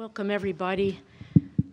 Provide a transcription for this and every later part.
Welcome, everybody.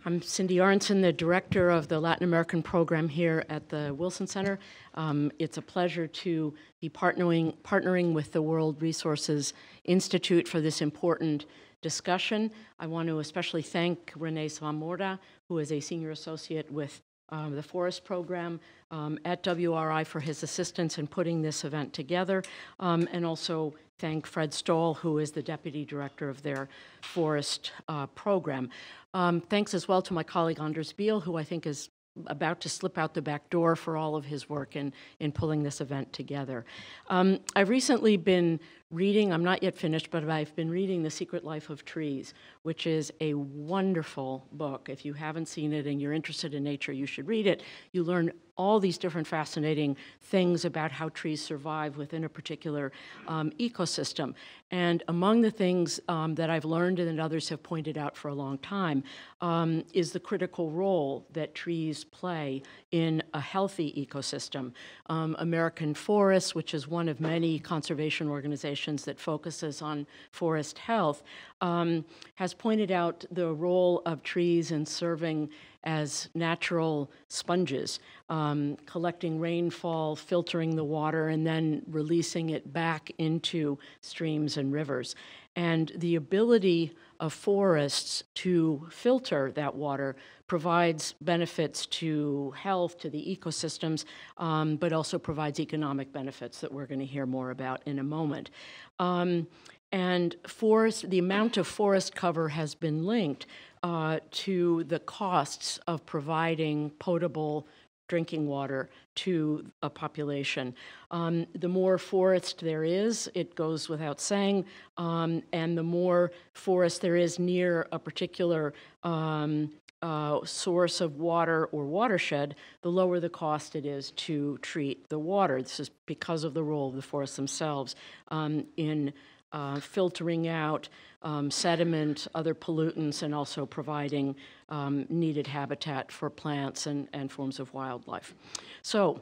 I'm Cindy Aronson, the director of the Latin American program here at the Wilson Center. Um, it's a pleasure to be partnering, partnering with the World Resources Institute for this important discussion. I want to especially thank Renee Samorda, who is a senior associate with um, the Forest Program, um, at WRI for his assistance in putting this event together, um, and also thank Fred Stoll, who is the Deputy Director of their Forest uh, Program. Um, thanks as well to my colleague Anders Beal, who I think is about to slip out the back door for all of his work in, in pulling this event together. Um, I've recently been reading, I'm not yet finished, but I've been reading The Secret Life of Trees, which is a wonderful book. If you haven't seen it and you're interested in nature, you should read it. You learn all these different fascinating things about how trees survive within a particular um, ecosystem. And among the things um, that I've learned and others have pointed out for a long time um, is the critical role that trees play in a healthy ecosystem. Um, American Forests, which is one of many conservation organizations Commissions that focuses on forest health, um, has pointed out the role of trees in serving as natural sponges, um, collecting rainfall, filtering the water, and then releasing it back into streams and rivers. And the ability of forests to filter that water provides benefits to health, to the ecosystems, um, but also provides economic benefits that we're going to hear more about in a moment. Um, and forest, the amount of forest cover has been linked uh, to the costs of providing potable drinking water to a population. Um, the more forest there is, it goes without saying, um, and the more forest there is near a particular um, uh, source of water or watershed, the lower the cost it is to treat the water. This is because of the role of the forests themselves um, in uh, filtering out um, sediment, other pollutants, and also providing um, needed habitat for plants and, and forms of wildlife. So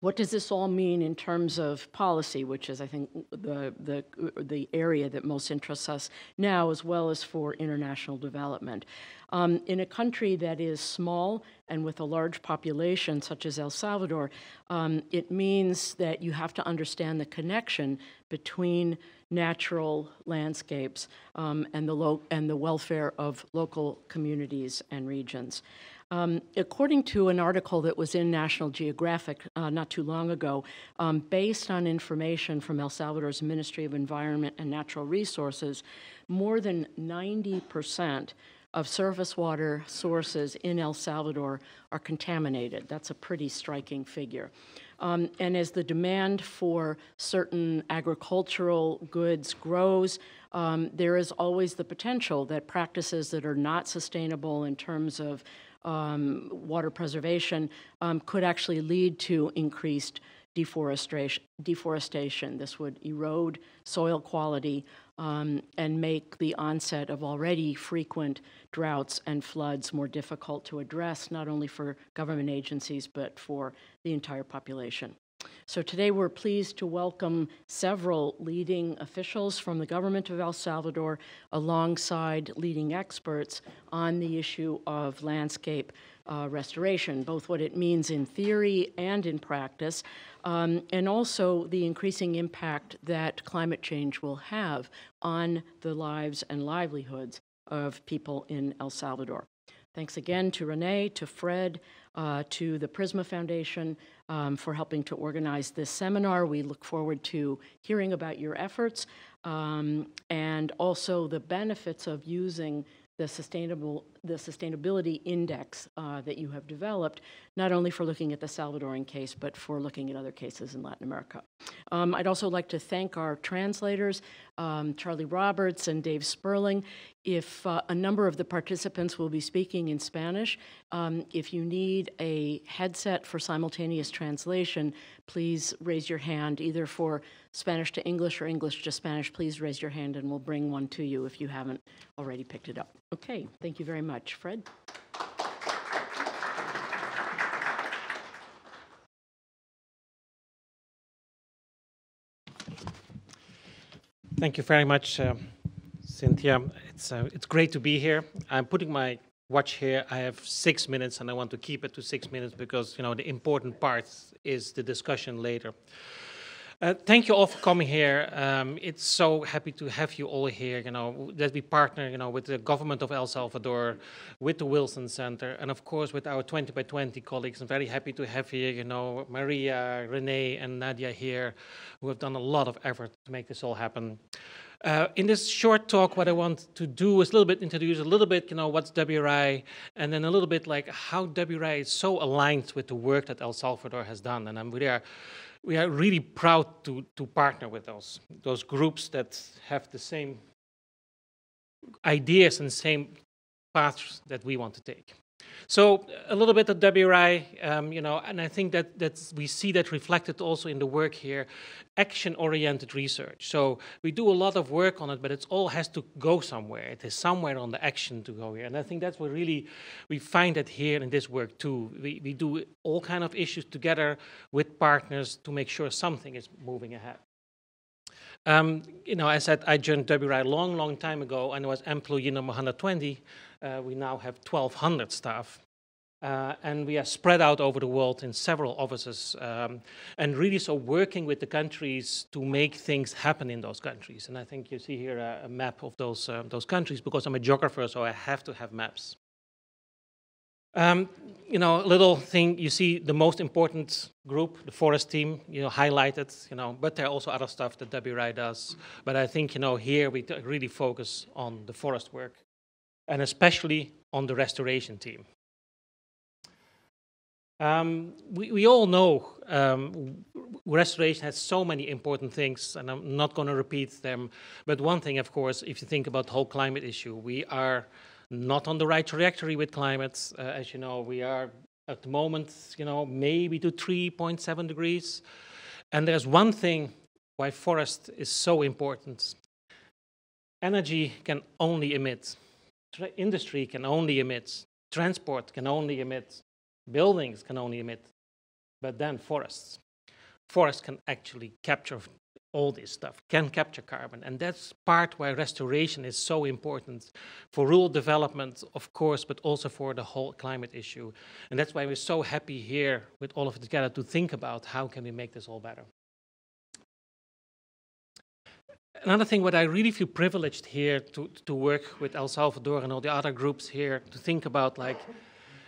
what does this all mean in terms of policy, which is, I think, the, the, the area that most interests us now, as well as for international development? Um, in a country that is small and with a large population, such as El Salvador, um, it means that you have to understand the connection between natural landscapes um, and, the and the welfare of local communities and regions. Um, according to an article that was in National Geographic uh, not too long ago, um, based on information from El Salvador's Ministry of Environment and Natural Resources, more than 90% of surface water sources in El Salvador are contaminated. That's a pretty striking figure. Um, and as the demand for certain agricultural goods grows, um, there is always the potential that practices that are not sustainable in terms of um, water preservation um, could actually lead to increased deforestation, deforestation. This would erode soil quality um, and make the onset of already frequent droughts and floods more difficult to address, not only for government agencies, but for the entire population. So today we're pleased to welcome several leading officials from the government of El Salvador alongside leading experts on the issue of landscape uh, restoration, both what it means in theory and in practice, um, and also the increasing impact that climate change will have on the lives and livelihoods of people in El Salvador. Thanks again to Renee, to Fred, uh, to the Prisma Foundation um, for helping to organize this seminar. We look forward to hearing about your efforts um, and also the benefits of using the Sustainable the sustainability index uh, that you have developed, not only for looking at the Salvadoran case, but for looking at other cases in Latin America. Um, I'd also like to thank our translators, um, Charlie Roberts and Dave Sperling. If uh, a number of the participants will be speaking in Spanish, um, if you need a headset for simultaneous translation, please raise your hand either for Spanish to English or English to Spanish. Please raise your hand and we'll bring one to you if you haven't already picked it up. Okay, thank you very much much. Fred? Thank you very much, uh, Cynthia. It's, uh, it's great to be here. I'm putting my watch here. I have six minutes, and I want to keep it to six minutes because, you know, the important part is the discussion later. Uh, thank you all for coming here. Um, it's so happy to have you all here. You know that we partner, you know, with the government of El Salvador, with the Wilson Center, and of course with our 20 by 20 colleagues. I'm very happy to have here, you know, Maria, Renee, and Nadia here, who have done a lot of effort to make this all happen. Uh, in this short talk, what I want to do is a little bit introduce a little bit, you know, what's WRI, and then a little bit like how WRI is so aligned with the work that El Salvador has done. And I'm really, we are really proud to, to partner with those, those groups that have the same ideas and same paths that we want to take. So a little bit of WRI, um, you know, and I think that that's, we see that reflected also in the work here, action-oriented research. So we do a lot of work on it, but it all has to go somewhere. It is somewhere on the action to go here. And I think that's what really, we find that here in this work too. We, we do all kind of issues together with partners to make sure something is moving ahead. Um, you know, I said I joined WRI a long, long time ago and was employee number 120 uh, we now have 1,200 staff. Uh, and we are spread out over the world in several offices um, and really so working with the countries to make things happen in those countries. And I think you see here a, a map of those, uh, those countries because I'm a geographer, so I have to have maps. Um, you know, little thing, you see the most important group, the forest team, you know, highlighted, you know, but there are also other stuff that Debbie does. But I think, you know, here we really focus on the forest work and especially on the restoration team. Um, we, we, all know um, restoration has so many important things, and I'm not going to repeat them. But one thing, of course, if you think about the whole climate issue, we are not on the right trajectory with climate. Uh, as you know, we are at the moment, you know, maybe to 3.7 degrees. And there's one thing why forest is so important energy can only emit industry can only emit, transport can only emit, buildings can only emit, but then forests. Forests can actually capture all this stuff, can capture carbon. And that's part why restoration is so important for rural development, of course, but also for the whole climate issue. And that's why we're so happy here with all of it together to think about how can we make this all better. another thing, what I really feel privileged here to, to work with El Salvador and all the other groups here to think about, like,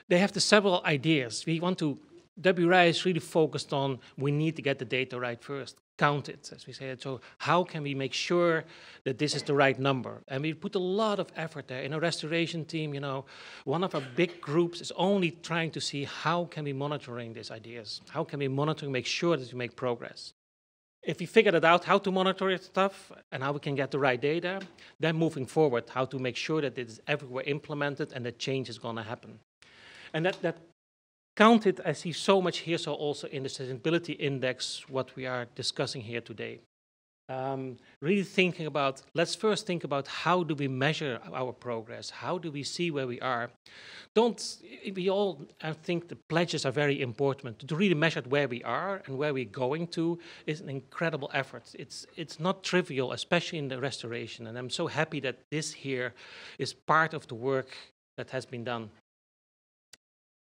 they have the several ideas. We want to, WRI is really focused on we need to get the data right first, count it, as we say it. So how can we make sure that this is the right number? And we put a lot of effort there. In a restoration team, you know, one of our big groups is only trying to see how can we monitoring these ideas? How can we monitor and make sure that we make progress? if we figured it out how to monitor it stuff and how we can get the right data, then moving forward, how to make sure that it is everywhere implemented and that change is going to happen. And that, that counted, I see so much here, so also in the sustainability index, what we are discussing here today um, really thinking about let's first think about how do we measure our progress how do we see where we are don't we all i think the pledges are very important to really measure where we are and where we're going to is an incredible effort it's it's not trivial especially in the restoration and i'm so happy that this here is part of the work that has been done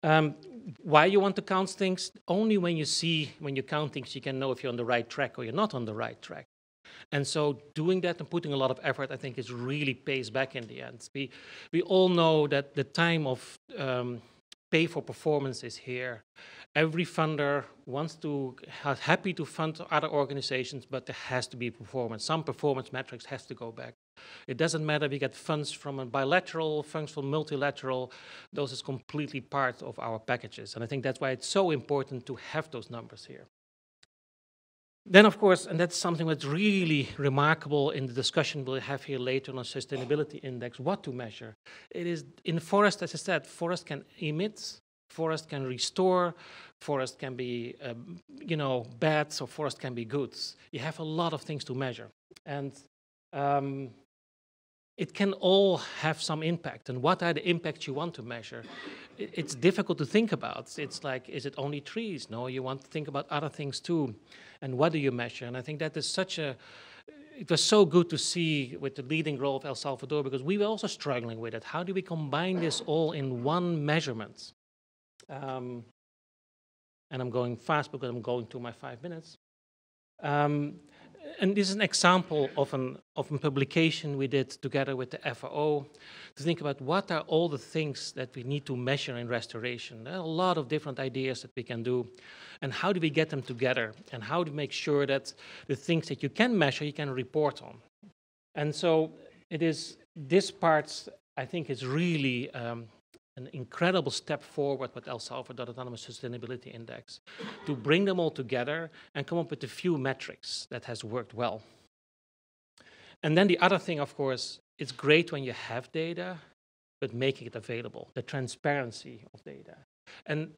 um, why you want to count things only when you see when you count things you can know if you're on the right track or you're not on the right track and so doing that and putting a lot of effort, I think, is really pays back in the end. We, we all know that the time of um, pay for performance is here. Every funder wants to happy to fund other organizations, but there has to be performance. Some performance metrics has to go back. It doesn't matter if you get funds from a bilateral, funds from multilateral. Those is completely part of our packages, and I think that's why it's so important to have those numbers here. Then, of course, and that's something that's really remarkable in the discussion we'll have here later on a sustainability index, what to measure. It is in forest, as I said, forest can emit, forest can restore, forest can be, um, you know, bad, so forest can be good. You have a lot of things to measure. And um, it can all have some impact. And what are the impacts you want to measure? It's difficult to think about. It's like, is it only trees? No, you want to think about other things too and what do you measure? And I think that is such a it was so good to see with the leading role of El Salvador because we were also struggling with it. How do we combine this all in one measurement? Um, and I'm going fast because I'm going to my five minutes. Um, and this is an example of an of a publication we did together with the FAO to think about what are all the things that we need to measure in restoration. There are a lot of different ideas that we can do, and how do we get them together, and how to make sure that the things that you can measure you can report on. And so it is this part I think is really um, an incredible step forward with El Salvador Autonomous Sustainability Index to bring them all together and come up with a few metrics that has worked well. And then the other thing, of course, it's great when you have data, but making it available, the transparency of data. And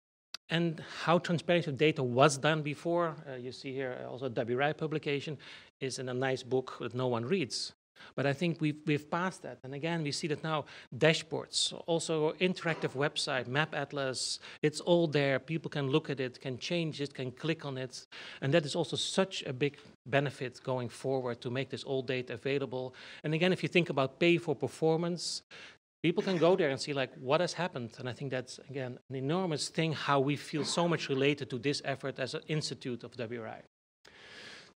and how transparency of data was done before, uh, you see here uh, also a WRI publication, is in a nice book that no one reads. But I think we've, we've passed that. And again, we see that now dashboards, also interactive website, map atlas, it's all there. People can look at it, can change it, can click on it. And that is also such a big benefit going forward to make this all data available. And again, if you think about pay for performance, people can go there and see like what has happened and i think that's again an enormous thing how we feel so much related to this effort as an institute of wri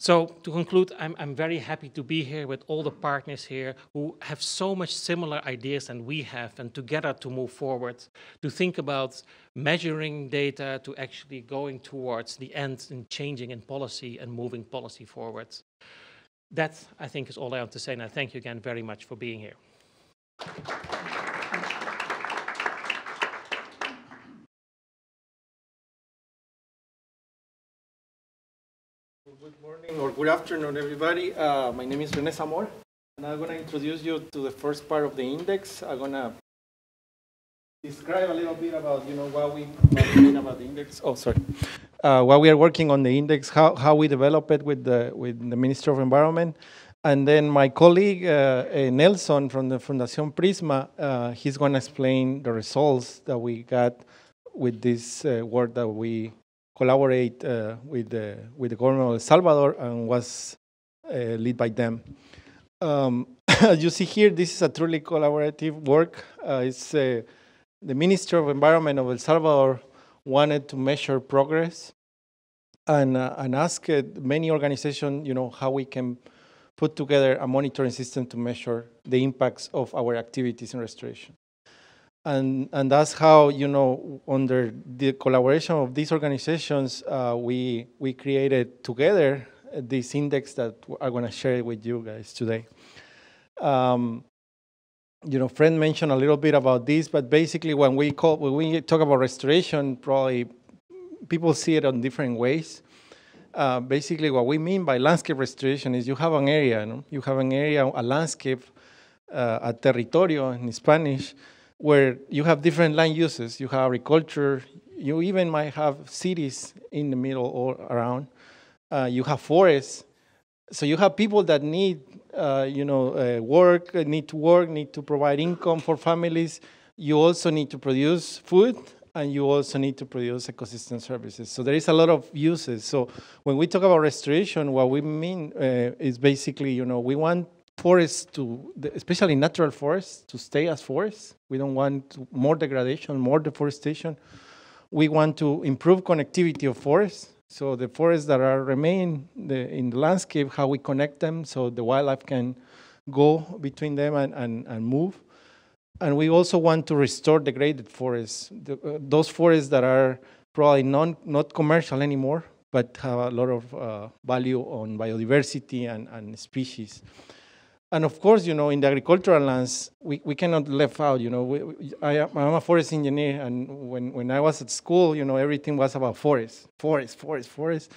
so to conclude, I'm, I'm very happy to be here with all the partners here who have so much similar ideas than we have and together to move forward, to think about measuring data to actually going towards the end and changing in policy and moving policy forward. That, I think, is all I have to say, and I thank you again very much for being here. or good afternoon, everybody. Uh, my name is René Zamor, and I'm going to introduce you to the first part of the index. I'm going to describe a little bit about, you know, what we, what we mean about the index. Oh, sorry. Uh, what we are working on the index, how, how we develop it with the, with the Minister of Environment. And then my colleague, uh, eh, Nelson from the Fundación Prisma, uh, he's going to explain the results that we got with this uh, work that we collaborate uh, with, the, with the government of El Salvador and was uh, led by them. Um, as you see here, this is a truly collaborative work. Uh, it's the Minister of Environment of El Salvador wanted to measure progress and, uh, and asked many organizations, you know, how we can put together a monitoring system to measure the impacts of our activities in restoration and and that's how you know under the collaboration of these organizations uh, we we created together this index that I'm going to share with you guys today. Um, you know, friend mentioned a little bit about this, but basically when we call when we talk about restoration, probably people see it on different ways. Uh, basically, what we mean by landscape restoration is you have an area, no? you have an area, a landscape, uh, a territorio in Spanish where you have different land uses. You have agriculture. You even might have cities in the middle or around. Uh, you have forests. So you have people that need, uh, you know, uh, work, need to work, need to provide income for families. You also need to produce food, and you also need to produce ecosystem services. So there is a lot of uses. So when we talk about restoration, what we mean uh, is basically, you know, we want forests to, especially natural forests, to stay as forests. We don't want more degradation, more deforestation. We want to improve connectivity of forests. So the forests that are remain the, in the landscape, how we connect them so the wildlife can go between them and, and, and move. And we also want to restore degraded forests, the, uh, those forests that are probably non, not commercial anymore, but have a lot of uh, value on biodiversity and, and species and of course, you know, in the agricultural lands, we, we cannot left out. You know, we, I am I'm a forest engineer, and when, when I was at school, you know, everything was about forest, forest, forest, forest,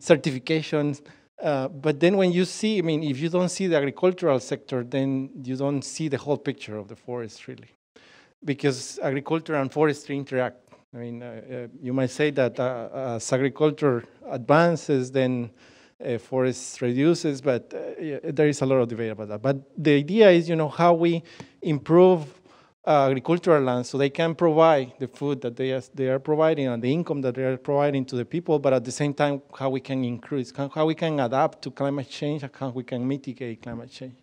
certifications. Uh, but then when you see, I mean, if you don't see the agricultural sector, then you don't see the whole picture of the forest, really, because agriculture and forestry interact. I mean, uh, uh, you might say that uh, as agriculture advances, then uh, forest reduces, but uh, there is a lot of debate about that. But the idea is, you know, how we improve uh, agricultural land so they can provide the food that they, they are providing and the income that they are providing to the people, but at the same time, how we can increase, how we can adapt to climate change and how we can mitigate climate change.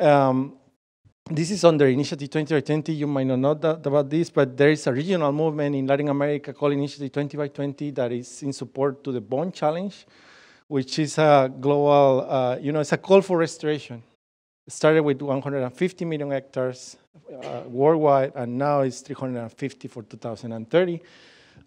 Um, this is under Initiative 2020. You might not know that, about this, but there is a regional movement in Latin America called Initiative 20 by 20 that is in support to the Bond Challenge, which is a global, uh, you know, it's a call for restoration. It started with 150 million hectares uh, worldwide, and now it's 350 for 2030.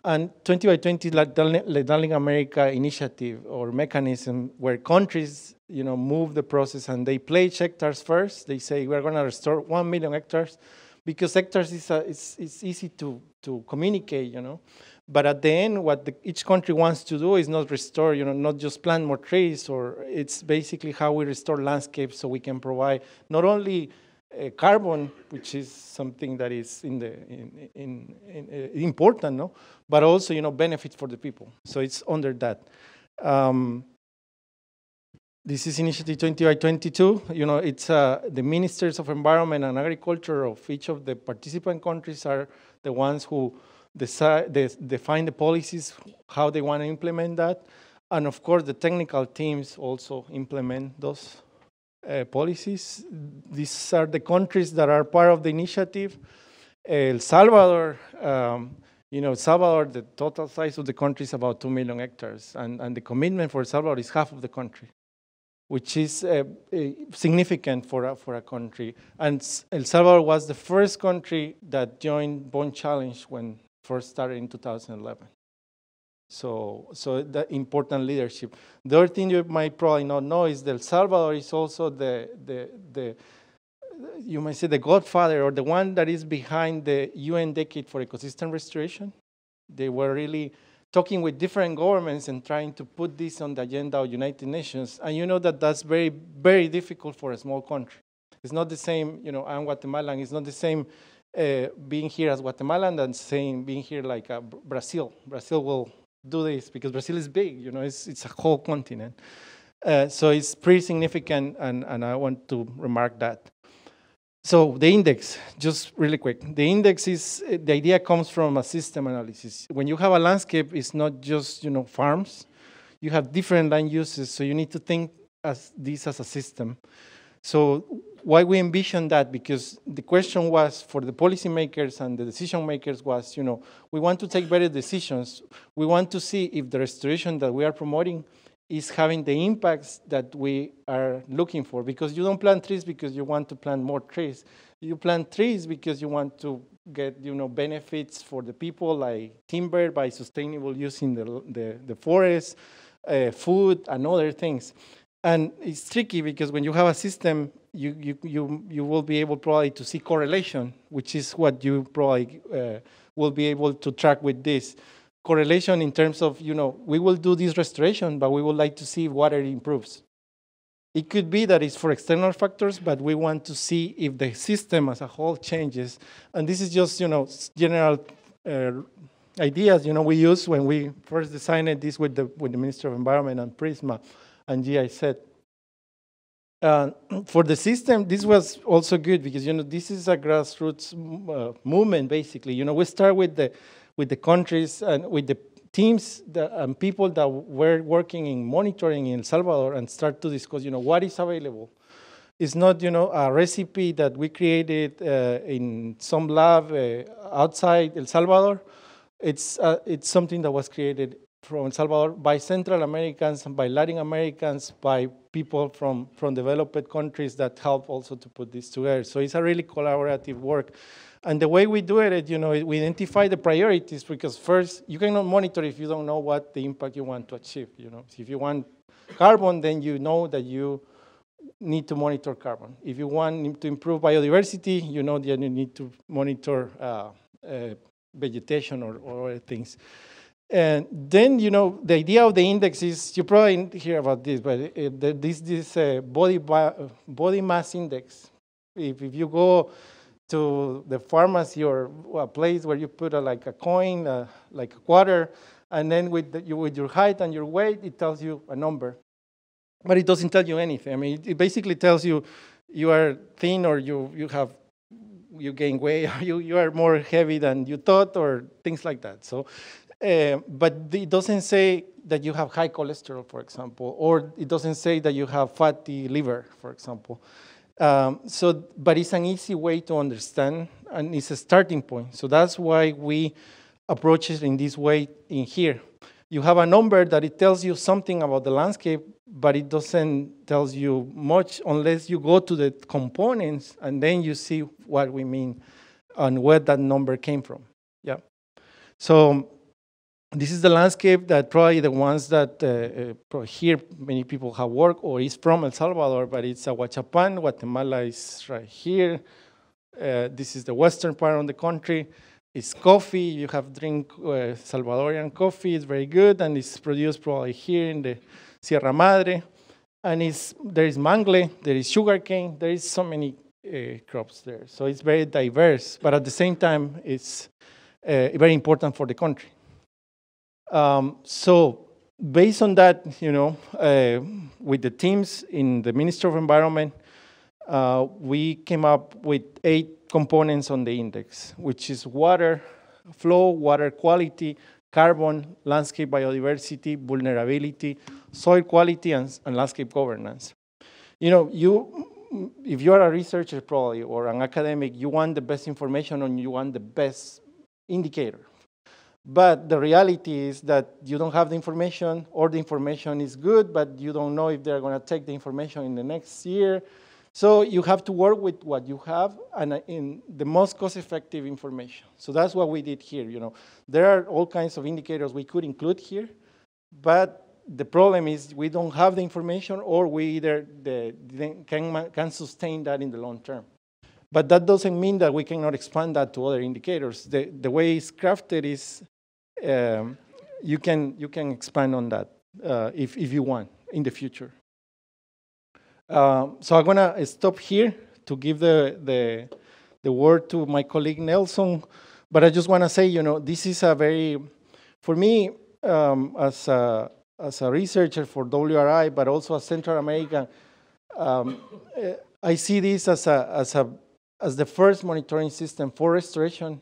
And 20 by 20 the Darling America initiative or mechanism where countries, you know, move the process and they pledge hectares first. They say we're going to restore 1 million hectares because hectares is, a, it's it's easy to, to communicate, you know. But at the end, what the, each country wants to do is not restore, you know, not just plant more trees, or it's basically how we restore landscapes so we can provide not only uh, carbon, which is something that is in the in, in, in uh, important, no, but also you know benefit for the people. So it's under that. Um, this is initiative 20 by 22. You know, it's uh, the ministers of environment and agriculture of each of the participant countries are the ones who decide, define the policies, how they want to implement that, and of course the technical teams also implement those uh, policies. These are the countries that are part of the initiative. El Salvador, um, you know, Salvador, the total size of the country is about 2 million hectares, and, and the commitment for Salvador is half of the country, which is uh, significant for a, for a country. And El Salvador was the first country that joined Bond Challenge when first started in 2011. So, so the important leadership. The other thing you might probably not know is that El Salvador is also the, the, the, you might say the godfather or the one that is behind the UN Decade for Ecosystem Restoration. They were really talking with different governments and trying to put this on the agenda of United Nations. And you know that that's very, very difficult for a small country. It's not the same, you know, I'm Guatemalan, it's not the same uh, being here as Guatemala and saying being here like uh, Brazil. Brazil will do this because Brazil is big, you know, it's, it's a whole continent. Uh, so it's pretty significant, and, and I want to remark that. So the index, just really quick. The index is, the idea comes from a system analysis. When you have a landscape, it's not just, you know, farms. You have different land uses, so you need to think as this as a system. So why we envisioned that? Because the question was for the policymakers and the decision makers was, you know, we want to take better decisions. We want to see if the restoration that we are promoting is having the impacts that we are looking for. Because you don't plant trees because you want to plant more trees. You plant trees because you want to get you know benefits for the people like timber by sustainable using the the, the forest, uh, food and other things. And it's tricky because when you have a system you, you, you, you will be able probably to see correlation, which is what you probably uh, will be able to track with this. Correlation in terms of, you know, we will do this restoration, but we would like to see water improves. It could be that it's for external factors, but we want to see if the system as a whole changes. And this is just, you know, general uh, ideas, you know, we use when we first designed this with the, with the Minister of Environment and PRISMA and GIZ. Uh, for the system, this was also good because you know this is a grassroots uh, movement. Basically, you know we start with the with the countries and with the teams that, and people that were working in monitoring in El Salvador and start to discuss, you know, what is available. It's not, you know, a recipe that we created uh, in some lab uh, outside El Salvador. It's uh, it's something that was created from El Salvador by Central Americans by Latin Americans, by people from, from developed countries that help also to put this together. So it's a really collaborative work. And the way we do it, you know, we identify the priorities because first, you cannot monitor if you don't know what the impact you want to achieve, you know. So if you want carbon, then you know that you need to monitor carbon. If you want to improve biodiversity, you know that you need to monitor uh, uh, vegetation or, or other things. And then, you know, the idea of the index is, you probably hear about this, but it, uh, it, this, this uh, body, body mass index. If, if you go to the pharmacy or a place where you put a, like a coin, a, uh, like a quarter, and then with, the, you, with your height and your weight, it tells you a number. But it doesn't tell you anything. I mean, it basically tells you you are thin or you, you have you gain weight or you, you are more heavy than you thought or things like that. So Eh, but it doesn't say that you have high cholesterol, for example, or it doesn't say that you have fatty liver, for example. Um, so, but it's an easy way to understand, and it's a starting point. So that's why we approach it in this way in here. You have a number that it tells you something about the landscape, but it doesn't tells you much unless you go to the components and then you see what we mean and where that number came from. Yeah. So this is the landscape that probably the ones that uh, uh here many people have worked or is from El Salvador, but it's Aguachapan. Guatemala is right here. Uh, this is the western part of the country. It's coffee. You have drink uh, Salvadorian coffee. It's very good, and it's produced probably here in the Sierra Madre. And it's, there is mangle, there is sugarcane, there is so many uh, crops there. So it's very diverse, but at the same time, it's uh, very important for the country. Um, so based on that, you know, uh, with the teams in the Ministry of Environment, uh, we came up with eight components on the index, which is water flow, water quality, carbon, landscape biodiversity, vulnerability, soil quality, and, and landscape governance. You know, you if you are a researcher probably or an academic, you want the best information and you want the best indicator, but the reality is that you don't have the information, or the information is good, but you don't know if they're going to take the information in the next year. So you have to work with what you have and uh, in the most cost-effective information. So that's what we did here. You know, there are all kinds of indicators we could include here, but the problem is we don't have the information, or we either the, can, can sustain that in the long term. But that doesn't mean that we cannot expand that to other indicators. The, the way it's crafted is um, you can you can expand on that uh, if if you want in the future. Um, so I'm gonna stop here to give the the the word to my colleague Nelson, but I just want to say, you know, this is a very, for me, um, as a as a researcher for WRI, but also as Central America, um, eh, I see this as a as a as the first monitoring system for restoration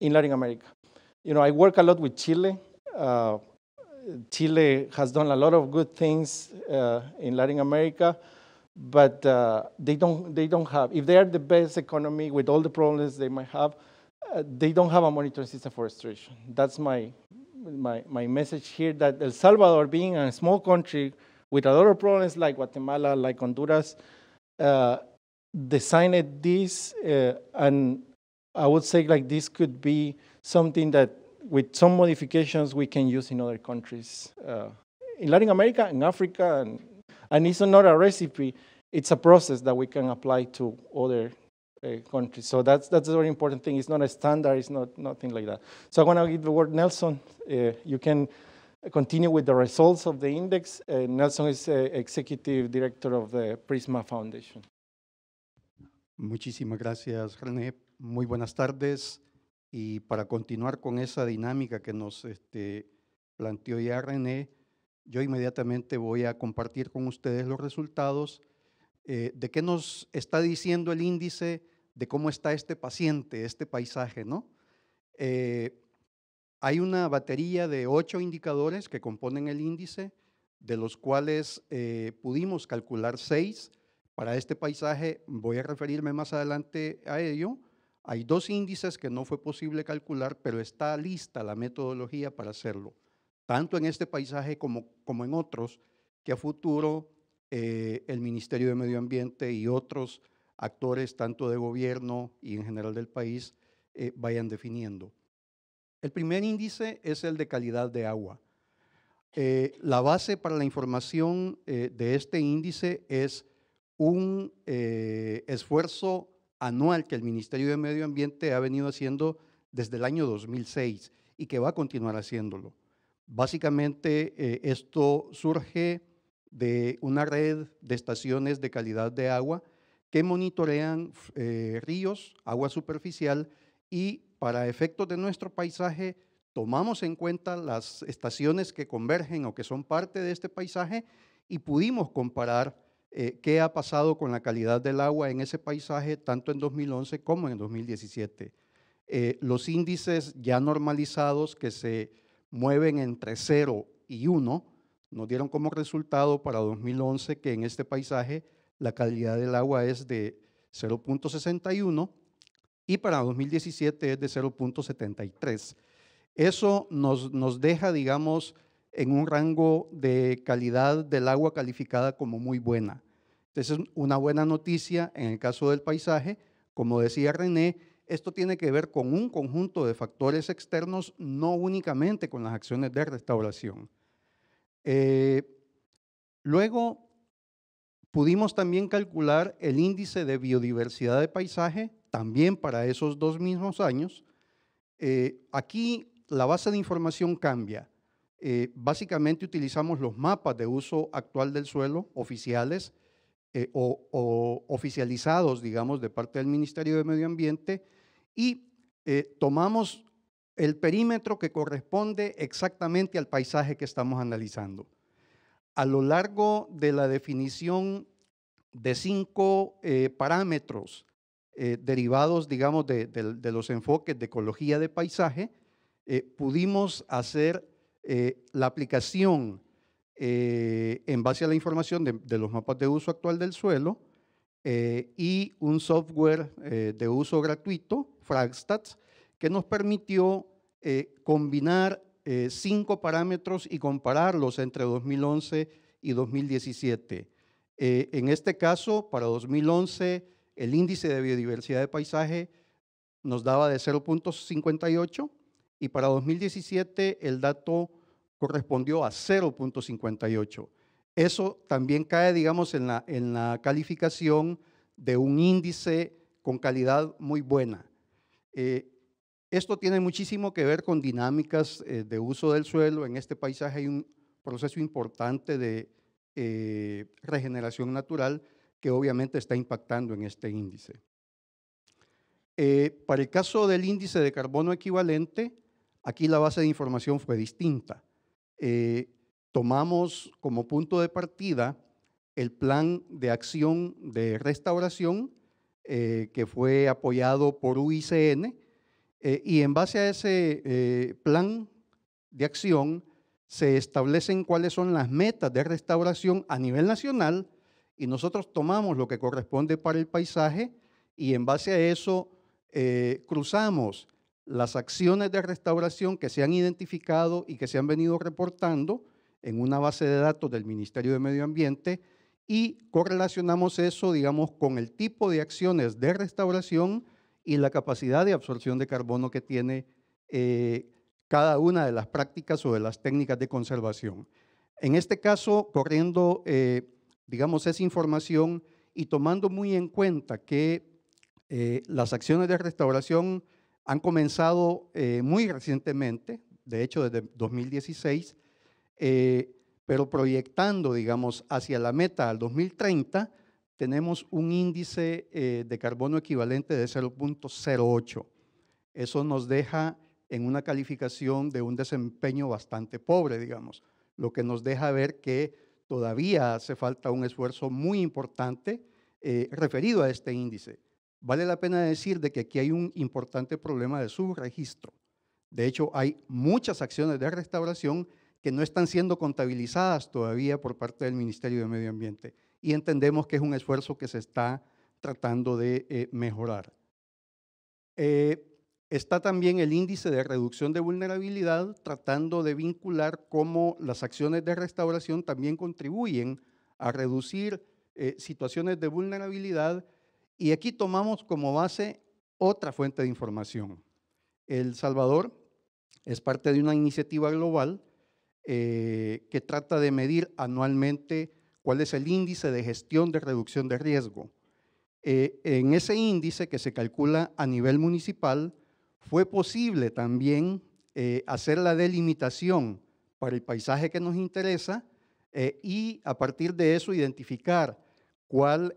in Latin America. You know, I work a lot with Chile. Uh, Chile has done a lot of good things uh, in Latin America, but uh, they, don't, they don't have, if they are the best economy with all the problems they might have, uh, they don't have a monitoring system for extraction. That's my, my, my message here that El Salvador, being a small country with a lot of problems like Guatemala, like Honduras, uh, designed this uh, and I would say like this could be something that with some modifications we can use in other countries. Uh, in Latin America and Africa, and, and it's not a recipe, it's a process that we can apply to other uh, countries. So that's, that's a very important thing. It's not a standard, it's not nothing like that. So I want to give the word Nelson. Uh, you can continue with the results of the index. Uh, Nelson is uh, executive director of the Prisma Foundation. Muchísimas gracias, René, Muy buenas tardes. Y para continuar con esa dinámica que nos este, planteó ya René, yo inmediatamente voy a compartir con ustedes los resultados eh, de qué nos está diciendo el índice de cómo está este paciente, este paisaje, ¿no? Eh, hay una batería de ocho indicadores que componen el índice, de los cuales eh, pudimos calcular seis para este paisaje. Voy a referirme más adelante a ello. Hay dos índices que no fue posible calcular, pero está lista la metodología para hacerlo, tanto en este paisaje como, como en otros, que a futuro eh, el Ministerio de Medio Ambiente y otros actores, tanto de gobierno y en general del país, eh, vayan definiendo. El primer índice es el de calidad de agua. Eh, la base para la información de este índice es un esfuerzo anual que el Ministerio de Medio Ambiente ha venido haciendo desde el año 2006 y que va a continuar haciéndolo. Básicamente eh, esto surge de una red de estaciones de calidad de agua que monitorean eh, ríos, agua superficial y para efectos de nuestro paisaje tomamos en cuenta las estaciones que convergen o que son parte de este paisaje y pudimos comparar eh, qué ha pasado con la calidad del agua en ese paisaje, tanto en 2011 como en 2017. Eh, los índices ya normalizados que se mueven entre 0 y 1 nos dieron como resultado para 2011 que en este paisaje la calidad del agua es de 0.61 y para 2017 es de 0.73. Eso nos, nos deja, digamos, en un rango de calidad del agua calificada como muy buena es una buena noticia en el caso del paisaje, como decía René, esto tiene que ver con un conjunto de factores externos, no únicamente con las acciones de restauración. Eh, luego, pudimos también calcular el índice de biodiversidad de paisaje, también para esos dos mismos años. Eh, aquí la base de información cambia. Eh, básicamente utilizamos los mapas de uso actual del suelo oficiales eh, o, oficializados, digamos, de parte del Ministerio de Medio Ambiente y eh, tomamos el perímetro que corresponde exactamente al paisaje que estamos analizando. A lo largo de la definición de cinco eh, parámetros derivados, digamos, de, los enfoques de ecología de paisaje, pudimos hacer la aplicación eh, en base a la información de, los mapas de uso actual del suelo eh, y un software eh, de uso gratuito, Fragstats, que nos permitió combinar cinco parámetros y compararlos entre 2011 y 2017. en este caso, para 2011, el índice de biodiversidad de paisaje nos daba de 0.58 y para 2017 el dato correspondió a 0.58. Eso también cae, digamos, en la, calificación de un índice con calidad muy buena. Eh, esto tiene muchísimo que ver con dinámicas eh, de uso del suelo. En este paisaje hay un proceso importante de eh, regeneración natural que obviamente está impactando en este índice. para el caso del índice de carbono equivalente, aquí la base de información fue distinta. Eh, tomamos como punto de partida el plan de acción de restauración eh, que fue apoyado por UICN eh, y en base a ese plan de acción se establecen cuáles son las metas de restauración a nivel nacional y nosotros tomamos lo que corresponde para el paisaje y en base a eso cruzamos las acciones de restauración que se han identificado y que se han venido reportando en una base de datos del Ministerio de Medio Ambiente y correlacionamos eso, digamos, con el tipo de acciones de restauración y la capacidad de absorción de carbono que tiene eh, cada una de las prácticas o de las técnicas de conservación. En este caso, corriendo, eh, digamos, esa información y tomando muy en cuenta que eh, las acciones de restauración han comenzado eh, muy recientemente, de hecho desde 2016, eh, pero proyectando, digamos, hacia la meta al 2030, tenemos un índice eh, de carbono equivalente de 0.08. Eso nos deja en una calificación de un desempeño bastante pobre, digamos, lo que nos deja ver que todavía hace falta un esfuerzo muy importante referido a este índice. Vale la pena decir de que aquí hay un importante problema de subregistro. De hecho, hay muchas acciones de restauración que no están siendo contabilizadas todavía por parte del Ministerio de Medio Ambiente y entendemos que es un esfuerzo que se está tratando de eh, mejorar. Eh, está también el índice de reducción de vulnerabilidad tratando de vincular cómo las acciones de restauración también contribuyen a reducir eh, situaciones de vulnerabilidad y aquí tomamos como base otra fuente de información. El Salvador es parte de una iniciativa global eh, que trata de medir anualmente cuál es el índice de gestión de reducción de riesgo. Eh, en ese índice que se calcula a nivel municipal, fue posible también eh, hacer la delimitación para el paisaje que nos interesa y a partir de eso identificar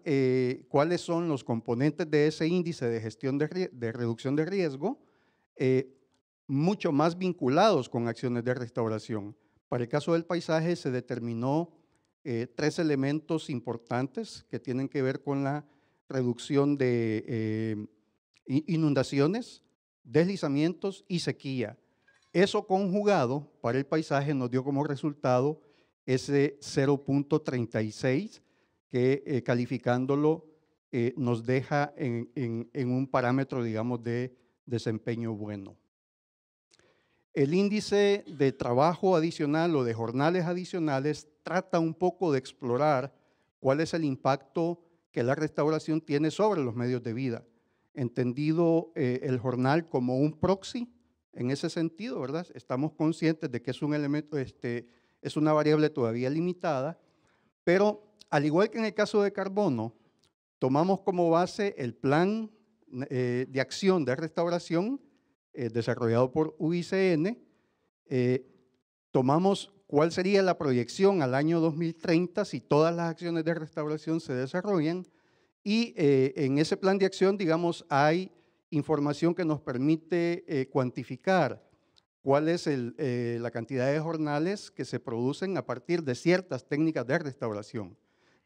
eh, cuáles son los componentes de ese índice de gestión de, reducción de riesgo eh, mucho más vinculados con acciones de restauración. Para el caso del paisaje se determinó eh, tres elementos importantes que tienen que ver con la reducción de inundaciones, deslizamientos y sequía. Eso conjugado para el paisaje nos dio como resultado ese 0.36 que eh, calificándolo eh, nos deja en, un parámetro, digamos, de desempeño bueno. El índice de trabajo adicional o de jornales adicionales trata un poco de explorar cuál es el impacto que la restauración tiene sobre los medios de vida, entendido eh, el jornal como un proxy en ese sentido, ¿verdad? Estamos conscientes de que es un elemento, este, es una variable todavía limitada, pero al igual que en el caso de carbono, tomamos como base el plan eh, de acción de restauración eh, desarrollado por UICN, eh, tomamos cuál sería la proyección al año 2030 si todas las acciones de restauración se desarrollan y en ese plan de acción, digamos, hay información que nos permite cuantificar cuál es la cantidad de jornales que se producen a partir de ciertas técnicas de restauración.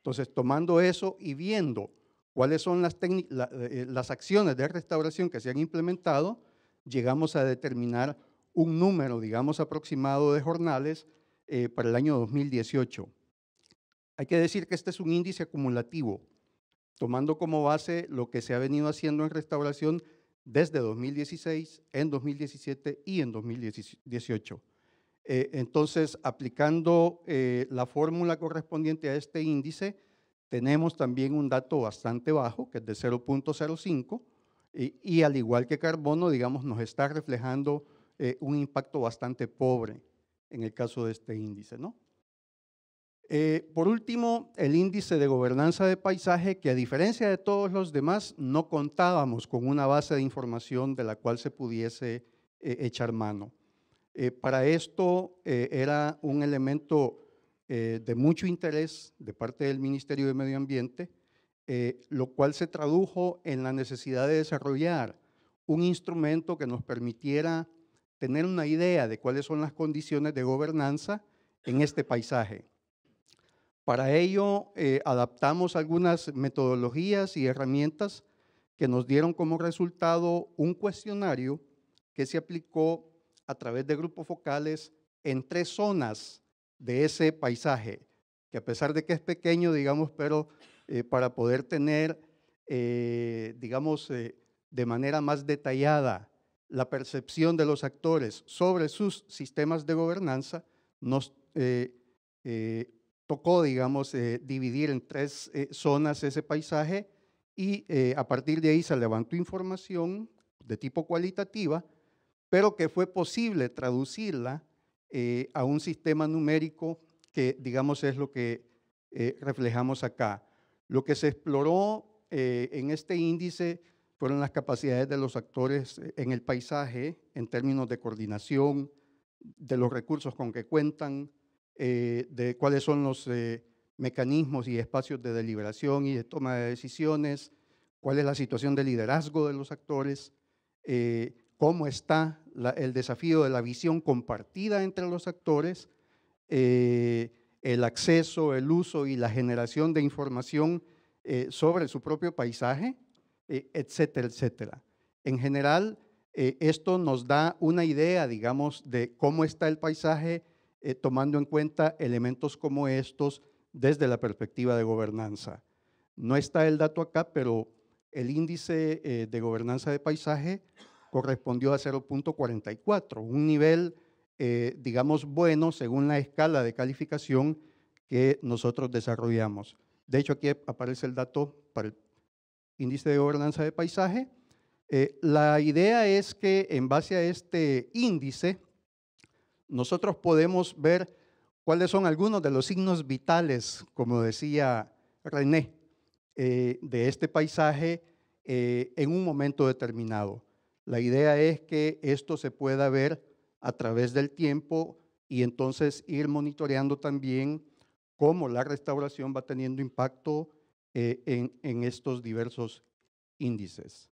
Entonces, tomando eso y viendo cuáles son eh, eh, las, acciones de restauración que se han implementado, llegamos a determinar un número, digamos, aproximado de jornales eh, para el año 2018. Hay que decir que este es un índice acumulativo, tomando como base lo que se ha venido haciendo en restauración desde 2016, en 2017 y en 2018. Eh, entonces, aplicando eh, la fórmula correspondiente a este índice, tenemos también un dato bastante bajo, que es de 0.05, y, al igual que carbono, digamos, nos está reflejando eh, un impacto bastante pobre en el caso de este índice, por último, el índice de gobernanza de paisaje, que a diferencia de todos los demás, no contábamos con una base de información de la cual se pudiese echar mano. Eh, para esto eh, era un elemento eh, de mucho interés de parte del Ministerio de Medio Ambiente, lo cual se tradujo en la necesidad de desarrollar un instrumento que nos permitiera tener una idea de cuáles son las condiciones de gobernanza en este paisaje. Para ello, adaptamos algunas metodologías y herramientas que nos dieron como resultado un cuestionario que se aplicó a través de grupos focales en tres zonas de ese paisaje, que a pesar de que es pequeño, digamos, pero eh, para poder tener, eh, digamos, eh, de manera más detallada la percepción de los actores sobre sus sistemas de gobernanza, nos tocó, digamos, dividir en tres zonas ese paisaje y a partir de ahí se levantó información de tipo cualitativa pero que fue posible traducirla eh, a un sistema numérico que, digamos, es lo que eh, reflejamos acá. Lo que se exploró eh, en este índice fueron las capacidades de los actores en el paisaje en términos de coordinación, de los recursos con que cuentan, de cuáles son los mecanismos y espacios de deliberación y de toma de decisiones, cuál es la situación de liderazgo de los actores, cómo está el desafío de la visión compartida entre los actores, eh, el acceso, el uso y la generación de información eh, sobre su propio paisaje, eh, etcétera, etcétera. En general, esto nos da una idea, digamos, de cómo está el paisaje tomando en cuenta elementos como estos desde la perspectiva de gobernanza. No está el dato acá, pero el índice de gobernanza de paisaje correspondió a 0.44, un nivel, eh, digamos, bueno según la escala de calificación que nosotros desarrollamos. De hecho, aquí aparece el dato para el índice de gobernanza de paisaje. Eh, la idea es que en base a este índice, nosotros podemos ver cuáles son algunos de los signos vitales, como decía René, eh, de este paisaje en un momento determinado. La idea es que esto se pueda ver a través del tiempo y entonces ir monitoreando también cómo la restauración va teniendo impacto eh, en, estos diversos índices.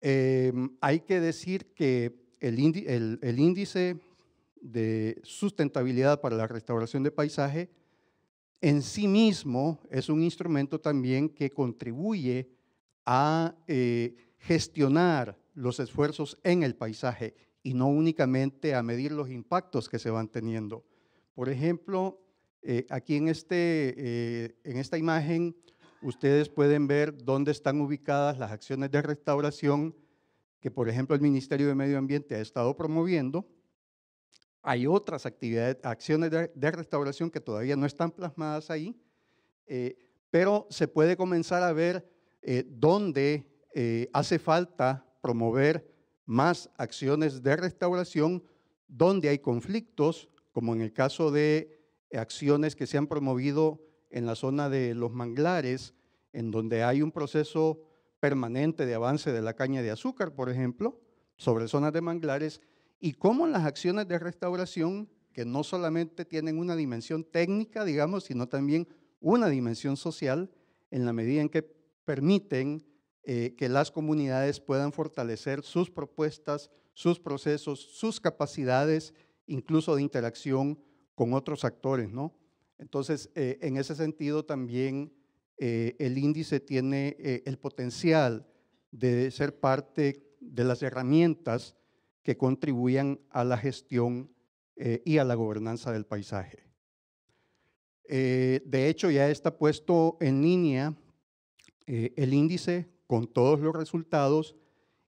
Em, hay que decir que el, índice de sustentabilidad para la restauración de paisaje en sí mismo es un instrumento también que contribuye a eh, gestionar los esfuerzos en el paisaje y no únicamente a medir los impactos que se van teniendo. Por ejemplo, eh, aquí en, este, eh, en esta imagen ustedes pueden ver dónde están ubicadas las acciones de restauración que, por ejemplo, el Ministerio de Medio Ambiente ha estado promoviendo. Hay otras actividades, acciones de, restauración que todavía no están plasmadas ahí, eh, pero se puede comenzar a ver dónde eh, hace falta promover más acciones de restauración donde hay conflictos, como en el caso de acciones que se han promovido en la zona de los manglares, en donde hay un proceso permanente de avance de la caña de azúcar, por ejemplo, sobre zonas de manglares, y cómo las acciones de restauración, que no solamente tienen una dimensión técnica, digamos, sino también una dimensión social, en la medida en que permiten eh, que las comunidades puedan fortalecer sus propuestas, sus procesos, sus capacidades, incluso de interacción con otros actores, ¿no? Entonces, eh, en ese sentido también eh, el índice tiene el potencial de ser parte de las herramientas que contribuyan a la gestión y a la gobernanza del paisaje. de hecho, ya está puesto en línea el índice con todos los resultados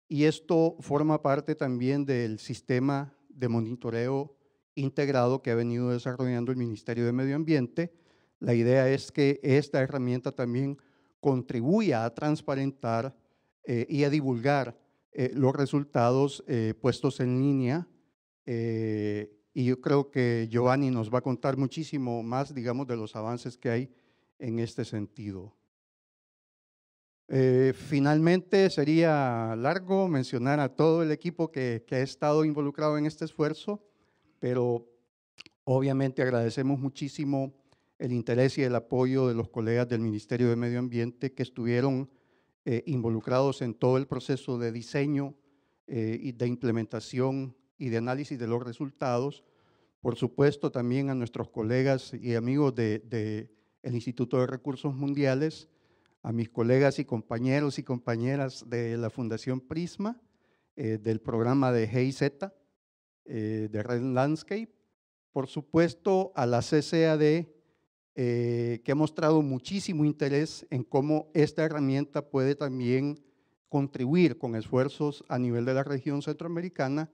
y esto forma parte también del sistema de monitoreo integrado que ha venido desarrollando el Ministerio de Medio Ambiente. La idea es que esta herramienta también contribuya a transparentar eh, y a divulgar eh, los resultados eh, puestos en línea. y yo creo que Giovanni nos va a contar muchísimo más, digamos, de los avances que hay en este sentido. Eh, finalmente, sería largo mencionar a todo el equipo que, ha estado involucrado en este esfuerzo, pero obviamente agradecemos muchísimo el interés y el apoyo de los colegas del Ministerio de Medio Ambiente que estuvieron eh, involucrados en todo el proceso de diseño eh, y de implementación y de análisis de los resultados. Por supuesto, también a nuestros colegas y amigos del de, Instituto de Recursos Mundiales, a mis colegas y compañeros y compañeras de la Fundación Prisma, eh, del programa de GIZ, eh, de Red Landscape, por supuesto a la CCAD, eh, que ha mostrado muchísimo interés en cómo esta herramienta puede también contribuir con esfuerzos a nivel de la región centroamericana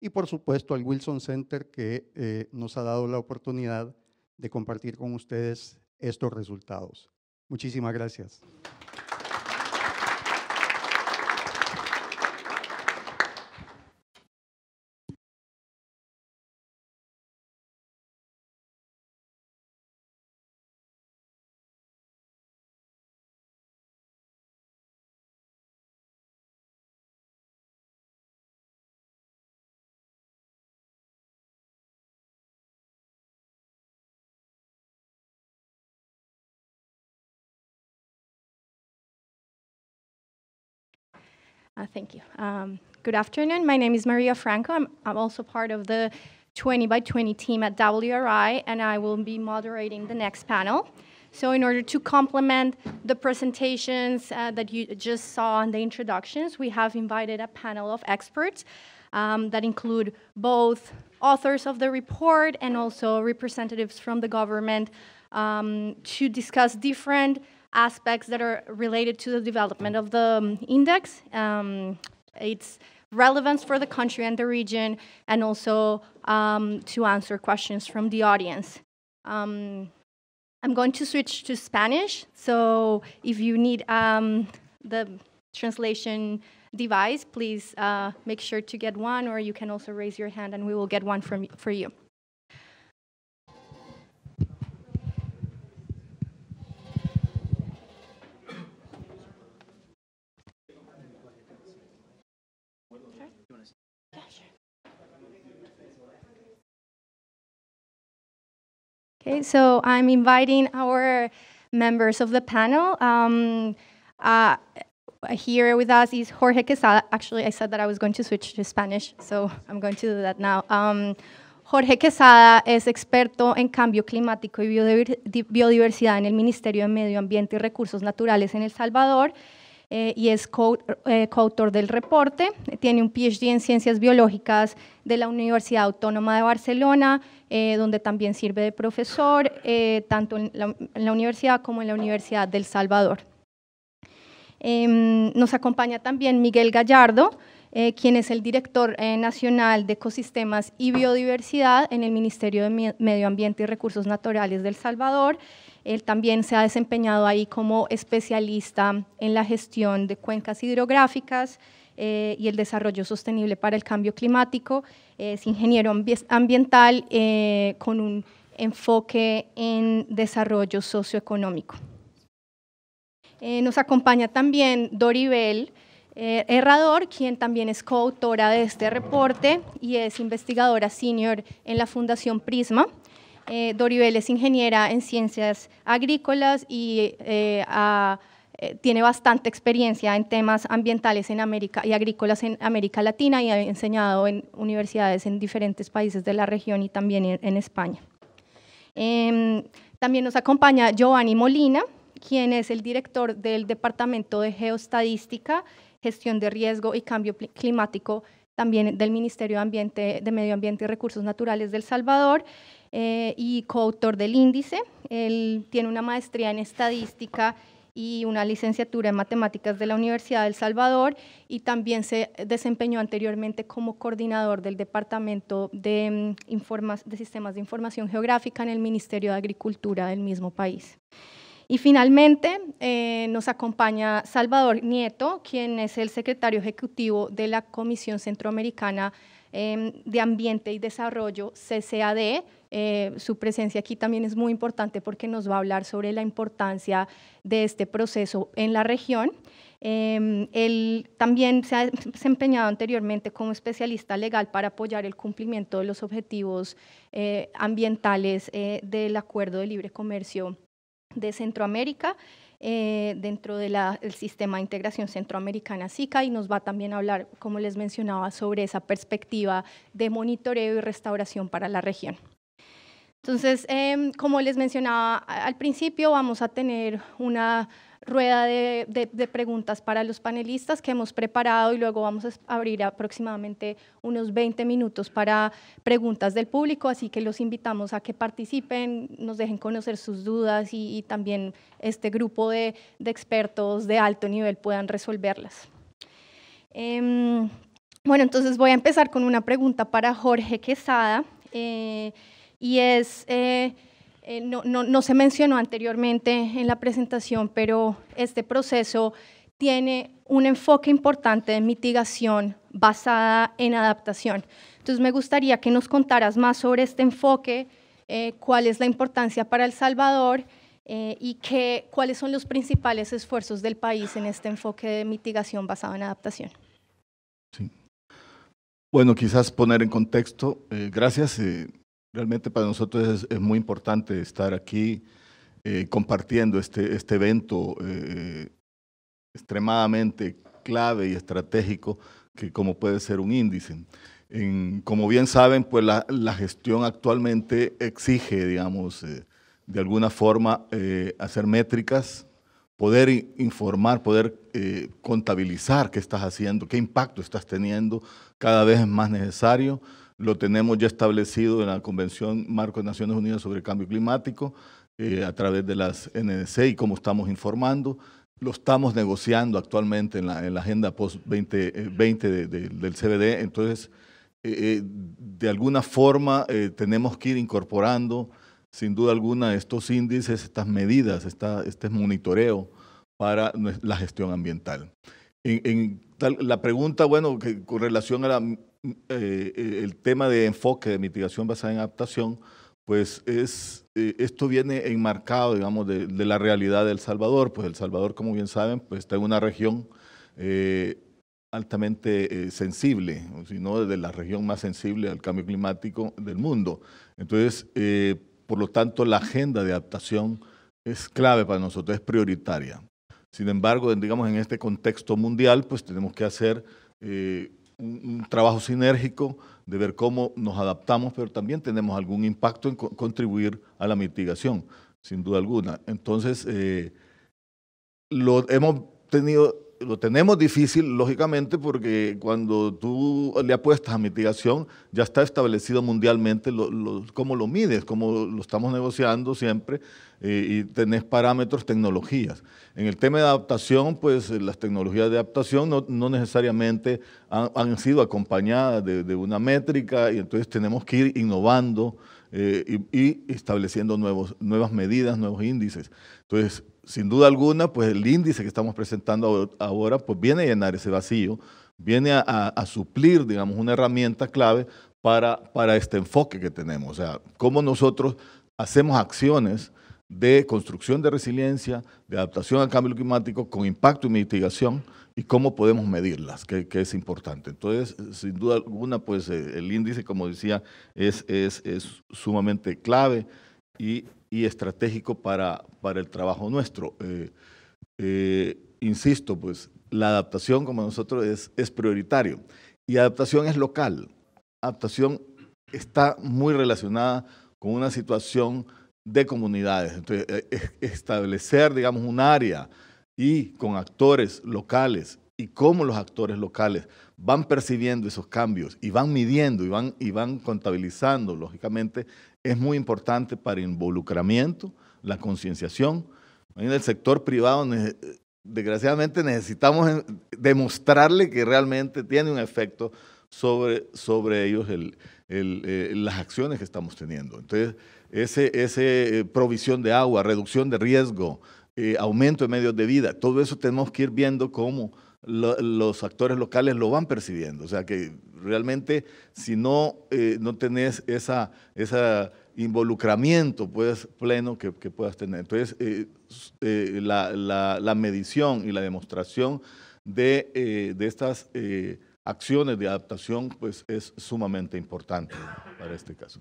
y por supuesto al Wilson Center que nos ha dado la oportunidad de compartir con ustedes estos resultados. Muchísimas gracias. Uh, thank you. Um, good afternoon. My name is Maria Franco. I'm, I'm also part of the 20 by 20 team at WRI, and I will be moderating the next panel. So in order to complement the presentations uh, that you just saw and the introductions, we have invited a panel of experts um, that include both authors of the report and also representatives from the government um, to discuss different aspects that are related to the development of the um, index, um, its relevance for the country and the region, and also um, to answer questions from the audience. Um, I'm going to switch to Spanish, so if you need um, the translation device, please uh, make sure to get one, or you can also raise your hand and we will get one from, for you. Okay, so I'm inviting our members of the panel. Um, uh, here with us is Jorge Quesada. Actually, I said that I was going to switch to Spanish, so I'm going to do that now. Um, Jorge Quesada es experto en cambio climático y biodiversidad en el Ministerio de Medio Ambiente y Recursos Naturales en El Salvador. Eh, y es eh, coautor del reporte. Tiene un PhD en Ciencias Biológicas de la Universidad Autónoma de Barcelona, eh, donde también sirve de profesor, tanto en la, universidad como en la Universidad del Salvador. Em, nos acompaña también Miguel Gallardo, quien es el director nacional de ecosistemas y biodiversidad en el Ministerio de Medio Ambiente y Recursos Naturales del Salvador. Él también se ha desempeñado ahí como especialista en la gestión de cuencas hidrográficas eh, y el desarrollo sostenible para el cambio climático. Eh, es ingeniero ambiental eh, con un enfoque en desarrollo socioeconómico. nos acompaña también Doribel Bell, Herrador, quien también es coautora de este reporte y es investigadora senior en la Fundación Prisma. Eh, Doribel es ingeniera en ciencias agrícolas y eh, eh, tiene bastante experiencia en temas ambientales y agrícolas en América Latina y ha enseñado en universidades en diferentes países de la región y también en, España. Em, también nos acompaña Giovanni Molina, quien es el director del Departamento de Geostadística, Gestión de Riesgo y Cambio Climático también del Ministerio de, Medio Ambiente y Recursos Naturales del Salvador eh, y coautor del índice. Él tiene una maestría en estadística y una licenciatura en matemáticas de la Universidad del Salvador y también se desempeñó anteriormente como coordinador del Departamento de mm, Sistemas de Información Geográfica en el Ministerio de Agricultura del mismo país. Y finalmente eh, nos acompaña Salvador Nieto, quien es el secretario ejecutivo de la Comisión Centroamericana em, de Ambiente y Desarrollo, CCAD. Eh, su presencia aquí también es muy importante porque nos va a hablar sobre la importancia de este proceso en la región. Em, él también se ha desempeñado anteriormente como especialista legal para apoyar el cumplimiento de los objetivos eh, ambientales del Acuerdo de Libre Comercio de Centroamérica eh, dentro del sistema de integración centroamericana SICA y nos va también a hablar, como les mencionaba, sobre esa perspectiva de monitoreo y restauración para la región. Entonces, em, como les mencionaba al principio, vamos a tener una rueda de, preguntas para los panelistas que hemos preparado y luego vamos a abrir aproximadamente unos 20 minutos para preguntas del público, así que los invitamos a que participen, nos dejen conocer sus dudas y, también este grupo de, expertos de alto nivel puedan resolverlas. Em, bueno, entonces voy a empezar con una pregunta para Jorge Quesada eh, y es... Eh, eh, no, se mencionó anteriormente en la presentación, pero este proceso tiene un enfoque importante de mitigación basada en adaptación. Entonces me gustaría que nos contaras más sobre este enfoque, eh, cuál es la importancia para El Salvador eh, y cuáles son los principales esfuerzos del país en este enfoque de mitigación basado en adaptación. Sí. Bueno, quizás poner en contexto, eh, gracias, Realmente para nosotros es, muy importante estar aquí eh, compartiendo este, este evento eh, extremadamente clave y estratégico que como puede ser un índice. como bien saben, pues la, gestión actualmente exige, digamos, eh, de alguna forma hacer métricas, poder informar, poder contabilizar qué estás haciendo, qué impacto estás teniendo, cada vez es más necesario lo tenemos ya establecido en la Convención Marco de Naciones Unidas sobre el Cambio Climático eh, a través de las NDC y como estamos informando. Lo estamos negociando actualmente en la, agenda post-2020 eh, del CBD, entonces eh, de alguna forma tenemos que ir incorporando sin duda alguna estos índices, estas medidas, este monitoreo para la gestión ambiental. la pregunta, bueno, con relación a la eh, eh, el tema de enfoque de mitigación basada en adaptación, pues es, eh, esto viene enmarcado, digamos, de, la realidad de El Salvador. Pues El Salvador, como bien saben, pues está en una región altamente sensible, sino de la región más sensible al cambio climático del mundo. Entonces, por lo tanto, la agenda de adaptación es clave para nosotros, es prioritaria. Sin embargo, digamos, en este contexto mundial, pues tenemos que hacer un, trabajo sinérgico de ver cómo nos adaptamos, pero también tenemos algún impacto en contribuir a la mitigación, sin duda alguna. Entonces, eh, lo hemos tenido lo tenemos difícil, lógicamente, porque cuando tú le apuestas a mitigación, ya está establecido mundialmente cómo lo mides, cómo lo estamos negociando siempre, eh, y tenés parámetros, tecnologías. En el tema de adaptación, pues eh, las tecnologías de adaptación no, necesariamente han, sido acompañadas de, una métrica, y entonces tenemos que ir innovando eh, y, estableciendo nuevos, nuevas medidas, nuevos índices. Entonces, sin duda alguna, pues el índice que estamos presentando ahora, pues viene a llenar ese vacío, viene a, suplir, digamos, una herramienta clave para, para este enfoque que tenemos. O sea, cómo nosotros hacemos acciones de construcción de resiliencia, de adaptación al cambio climático con impacto y mitigación y cómo podemos medirlas, que, es importante. Entonces, sin duda alguna, pues eh, el índice, como decía, es, es, es sumamente clave y y estratégico para, el trabajo nuestro. Eh, eh, insisto, pues la adaptación, como nosotros, es, es prioritario. Y adaptación es local. Adaptación está muy relacionada con una situación de comunidades. Entonces, eh, establecer, digamos, un área y con actores locales y cómo los actores locales van percibiendo esos cambios y van midiendo y van, y van contabilizando, lógicamente, es muy importante para involucramiento, la concienciación. En el sector privado, desgraciadamente, necesitamos demostrarle que realmente tiene un efecto sobre, sobre ellos eh, las acciones que estamos teniendo. Entonces, esa ese eh, provisión de agua, reducción de riesgo, eh, aumento de medios de vida, todo eso tenemos que ir viendo cómo los actores locales lo van percibiendo. O sea que realmente si no, eh, no tenés ese involucramiento pues, pleno que, puedas tener. Entonces, eh, eh, la, medición y la demostración de, estas acciones de adaptación pues, es sumamente importante para este caso.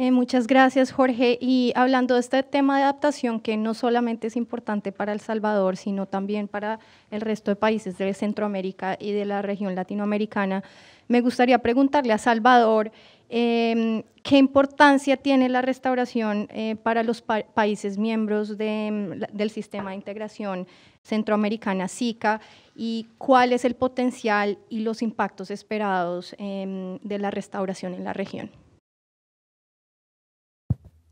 Eh, muchas gracias, Jorge. Y hablando de este tema de adaptación, que no solamente es importante para El Salvador, sino también para el resto de países de Centroamérica y de la región latinoamericana, me gustaría preguntarle a Salvador em, qué importancia tiene la restauración eh, para los países miembros em, del Sistema de Integración Centroamericana SICA y cuál es el potencial y los impactos esperados em, de la restauración en la región.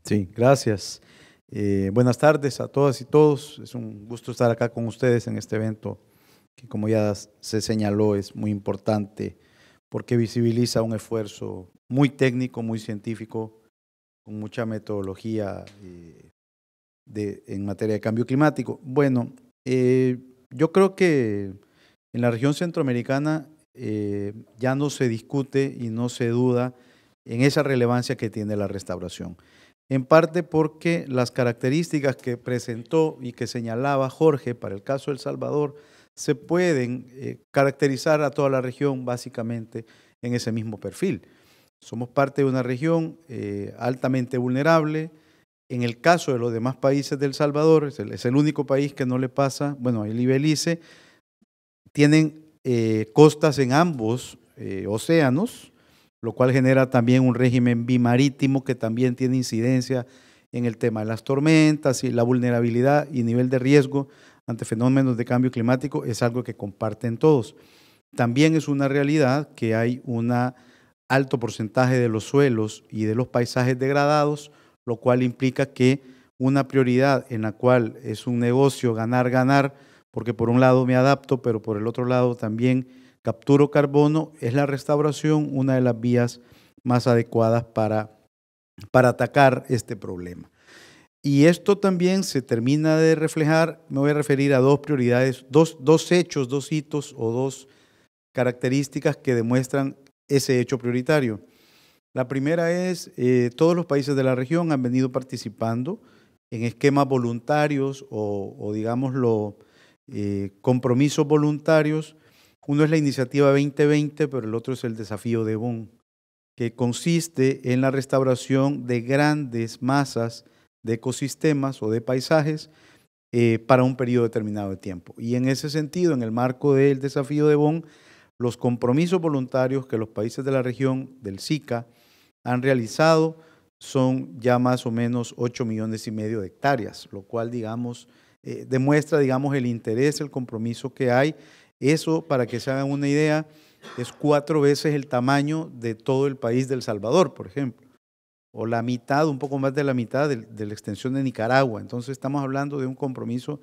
Sí, gracias. Eh, buenas tardes a todas y todos. Es un gusto estar acá con ustedes en este evento que, como ya se señaló, es muy importante porque visibiliza un esfuerzo muy técnico, muy científico, con mucha metodología eh, en materia de cambio climático. Bueno, eh, yo creo que en la región centroamericana ya no se discute y no se duda en esa relevancia que tiene la restauración en parte porque las características que presentó y que señalaba Jorge para el caso de El Salvador se pueden eh, caracterizar a toda la región básicamente en ese mismo perfil. Somos parte de una región eh, altamente vulnerable. En el caso de los demás países del El Salvador, es el, único país que no le pasa, bueno, el Ibelice, tienen eh, costas en ambos océanos, lo cual genera también un régimen bimarítimo que también tiene incidencia en el tema de las tormentas y la vulnerabilidad y nivel de riesgo ante fenómenos de cambio climático es algo que comparten todos. También es una realidad que hay un alto porcentaje de los suelos y de los paisajes degradados, lo cual implica que una prioridad en la cual es un negocio ganar, ganar, porque por un lado me adapto, pero por el otro lado también capturo carbono, es la restauración una de las vías más adecuadas para, para atacar este problema. Y esto también se termina de reflejar, me voy a referir a dos prioridades, dos, hechos, dos hitos o dos características que demuestran ese hecho prioritario. La primera es, eh, todos los países de la región han venido participando en esquemas voluntarios o, digámoslo, eh, compromisos voluntarios uno es la iniciativa 2020, pero el otro es el desafío de Bonn, que consiste en la restauración de grandes masas de ecosistemas o de paisajes eh, para un periodo determinado de tiempo. Y en ese sentido, en el marco del desafío de Bonn, los compromisos voluntarios que los países de la región del SICA han realizado son ya más o menos 8 millones y medio de hectáreas, lo cual, digamos, eh, demuestra, digamos, el interés, el compromiso que hay eso, para que se hagan una idea, es cuatro veces el tamaño de todo el país del Salvador, por ejemplo, o la mitad, un poco más de la mitad de, la extensión de Nicaragua. Entonces estamos hablando de un compromiso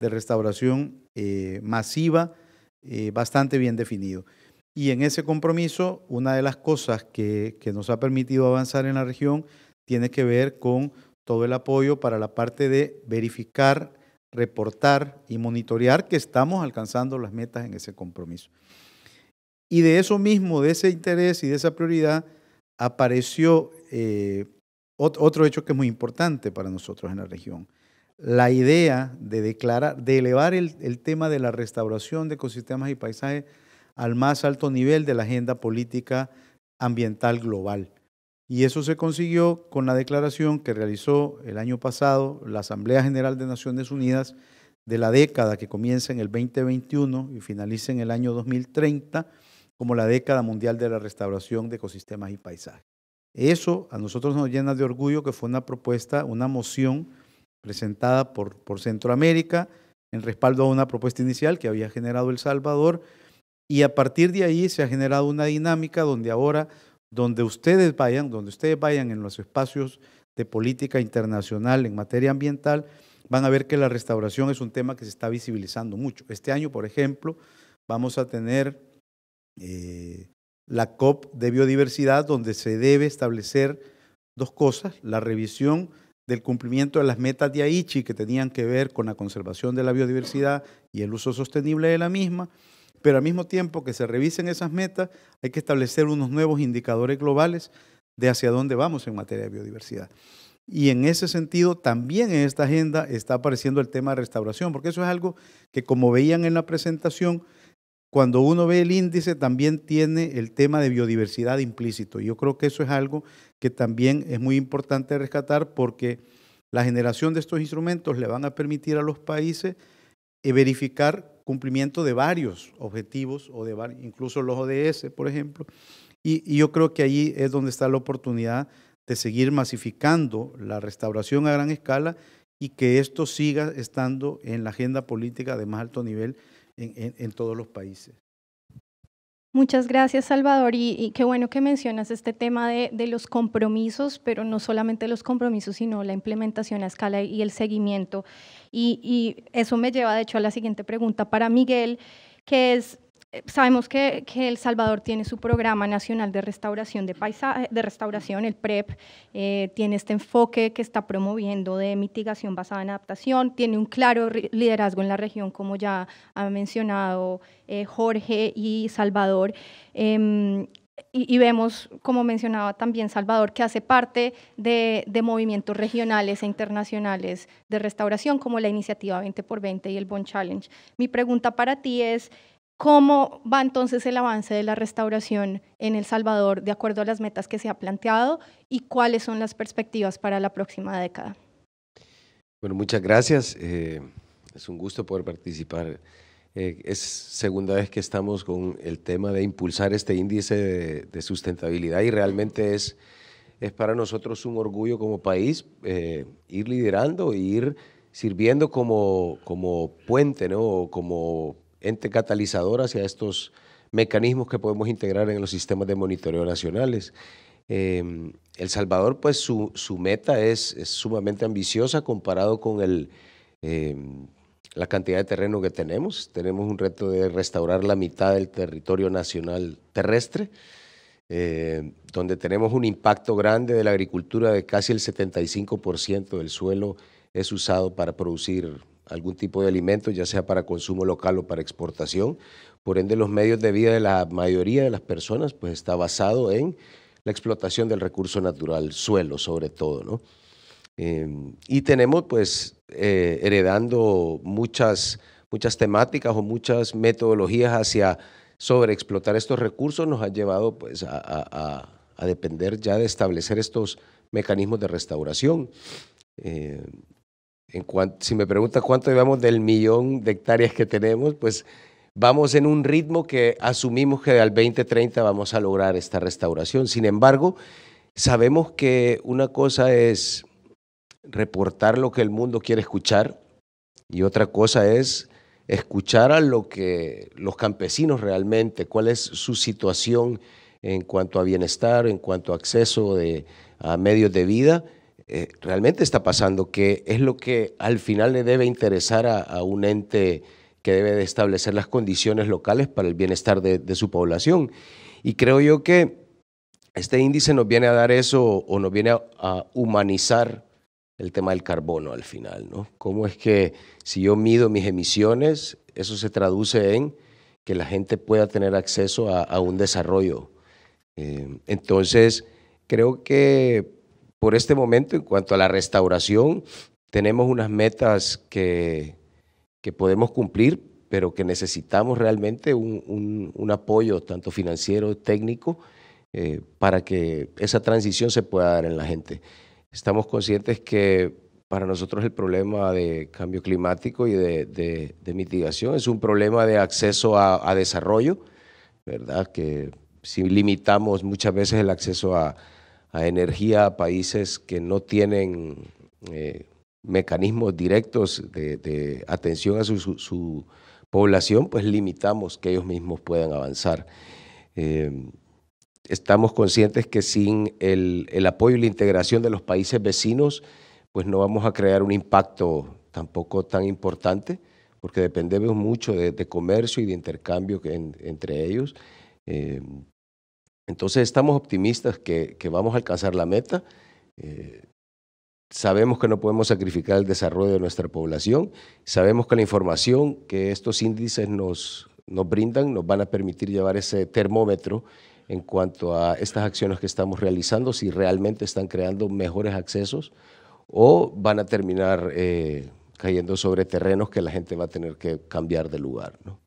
de restauración eh, masiva eh, bastante bien definido. Y en ese compromiso, una de las cosas que, que nos ha permitido avanzar en la región tiene que ver con todo el apoyo para la parte de verificar reportar y monitorear que estamos alcanzando las metas en ese compromiso. Y de eso mismo, de ese interés y de esa prioridad, apareció eh, otro hecho que es muy importante para nosotros en la región. La idea de declarar, de elevar el, el tema de la restauración de ecosistemas y paisajes al más alto nivel de la agenda política ambiental global. Y eso se consiguió con la declaración que realizó el año pasado la Asamblea General de Naciones Unidas de la década que comienza en el 2021 y finaliza en el año 2030 como la década mundial de la restauración de ecosistemas y paisajes. Eso a nosotros nos llena de orgullo que fue una propuesta, una moción presentada por, por Centroamérica en respaldo a una propuesta inicial que había generado El Salvador y a partir de ahí se ha generado una dinámica donde ahora donde ustedes vayan, donde ustedes vayan en los espacios de política internacional en materia ambiental, van a ver que la restauración es un tema que se está visibilizando mucho. Este año, por ejemplo, vamos a tener eh, la COP de biodiversidad, donde se debe establecer dos cosas, la revisión del cumplimiento de las metas de Aichi que tenían que ver con la conservación de la biodiversidad y el uso sostenible de la misma, pero al mismo tiempo que se revisen esas metas, hay que establecer unos nuevos indicadores globales de hacia dónde vamos en materia de biodiversidad. Y en ese sentido, también en esta agenda está apareciendo el tema de restauración, porque eso es algo que, como veían en la presentación, cuando uno ve el índice, también tiene el tema de biodiversidad implícito. Yo creo que eso es algo que también es muy importante rescatar porque la generación de estos instrumentos le van a permitir a los países eh, verificar cumplimiento de varios objetivos, o de incluso los ODS, por ejemplo. Y, yo creo que ahí es donde está la oportunidad de seguir masificando la restauración a gran escala y que esto siga estando en la agenda política de más alto nivel en todos los países. Muchas gracias, Salvador. Y, qué bueno que mencionas este tema de, los compromisos, pero no solamente los compromisos, sino la implementación a escala y el seguimiento. Y, y eso me lleva, de hecho, a la siguiente pregunta para Miguel, que es eh, sabemos que, El Salvador tiene su programa nacional de restauración de paisaje, eh, de restauración, el PREP, eh, tiene este enfoque que está promoviendo de mitigación basada en adaptación, tiene un claro liderazgo en la región, como ya ha mencionado Jorge y Salvador. Em, y, vemos, como mencionaba también Salvador, que hace parte de, de, movimientos regionales e internacionales de restauración, como la iniciativa 20 por 20 y el Bond Challenge. Mi pregunta para ti es, ¿Cómo va entonces el avance de la restauración en El Salvador de acuerdo a las metas que se ha planteado y cuáles son las perspectivas para la próxima década? Bueno, muchas gracias. Eh, es un gusto poder participar. Eh, es segunda vez que estamos con el tema de impulsar este índice de, sustentabilidad y realmente es, es para nosotros un orgullo como país eh, ir liderando e ir sirviendo como, como puente, ¿no? como ente catalizador hacia estos mecanismos que podemos integrar en los sistemas de monitoreo nacionales. Em, el Salvador, pues su, meta es, sumamente ambiciosa comparado con el, em, la cantidad de terreno que tenemos. Tenemos un reto de restaurar la mitad del territorio nacional terrestre, eh, donde tenemos un impacto grande de la agricultura de casi el 75% del suelo es usado para producir algún tipo de alimento, ya sea para consumo local o para exportación. Por ende, los medios de vida de la mayoría de las personas pues está basado en la explotación del recurso natural, suelo sobre todo, ¿no? Em, y tenemos pues eh, heredando muchas, muchas temáticas o muchas metodologías hacia sobreexplotar estos recursos nos ha llevado pues a, depender ya de establecer estos mecanismos de restauración. Eh, si me preguntas cuánto llevamos del millón de hectáreas que tenemos, pues vamos en un ritmo que asumimos que al 2030 vamos a lograr esta restauración. Sin embargo, sabemos que una cosa es reportar lo que el mundo quiere escuchar y otra cosa es escuchar a lo que los campesinos realmente, cuál es su situación en cuanto a bienestar, en cuanto a acceso a medios de vida eh, realmente está pasando, que es lo que al final le debe interesar a, un ente que debe de establecer las condiciones locales para el bienestar de, su población. Y creo yo que este índice nos viene a dar eso o nos viene a, humanizar el tema del carbono al final, ¿no? ¿Cómo es que si yo mido mis emisiones, eso se traduce en que la gente pueda tener acceso a, un desarrollo? Eh, entonces, creo que por este momento, en cuanto a la restauración, tenemos unas metas que, podemos cumplir, pero que necesitamos realmente un, apoyo, tanto financiero, técnico, eh, para que esa transición se pueda dar en la gente. Estamos conscientes que para nosotros el problema de cambio climático y de, mitigación es un problema de acceso a, a desarrollo, ¿verdad? Que si limitamos muchas veces el acceso a, a energía a países que no tienen eh, mecanismos directos de, atención a su, población, pues limitamos que ellos mismos puedan avanzar. Eh, estamos conscientes que sin el, apoyo y la integración de los países vecinos, pues no vamos a crear un impacto tampoco tan importante, porque dependemos mucho de, comercio y de intercambio entre ellos. Eh, entonces estamos optimistas que, vamos a alcanzar la meta. Eh, sabemos que no podemos sacrificar el desarrollo de nuestra población. Sabemos que la información que estos índices nos, brindan nos van a permitir llevar ese termómetro en cuanto a estas acciones que estamos realizando, si realmente están creando mejores accesos o van a terminar eh, cayendo sobre terrenos que la gente va a tener que cambiar de lugar. ¿no?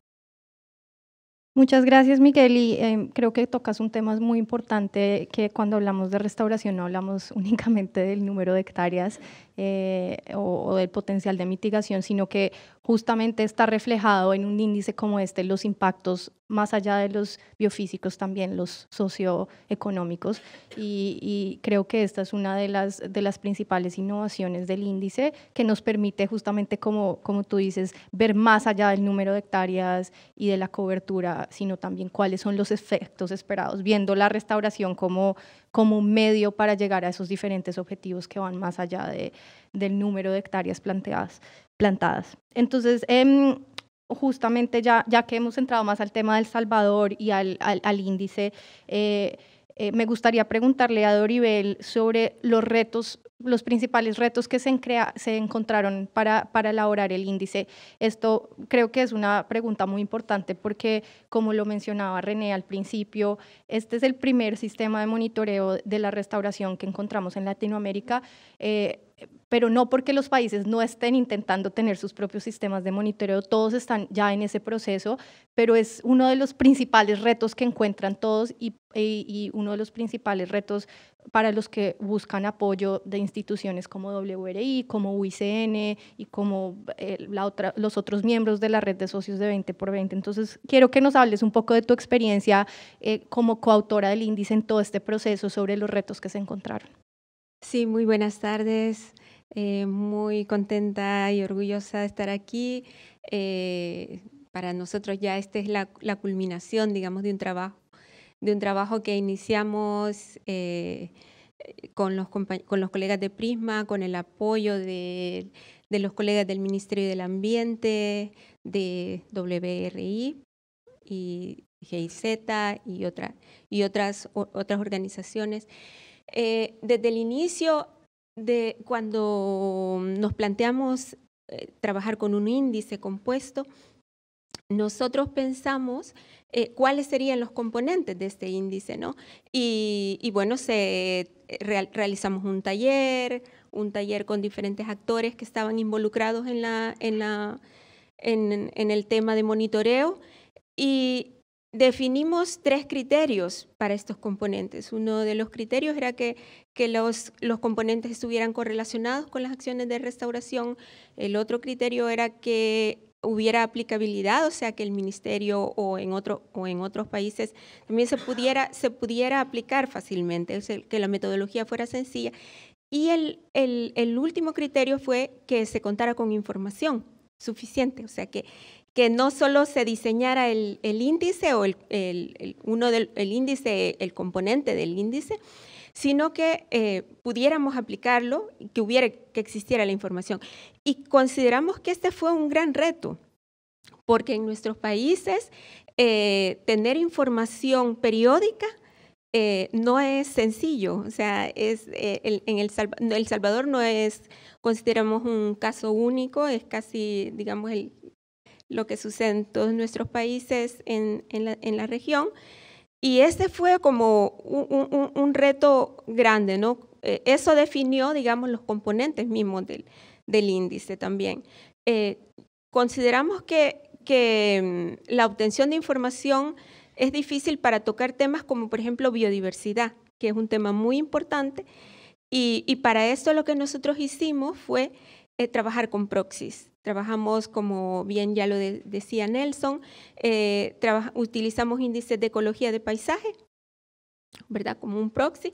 Muchas gracias, Miguel. Y eh, creo que tocas un tema muy importante que cuando hablamos de restauración no hablamos únicamente del número de hectáreas eh, o, o, del potencial de mitigación, sino que justamente está reflejado en un índice como este, los impactos más allá de los biofísicos, también los socioeconómicos. Y, creo que esta es una de las, de las principales innovaciones del índice que nos permite justamente, como, como tú dices, ver más allá del número de hectáreas y de la cobertura, sino también cuáles son los efectos esperados, viendo la restauración como, como un medio para llegar a esos diferentes objetivos que van más allá de, del número de hectáreas planteadas plantadas. Entonces, em, justamente ya, ya que hemos entrado más al tema del Salvador y al, índice, eh, eh, me gustaría preguntarle a Doribel sobre los retos, los principales retos que se, se encontraron para, para, elaborar el índice. Esto creo que es una pregunta muy importante porque, como lo mencionaba René al principio, este es el primer sistema de monitoreo de la restauración que encontramos en Latinoamérica. Eh, pero no porque los países no estén intentando tener sus propios sistemas de monitoreo, todos están ya en ese proceso, pero es uno de los principales retos que encuentran todos y, uno de los principales retos para los que buscan apoyo de instituciones como WRI, como UICN y como eh, los otros miembros de la red de socios de 20 por 20. Entonces, quiero que nos hables un poco de tu experiencia eh, como coautora del índice en todo este proceso sobre los retos que se encontraron. Sí, muy buenas tardes. Eh, muy contenta y orgullosa de estar aquí. Eh, para nosotros ya esta es la, culminación, digamos, de un trabajo, de un trabajo que iniciamos eh, con, los colegas de Prisma, con el apoyo de, los colegas del Ministerio del Ambiente, de WRI y GIZ y, y otras organizaciones. Eh, desde el inicio de cuando nos planteamos eh, trabajar con un índice compuesto, nosotros pensamos eh, cuáles serían los componentes de este índice, ¿no? Y, bueno, se, realizamos un taller, un taller con diferentes actores que estaban involucrados en, la, en, la, en el tema de monitoreo y, definimos tres criterios para estos componentes. Uno de los criterios era que, los, componentes estuvieran correlacionados con las acciones de restauración. El otro criterio era que hubiera aplicabilidad, o sea, que el ministerio o en, otros países también se pudiera, se pudiera aplicar fácilmente, o que la metodología fuera sencilla. Y el, el último criterio fue que se contara con información suficiente, o sea, que, que no solo se diseñara el, índice o el, uno del, índice, el componente del índice, sino que eh, pudiéramos aplicarlo y que hubiera que existiera la información. Y consideramos que este fue un gran reto, porque en nuestros países eh, tener información periódica eh, no es sencillo. O sea, es, en el, el, Salvador no es, consideramos un caso único, es casi, digamos, el, lo que sucede en todos nuestros países en, en, la, región. Y este fue como un, un, reto grande, ¿no? Eh, eso definió, digamos, los componentes mismos del, del índice también. Eh, consideramos que, que mm, la obtención de información es difícil para tocar temas como, por ejemplo, biodiversidad, que es un tema muy importante. Y, y para eso lo que nosotros hicimos fue eh, trabajar con proxies. Trabajamos, como bien ya lo decía Nelson, eh, utilizamos índices de ecología de paisaje, ¿verdad? Como un proxy,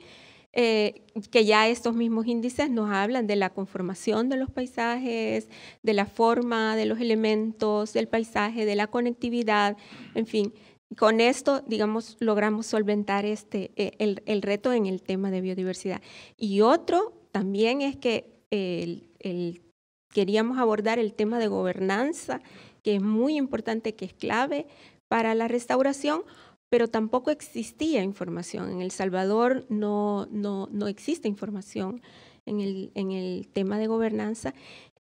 eh, que ya estos mismos índices nos hablan de la conformación de los paisajes, de la forma de los elementos del paisaje, de la conectividad, en fin. Con esto, digamos, logramos solventar este, eh, el, el, reto en el tema de biodiversidad. Y otro también es que el, el queríamos abordar el tema de gobernanza, que es muy importante, que es clave para la restauración, pero tampoco existía información. En El Salvador no, no, existe información en el, en el, tema de gobernanza.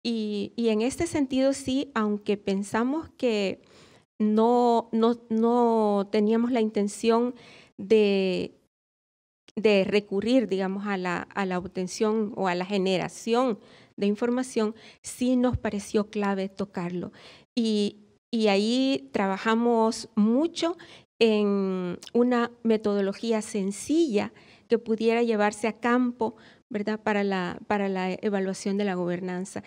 Y, en este sentido sí, aunque pensamos que no, no, teníamos la intención de, de recurrir, digamos, a la, a la obtención o a la generación de información, sí nos pareció clave tocarlo. Y, ahí trabajamos mucho en una metodología sencilla que pudiera llevarse a campo ¿verdad? Para, la, para la evaluación de la gobernanza.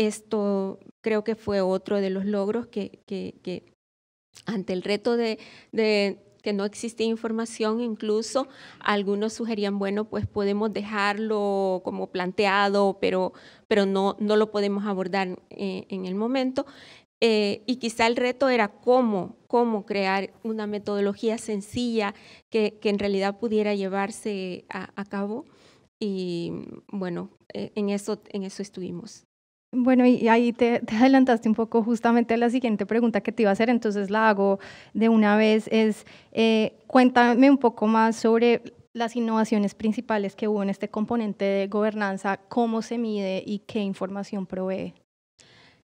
Esto creo que fue otro de los logros que, ante el reto de, de que no existe información, incluso algunos sugerían, bueno, pues podemos dejarlo como planteado, pero, pero no, no lo podemos abordar eh, en el momento. Eh, y quizá el reto era cómo, cómo crear una metodología sencilla que, en realidad pudiera llevarse a, a cabo. Y bueno, eh, en eso, en eso estuvimos. Bueno, y ahí te, adelantaste un poco justamente a la siguiente pregunta que te iba a hacer, entonces la hago de una vez, es eh, cuéntame un poco más sobre las innovaciones principales que hubo en este componente de gobernanza, cómo se mide y qué información provee.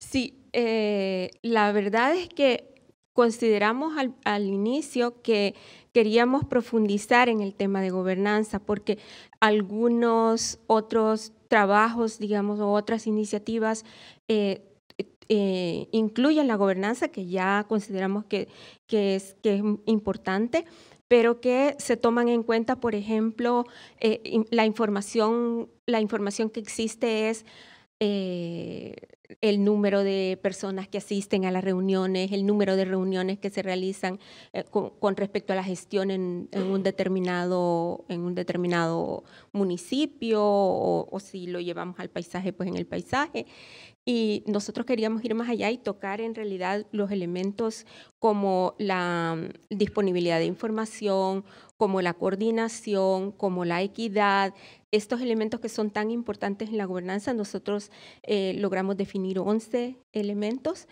Sí, eh, la verdad es que consideramos al, inicio que queríamos profundizar en el tema de gobernanza porque algunos otros trabajos, digamos, o otras iniciativas eh, eh, eh, incluyen la gobernanza, que ya consideramos que, es, importante, pero que se toman en cuenta, por ejemplo, la, información, la información que existe es eh, el número de personas que asisten a las reuniones, el número de reuniones que se realizan eh, con, respecto a la gestión en, un, determinado, en un determinado municipio o, si lo llevamos al paisaje, pues en el paisaje. Y nosotros queríamos ir más allá y tocar en realidad los elementos como la mm, disponibilidad de información, como la coordinación, como la equidad, estos elementos que son tan importantes en la gobernanza. Nosotros eh, logramos definir 11 elementos.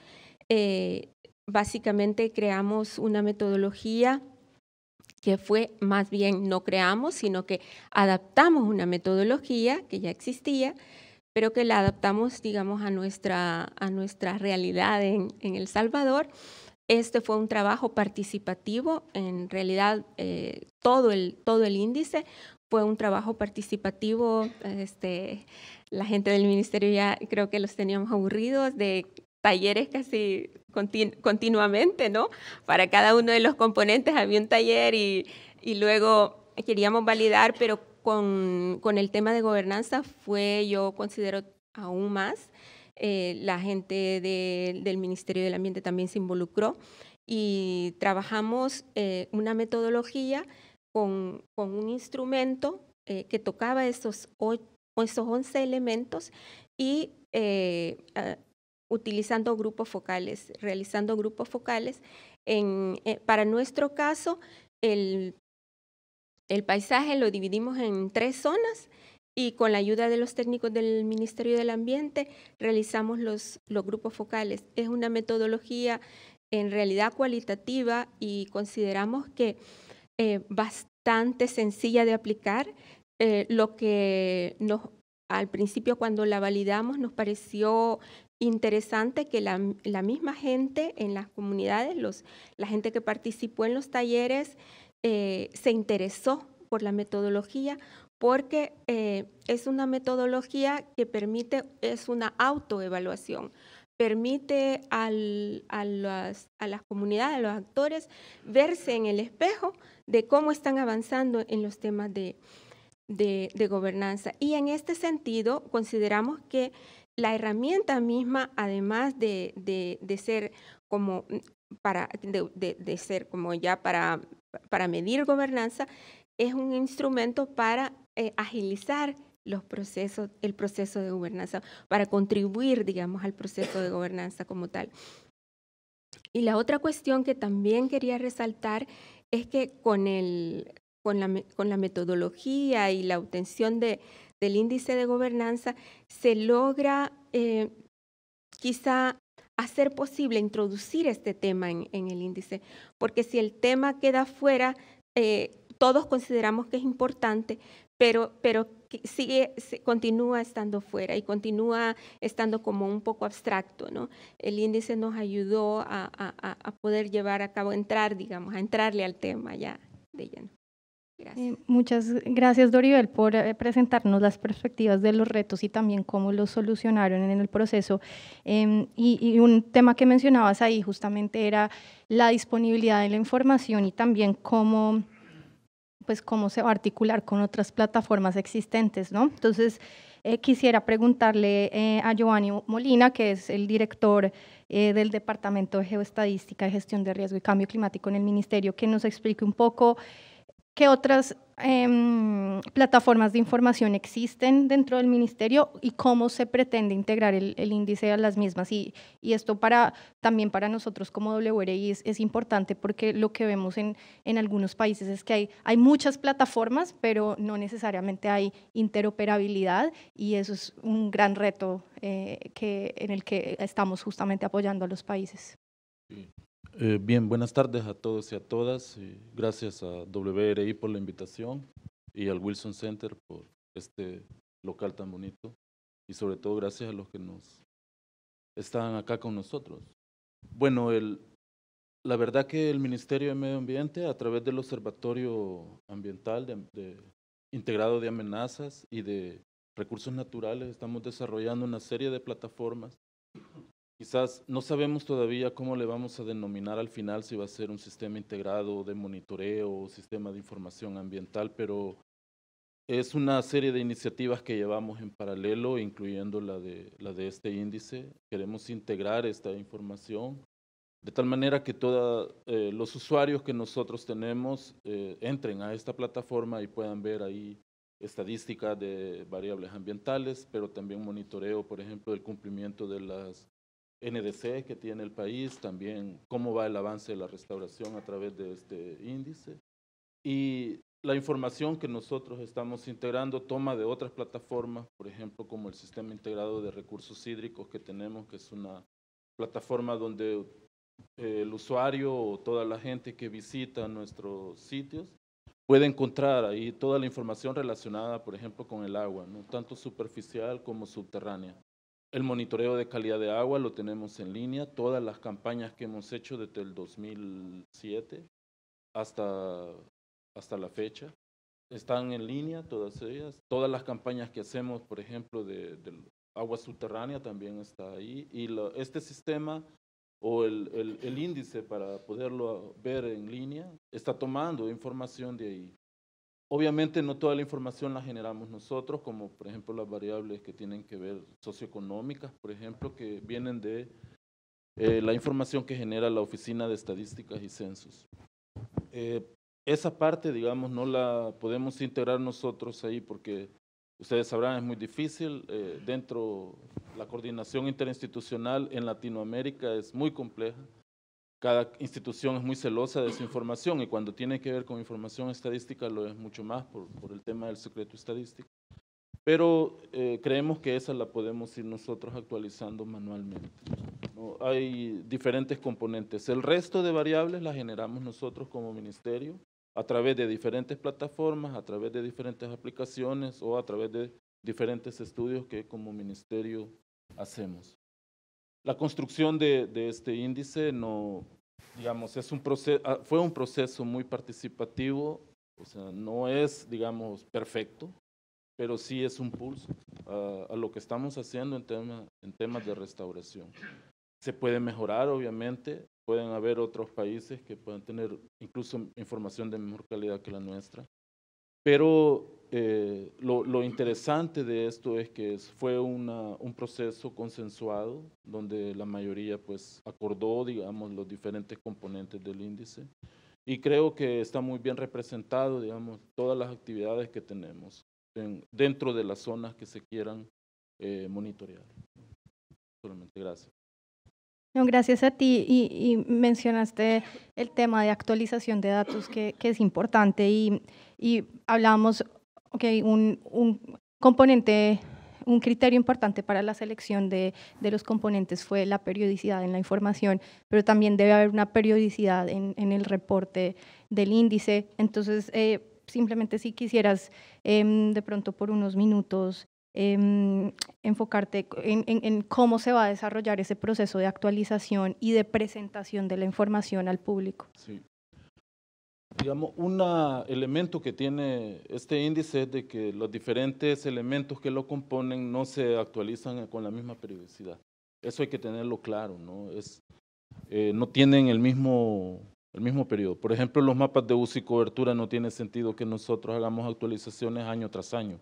Eh, básicamente creamos una metodología que fue más bien no creamos, sino que adaptamos una metodología que ya existía, pero que la adaptamos, digamos, a nuestra, a nuestra realidad en, El Salvador. Este fue un trabajo participativo, en realidad eh, todo, el, todo el índice fue un trabajo participativo. Este, la gente del ministerio ya creo que los teníamos aburridos de talleres casi continuamente, ¿no? Para cada uno de los componentes había un taller y, y luego queríamos validar, pero con, con, el tema de gobernanza fue, yo considero aún más, eh, la gente de, del Ministerio del Ambiente también se involucró y trabajamos eh, una metodología con, un instrumento eh, que tocaba esos estos 11 elementos y eh, ah, utilizando grupos focales, realizando grupos focales. En, eh, para nuestro caso, el, el paisaje lo dividimos en tres zonas y con la ayuda de los técnicos del Ministerio del Ambiente realizamos los, los grupos focales. Es una metodología en realidad cualitativa y consideramos que eh, bastante sencilla de aplicar. Eh, lo que al principio cuando la validamos nos pareció interesante que la, misma gente en las comunidades, la gente que participó en los talleres, eh, se interesó por la metodología porque es una metodología que permite, es una autoevaluación permite a, las, comunidades, a los actores, verse en el espejo de cómo están avanzando en los temas de, gobernanza. Y en este sentido, consideramos que la herramienta misma, además de, ser como para de, ser como ya para, para medir gobernanza, es un instrumento para eh, agilizar los procesos, el proceso de gobernanza, para contribuir, digamos, al proceso de gobernanza como tal. Y la otra cuestión que también quería resaltar es que con, el, con, la, metodología y la obtención de, del índice de gobernanza se logra eh, quizá hacer posible introducir este tema en, el índice, porque si el tema queda fuera, eh, todos consideramos que es importante, pero, pero sigue, continúa estando fuera y continúa estando como un poco abstracto, ¿no? El índice nos ayudó a, a, poder llevar a cabo, entrar, digamos, a entrarle al tema ya de lleno. Eh, muchas gracias, Doribel, por eh, presentarnos las perspectivas de los retos y también cómo los solucionaron en el proceso. Em, y, un tema que mencionabas ahí justamente era la disponibilidad de la información y también cómo pues cómo se va a articular con otras plataformas existentes, ¿no? Entonces, eh, quisiera preguntarle eh, a Giovanni Molina, que es el director eh, del Departamento de Geoestadística y Gestión de Riesgo y Cambio Climático en el Ministerio, que nos explique un poco qué otras Em, plataformas de información existen dentro del ministerio y cómo se pretende integrar el, índice a las mismas. Y, y, esto para, también para nosotros como WRI es, importante porque lo que vemos en, en, algunos países es que hay, hay muchas plataformas, pero no necesariamente hay interoperabilidad y eso es un gran reto eh, que, en el que estamos justamente apoyando a los países. Mm. Eh, bien, buenas tardes a todos y a todas. Eh, gracias a WRI por la invitación y al Wilson Center por este local tan bonito. Y sobre todo gracias a los que nos están acá con nosotros. Bueno, la verdad que el Ministerio de Medio Ambiente, a través del Observatorio Ambiental Integrado de Amenazas y de Recursos Naturales, estamos desarrollando una serie de plataformas Quizás no sabemos todavía cómo le vamos a denominar al final, si va a ser un sistema integrado de monitoreo o sistema de información ambiental, pero es una serie de iniciativas que llevamos en paralelo, incluyendo la de, este índice. Queremos integrar esta información de tal manera que todos eh, los usuarios que nosotros tenemos eh, entren a esta plataforma y puedan ver ahí estadísticas de variables ambientales, pero también monitoreo, por ejemplo, del cumplimiento de las NDC que tiene el país, también cómo va el avance de la restauración a través de este índice. Y la información que nosotros estamos integrando toma de otras plataformas, por ejemplo, como el Sistema Integrado de Recursos Hídricos que tenemos, que es una plataforma donde eh, el usuario o toda la gente que visita nuestros sitios puede encontrar ahí toda la información relacionada, por ejemplo, con el agua, ¿no? tanto superficial como subterránea. El monitoreo de calidad de agua lo tenemos en línea, todas las campañas que hemos hecho desde el 2007 hasta, hasta la fecha están en línea, todas ellas. Todas las campañas que hacemos, por ejemplo, de, agua subterránea también está ahí. Y este sistema o el, el, índice para poderlo ver en línea está tomando información de ahí. Obviamente no toda la información la generamos nosotros, como por ejemplo las variables que tienen que ver socioeconómicas, por ejemplo, que vienen de eh, la información que genera la Oficina de Estadísticas y Censos. Eh, esa parte, digamos, no la podemos integrar nosotros ahí porque ustedes sabrán, es muy difícil. Eh, dentro la coordinación interinstitucional en Latinoamérica es muy compleja cada institución es muy celosa de su información y cuando tiene que ver con información estadística lo es mucho más por, el tema del secreto estadístico. Pero eh, creemos que esa la podemos ir nosotros actualizando manualmente. Hay diferentes componentes. El resto de variables las generamos nosotros como ministerio a través de diferentes plataformas, a través de diferentes aplicaciones o a través de diferentes estudios que como ministerio hacemos. La construcción de, este índice no, digamos, es un ah, fue un proceso muy participativo, o sea, no es, digamos, perfecto, pero sí es un pulso a, lo que estamos haciendo en temas de restauración. Se puede mejorar, obviamente, pueden haber otros países que puedan tener incluso información de mejor calidad que la nuestra, pero eh, lo, interesante de esto es que fue un proceso consensuado donde la mayoría pues acordó, digamos, los diferentes componentes del índice y creo que está muy bien representado, digamos, todas las actividades que tenemos en, dentro de las zonas que se quieran eh, monitorear. Solamente gracias. gracias a ti y, mencionaste el tema de actualización de datos que, que es importante y y hablamos, ok, un, componente un criterio importante para la selección de, los componentes fue la periodicidad en la información, pero también debe haber una periodicidad en, el reporte del índice. Entonces, eh, simplemente si quisieras em, de pronto por unos minutos em, enfocarte en, cómo se va a desarrollar ese proceso de actualización y de presentación de la información al público. Sí. Digamos, un elemento que tiene este índice es de que los diferentes elementos que lo componen no se actualizan con la misma periodicidad. Eso hay que tenerlo claro, ¿no? Es, eh, no tienen el mismo, el periodo. Por ejemplo, los mapas de uso y cobertura no tiene sentido que nosotros hagamos actualizaciones año tras año.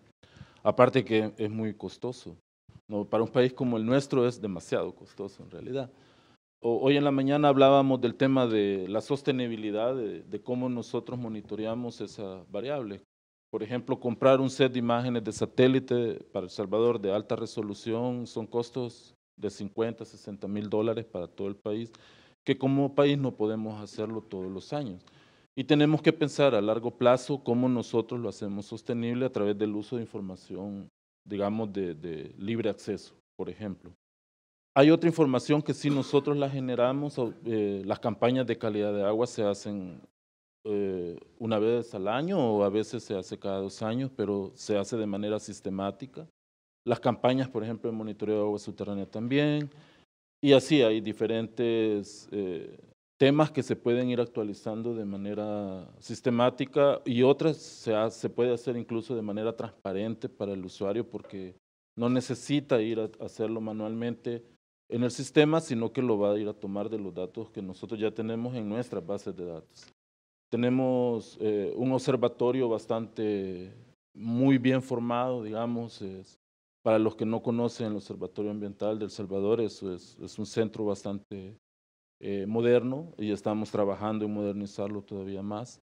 Aparte que es muy costoso. Para un país como el nuestro es demasiado costoso en realidad. Hoy en la mañana hablábamos del tema de la sostenibilidad, de, cómo nosotros monitoreamos esa variable. Por ejemplo, comprar un set de imágenes de satélite para El Salvador de alta resolución son costos de 50, 60 mil dólares para todo el país, que como país no podemos hacerlo todos los años. Y tenemos que pensar a largo plazo cómo nosotros lo hacemos sostenible a través del uso de información, digamos, de libre acceso, por ejemplo. Hay otra información que sí nosotros la generamos, eh, las campañas de calidad de agua se hacen eh, una vez al año o a veces se hace cada dos años, pero se hace de manera sistemática. Las campañas, por ejemplo, de monitoreo de agua subterránea también. Y así hay diferentes eh, temas que se pueden ir actualizando de manera sistemática y otras se, se puede hacer incluso de manera transparente para el usuario porque no necesita ir a hacerlo manualmente en el sistema, sino que lo va a ir a tomar de los datos que nosotros ya tenemos en nuestras bases de datos. Tenemos eh, un observatorio bastante muy bien formado, digamos. para los que no conocen el Observatorio Ambiental del El Salvador, eso es, un centro bastante eh, moderno y estamos trabajando en modernizarlo todavía más.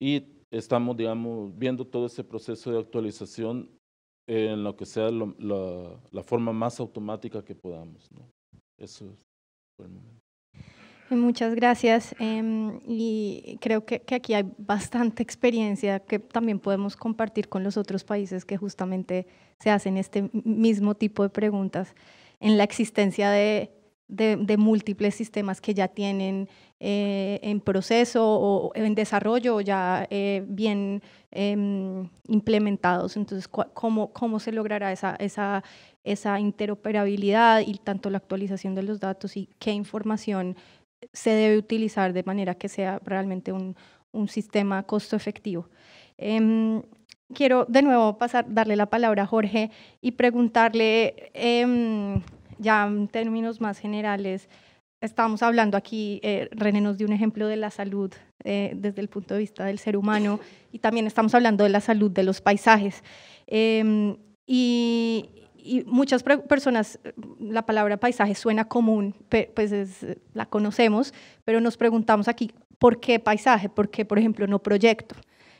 Y estamos, digamos, viendo todo ese proceso de actualización en lo que sea la, forma más automática que podamos. Muchas gracias. Em, y creo que, aquí hay bastante experiencia que también podemos compartir con los otros países que justamente se hacen este mismo tipo de preguntas en la existencia de, de, múltiples sistemas que ya tienen eh, en proceso o en desarrollo o ya eh, bien em, implementados. Entonces, ¿cómo, ¿cómo se logrará esa, esa esa interoperabilidad y tanto la actualización de los datos y qué información se debe utilizar de manera que sea realmente un, sistema costo efectivo. Em, quiero de nuevo pasar, darle la palabra a Jorge y preguntarle em, ya en términos más generales, estamos hablando aquí, eh, René nos dio un ejemplo de la salud eh, desde el punto de vista del ser humano y también estamos hablando de la salud de los paisajes. Em, y, y muchas personas, eh, la palabra paisaje suena común, pues eh, la conocemos, pero nos preguntamos aquí, ¿por qué paisaje? ¿Por qué, por ejemplo, no proyecto?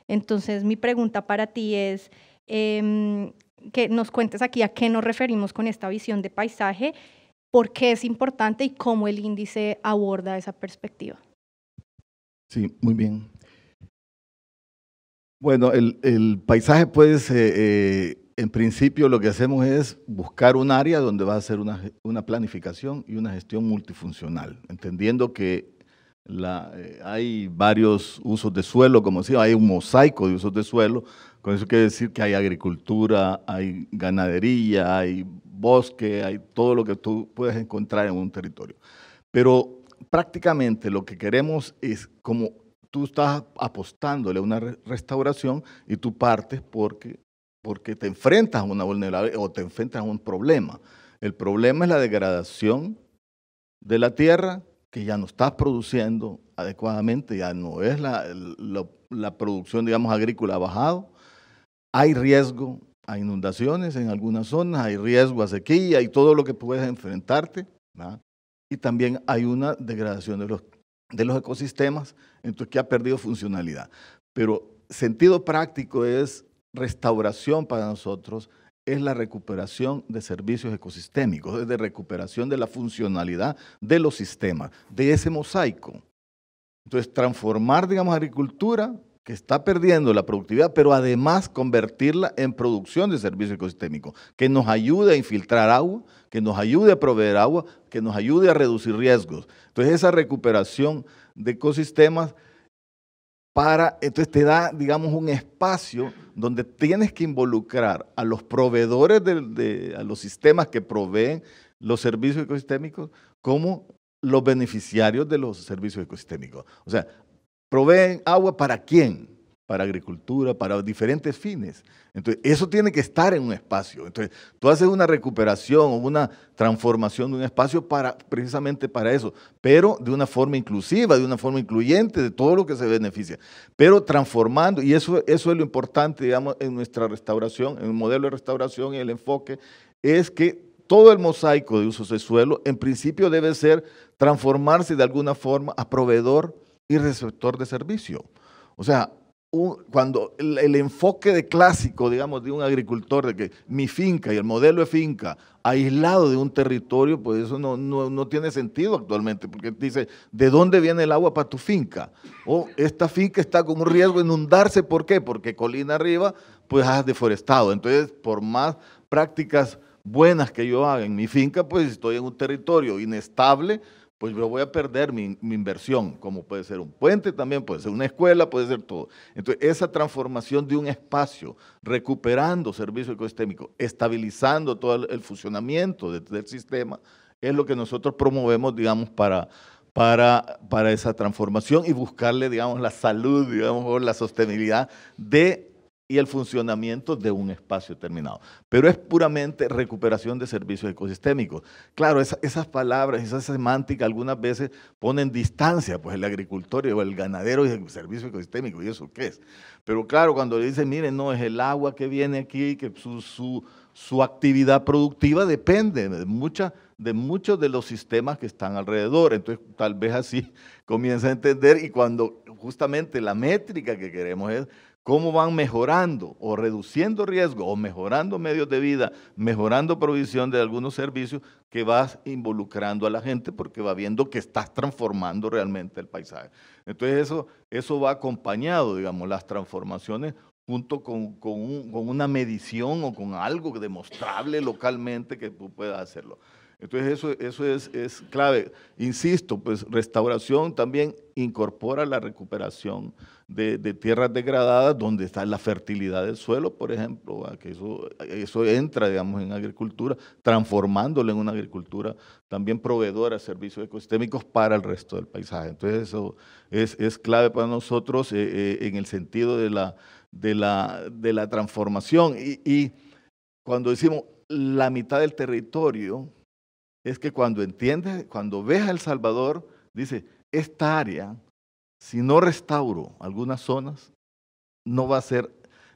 Entonces, mi pregunta para ti es em, que nos cuentes aquí a qué nos referimos con esta visión de paisaje, por qué es importante y cómo el índice aborda esa perspectiva. Sí, muy bien. Bueno, el, paisaje, pues... Eh, en principio lo que hacemos es buscar un área donde va a ser una, planificación y una gestión multifuncional, entendiendo que eh, hay varios usos de suelo, como decía, hay un mosaico de usos de suelo, con eso quiere decir que hay agricultura, hay ganadería, hay bosque, hay todo lo que tú puedes encontrar en un territorio. Pero prácticamente lo que queremos es como tú estás apostándole a una restauración y tú partes porque porque te enfrentas a una vulnerabilidad o te enfrentas a un problema. El problema es la degradación de la tierra que ya no estás produciendo adecuadamente, ya no es la, producción, digamos, agrícola ha bajado. Hay riesgo a inundaciones en algunas zonas, hay riesgo a sequía y todo lo que puedes enfrentarte. Y también hay una degradación de los, de los ecosistemas, entonces que ha perdido funcionalidad. Pero sentido práctico es restauración para nosotros es la recuperación de servicios ecosistémicos, es de recuperación de la funcionalidad de los sistemas, de ese mosaico. Entonces, transformar, digamos, agricultura que está perdiendo la productividad, pero además convertirla en producción de servicios ecosistémicos, que nos ayude a infiltrar agua, que nos ayude a proveer agua, que nos ayude a reducir riesgos. Entonces, esa recuperación de ecosistemas para, entonces te da, digamos, un espacio donde tienes que involucrar a los proveedores, de, los sistemas que proveen los servicios ecosistémicos, como los beneficiarios de los servicios ecosistémicos. O sea, proveen agua para quién, para agricultura, para diferentes fines. Entonces, eso tiene que estar en un espacio. Entonces, tú haces una recuperación o una transformación de un espacio para, precisamente para eso, pero de una forma inclusiva, de una forma incluyente, de todo lo que se beneficia, pero transformando, y eso, eso es lo importante, digamos, en nuestra restauración, en el modelo de restauración y el enfoque, es que todo el mosaico de usos de suelo, en principio debe ser transformarse de alguna forma a proveedor y receptor de servicio. O sea, cuando el, enfoque de clásico, digamos, de un agricultor, de que mi finca y el modelo de finca, aislado de un territorio, pues eso no, tiene sentido actualmente, porque dice, ¿de dónde viene el agua para tu finca? O esta finca está con un riesgo de inundarse, ¿por qué? Porque colina arriba, pues has deforestado. Entonces, por más prácticas buenas que yo haga en mi finca, pues estoy en un territorio inestable, pues yo voy a perder mi, inversión, como puede ser un puente también, puede ser una escuela, puede ser todo. Entonces, esa transformación de un espacio, recuperando servicio ecosistémico, estabilizando todo el, funcionamiento del sistema, es lo que nosotros promovemos, digamos, para, para, para esa transformación y buscarle, digamos, la salud, digamos, la sostenibilidad de y el funcionamiento de un espacio determinado. Pero es puramente recuperación de servicios ecosistémicos. Claro, esas palabras, esa semántica algunas veces ponen distancia, pues el agricultor o el ganadero y el servicio ecosistémico, ¿y eso qué es? Pero claro, cuando le dicen, miren, no, es el agua que viene aquí, que su, su, su actividad productiva depende de, mucha, de muchos de los sistemas que están alrededor. Entonces, tal vez así comienza a entender y cuando justamente la métrica que queremos es cómo van mejorando o reduciendo riesgo o mejorando medios de vida, mejorando provisión de algunos servicios que vas involucrando a la gente porque va viendo que estás transformando realmente el paisaje. Entonces eso, eso va acompañado, digamos, las transformaciones junto con, con una medición o con algo demostrable localmente que tú puedas hacerlo. Entonces eso, eso es, clave. Insisto, pues restauración también incorpora la recuperación de, tierras degradadas donde está la fertilidad del suelo, por ejemplo, que eso, eso entra, digamos, en agricultura, transformándolo en una agricultura también proveedora de servicios ecosistémicos para el resto del paisaje. Entonces eso es, clave para nosotros eh, eh, en el sentido de la, de la, transformación. y cuando decimos la mitad del territorio, es que cuando entiendes, cuando ves a El Salvador, dice, esta área, si no restauro algunas zonas, no va a ser,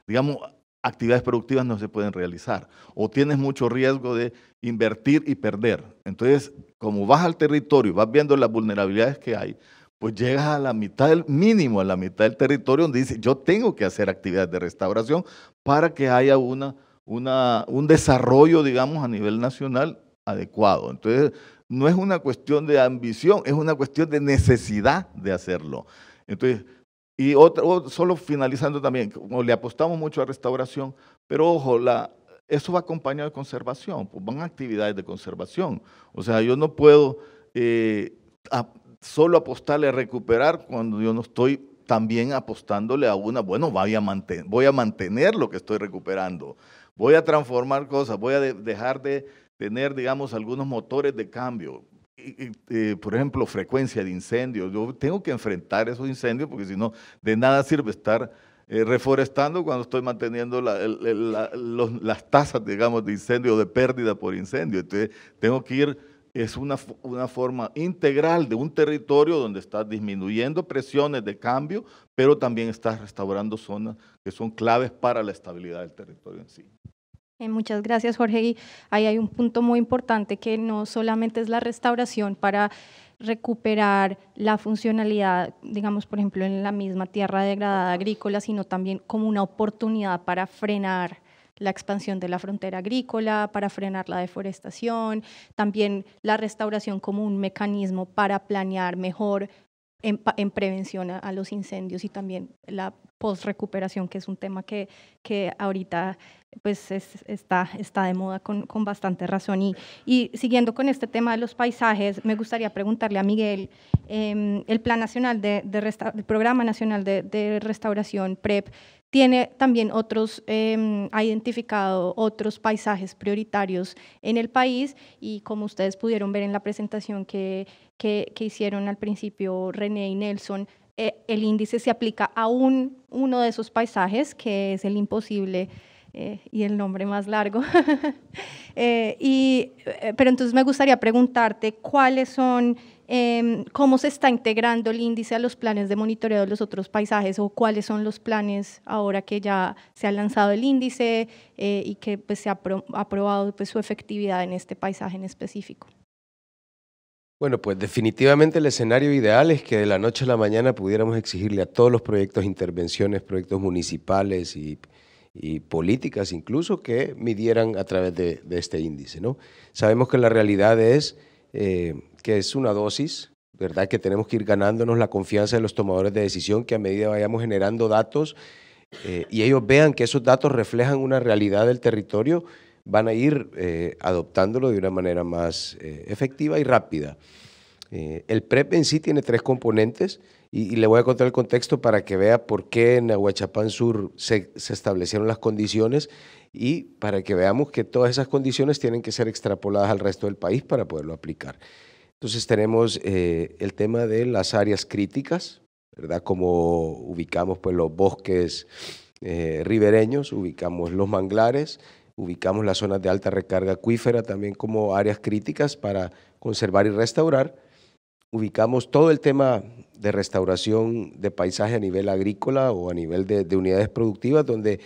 digamos, actividades productivas no se pueden realizar o tienes mucho riesgo de invertir y perder. Entonces, como vas al territorio vas viendo las vulnerabilidades que hay, pues llegas a la mitad del mínimo, a la mitad del territorio donde dice yo tengo que hacer actividades de restauración para que haya un desarrollo, digamos, a nivel nacional adecuado. Entonces, no es una cuestión de ambición, es una cuestión de necesidad de hacerlo. Entonces, y otro, solo finalizando también, como le apostamos mucho a restauración, pero ojo, eso va acompañado de conservación, pues van actividades de conservación. O sea, yo no puedo eh, solo apostarle a recuperar cuando yo no estoy también apostándole a una, bueno, voy a, voy a mantener lo que estoy recuperando, voy a transformar cosas, voy a dejar de tener, digamos, algunos motores de cambio. Eh, por ejemplo, frecuencia de incendios. Yo tengo que enfrentar esos incendios porque si no, de nada sirve estar eh, reforestando cuando estoy manteniendo las tasas, digamos, de incendio, o de pérdida por incendio. Entonces, tengo que ir, es una, una forma integral de un territorio donde estás disminuyendo presiones de cambio, pero también estás restaurando zonas que son claves para la estabilidad del territorio en sí. Eh, muchas gracias, Jorge. Y ahí hay un punto muy importante que no solamente es la restauración para recuperar la funcionalidad, digamos, por ejemplo, en la misma tierra degradada agrícola, sino también como una oportunidad para frenar la expansión de la frontera agrícola, para frenar la deforestación, también la restauración como un mecanismo para planear mejor en, prevención a, los incendios y también la post-recuperación, que es un tema que, que ahorita pues está, está de moda con, con bastante razón. Y, y, siguiendo con este tema de los paisajes, me gustaría preguntarle a Miguel, em, el Plan Nacional de, de el Programa Nacional de, de Restauración, PREP, tiene también otros, em, ha identificado otros paisajes prioritarios en el país y como ustedes pudieron ver en la presentación que, que, hicieron al principio René y Nelson, eh, el índice se aplica a un, uno de esos paisajes que es el imposible. Eh, y el nombre más largo. Eh, y, pero entonces me gustaría preguntarte cuáles son Em, cómo se está integrando el índice a los planes de monitoreo de los otros paisajes o cuáles son los planes ahora que ya se ha lanzado el índice eh, y que pues, se ha aprobado pues, su efectividad en este paisaje en específico. Bueno, pues definitivamente el escenario ideal es que de la noche a la mañana pudiéramos exigirle a todos los proyectos, intervenciones, proyectos municipales y, políticas incluso que midieran a través de, de este índice. ¿no? Sabemos que la realidad es eh, que es una dosis, ¿verdad? Que tenemos que ir ganándonos la confianza de los tomadores de decisión, que a medida vayamos generando datos eh, y ellos vean que esos datos reflejan una realidad del territorio, van a ir eh, adoptándolo de una manera más efectiva y rápida. el PREP en sí tiene tres componentes y, le voy a contar el contexto para que vea por qué en Aguachapán Sur se, se establecieron las condiciones y para que veamos que todas esas condiciones tienen que ser extrapoladas al resto del país para poderlo aplicar. Entonces tenemos eh, el tema de las áreas críticas, ¿verdad? Como ubicamos pues, los bosques eh, ribereños, ubicamos los manglares, ubicamos las zonas de alta recarga acuífera también como áreas críticas para conservar y restaurar. Ubicamos todo el tema de restauración de paisaje a nivel agrícola o a nivel de, unidades productivas, donde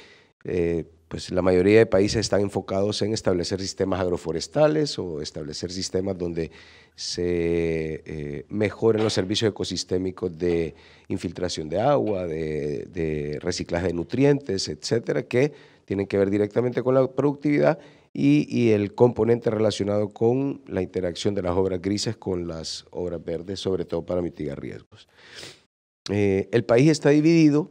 eh, pues la mayoría de países están enfocados en establecer sistemas agroforestales o establecer sistemas donde se eh, mejoren los servicios ecosistémicos de infiltración de agua, de, reciclaje de nutrientes, etcétera, que tienen que ver directamente con la productividad y, el componente relacionado con la interacción de las obras grises con las obras verdes, sobre todo para mitigar riesgos. Eh, el país está dividido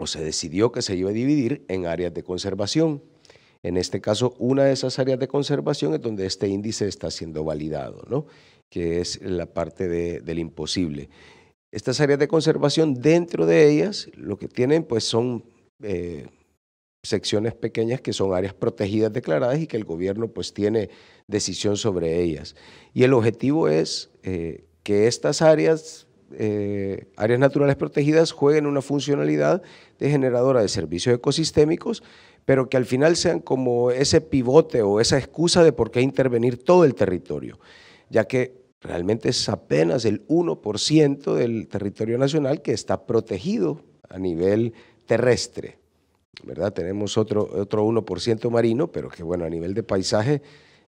o se decidió que se iba a dividir en áreas de conservación. En este caso, una de esas áreas de conservación es donde este índice está siendo validado, ¿no? que es la parte del imposible. Estas áreas de conservación, dentro de ellas, lo que tienen pues son eh, secciones pequeñas que son áreas protegidas declaradas y que el gobierno pues tiene decisión sobre ellas. Y el objetivo es eh, que estas áreas eh, áreas naturales protegidas jueguen una funcionalidad de generadora de servicios ecosistémicos, pero que al final sean como ese pivote o esa excusa de por qué intervenir todo el territorio, ya que realmente es apenas el 1% del territorio nacional que está protegido a nivel terrestre. ¿verdad? Tenemos otro, otro 1% marino, pero que bueno, a nivel de paisaje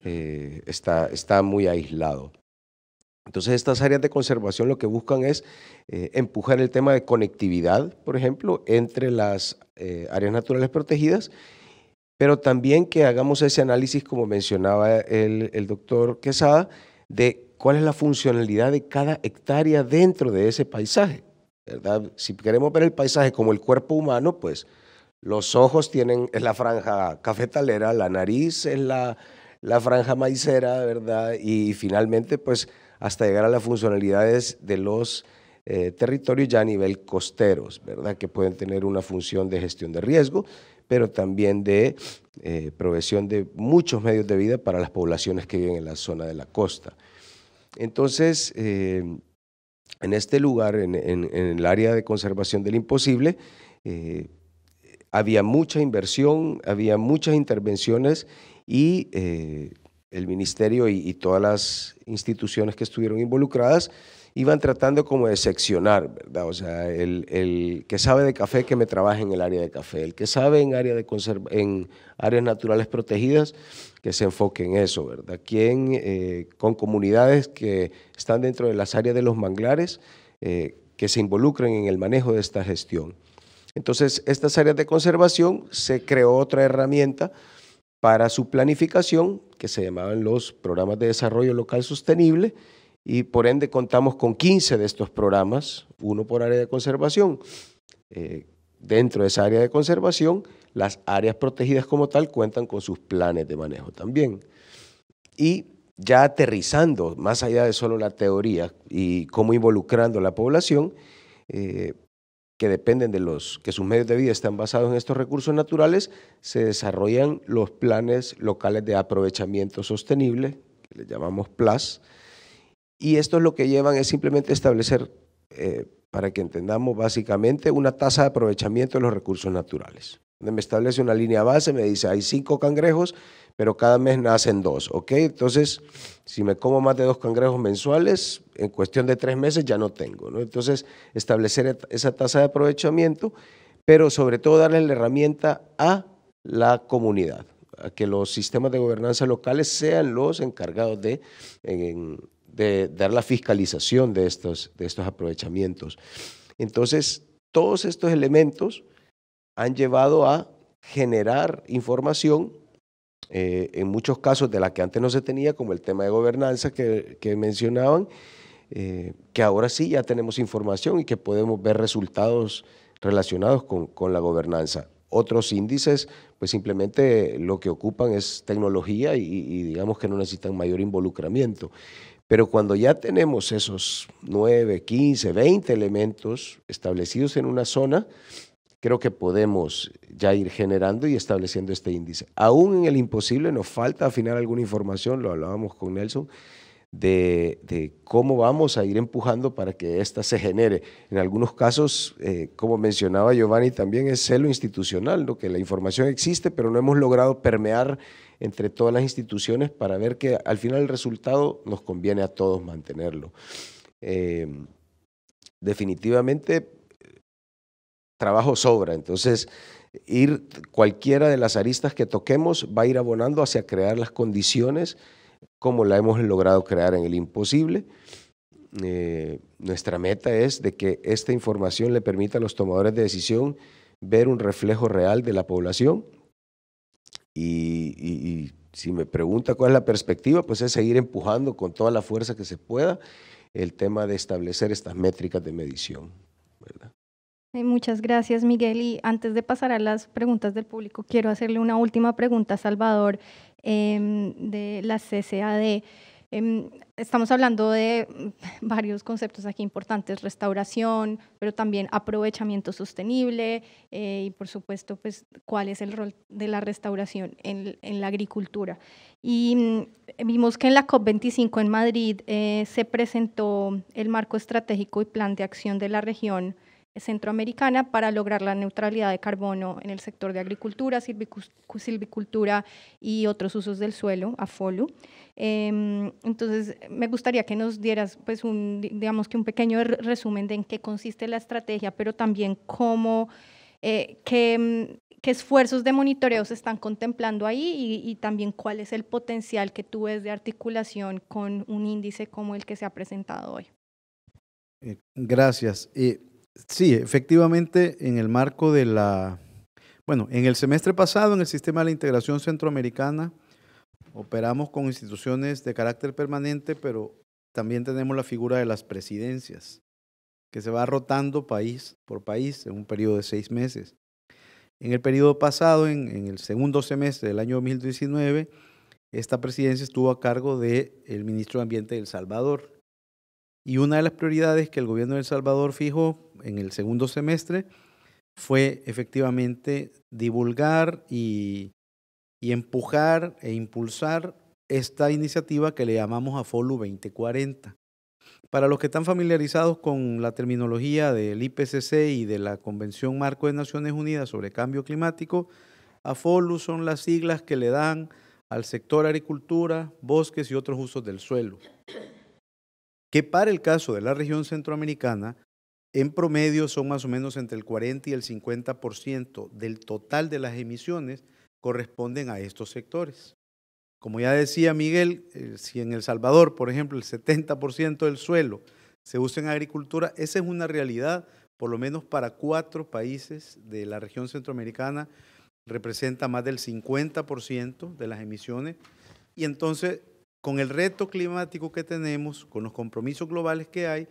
eh, está, está muy aislado. Entonces estas áreas de conservación lo que buscan es eh, empujar el tema de conectividad, por ejemplo, entre las eh, áreas naturales protegidas, pero también que hagamos ese análisis, como mencionaba el, doctor Quesada, de cuál es la funcionalidad de cada hectárea dentro de ese paisaje. ¿verdad? Si queremos ver el paisaje como el cuerpo humano, pues los ojos tienen es la franja cafetalera, la nariz es la, la franja maicera, ¿verdad? Y finalmente, pues hasta llegar a las funcionalidades de los eh, territorios ya a nivel costeros, ¿verdad? Que pueden tener una función de gestión de riesgo, pero también de eh, provisión de muchos medios de vida para las poblaciones que viven en la zona de la costa. Entonces, eh, en este lugar, en, en, el área de conservación del imposible, había mucha inversión, había muchas intervenciones y el ministerio y, todas las instituciones que estuvieron involucradas iban tratando como de seccionar, ¿verdad? O sea, el, que sabe de café que me trabaje en el área de café, el que sabe en, área de áreas naturales protegidas que se enfoque en eso, ¿verdad? Quien eh, con comunidades que están dentro de las áreas de los manglares eh, que se involucren en el manejo de esta gestión. Entonces, estas áreas de conservación se creó otra herramienta para su planificación, que se llamaban los programas de desarrollo local sostenible, y por ende contamos con 15 de estos programas, uno por área de conservación. Eh, dentro de esa área de conservación, las áreas protegidas como tal cuentan con sus planes de manejo también. Y ya aterrizando, más allá de solo la teoría y cómo involucrando a la población, eh, que dependen de los que sus medios de vida están basados en estos recursos naturales, se desarrollan los planes locales de aprovechamiento sostenible, que le llamamos PLAS, y esto es lo que llevan es simplemente establecer, eh, para que entendamos básicamente, una tasa de aprovechamiento de los recursos naturales. Donde me establece una línea base, me dice, hay cinco cangrejos, pero cada mes nacen dos, ¿ok? Entonces, si me como más de dos cangrejos mensuales, en cuestión de tres meses ya no tengo, ¿no? Entonces, establecer esa tasa de aprovechamiento, pero sobre todo darle la herramienta a la comunidad, a que los sistemas de gobernanza locales sean los encargados de, dar la fiscalización de de estos aprovechamientos. Entonces, todos estos elementos han llevado a generar información eh, en muchos casos de la que antes no se tenía, como el tema de gobernanza que, mencionaban, eh, que ahora sí ya tenemos información y que podemos ver resultados relacionados con, la gobernanza. Otros índices, pues simplemente lo que ocupan es tecnología y, y digamos que no necesitan mayor involucramiento. Pero cuando ya tenemos esos 9, 15, 20 elementos establecidos en una zona, creo que podemos ya ir generando y estableciendo este índice. Aún en el imposible nos falta afinar alguna información, lo hablábamos con Nelson, de, cómo vamos a ir empujando para que ésta se genere. En algunos casos, eh, como mencionaba Giovanni, también es celo institucional, lo que la información existe, pero no hemos logrado permear entre todas las instituciones para ver que al final el resultado nos conviene a todos mantenerlo. Eh, definitivamente trabajo sobra. Entonces, ir cualquiera de las aristas que toquemos va a ir abonando hacia crear las condiciones como la hemos logrado crear en el imposible. Eh, nuestra meta es de que esta información le permita a los tomadores de decisión ver un reflejo real de la población y, si me pregunta cuál es la perspectiva, pues es seguir empujando con toda la fuerza que se pueda el tema de establecer estas métricas de medición. Muchas gracias, Miguel. Y antes de pasar a las preguntas del público, quiero hacerle una última pregunta a Salvador em, de la CCAD. Em, estamos hablando de varios conceptos aquí importantes, restauración, pero también aprovechamiento sostenible eh, y, por supuesto, pues, cuál es el rol de la restauración en la agricultura. Y mm, vimos que en la COP25 en Madrid eh, se presentó el marco estratégico y plan de acción de la región centroamericana para lograr la neutralidad de carbono en el sector de agricultura, silvicultura y otros usos del suelo, AFOLU. folu em, entonces, me gustaría que nos dieras, pues, un, digamos que un pequeño resumen de en qué consiste la estrategia, pero también cómo, eh, mm, qué, esfuerzos de monitoreo se están contemplando ahí y, también cuál es el potencial que tú ves de articulación con un índice como el que se ha presentado hoy. Eh, gracias. y eh, Sí, efectivamente, en el marco de la... Bueno, en el semestre pasado, en el sistema de la integración centroamericana, operamos con instituciones de carácter permanente, pero también tenemos la figura de las presidencias, que se va rotando país por país en un periodo de seis meses. En el periodo pasado, en, el segundo semestre del año 2019, esta presidencia estuvo a cargo del ministro de Ambiente de El Salvador, y una de las prioridades que el gobierno de El Salvador fijó en el segundo semestre fue efectivamente divulgar y, empujar e impulsar esta iniciativa que le llamamos AFOLU 2040. Para los que están familiarizados con la terminología del IPCC y de la Convención Marco de Naciones Unidas sobre Cambio Climático, AFOLU son las siglas que le dan al sector agricultura, bosques y otros usos del suelo que para el caso de la región centroamericana, en promedio son más o menos entre el 40 y el 50% del total de las emisiones corresponden a estos sectores. Como ya decía Miguel, eh, si en El Salvador, por ejemplo, el 70% del suelo se usa en agricultura, esa es una realidad, por lo menos para cuatro países de la región centroamericana, representa más del 50% de las emisiones. Y entonces con el reto climático que tenemos, con los compromisos globales que hay,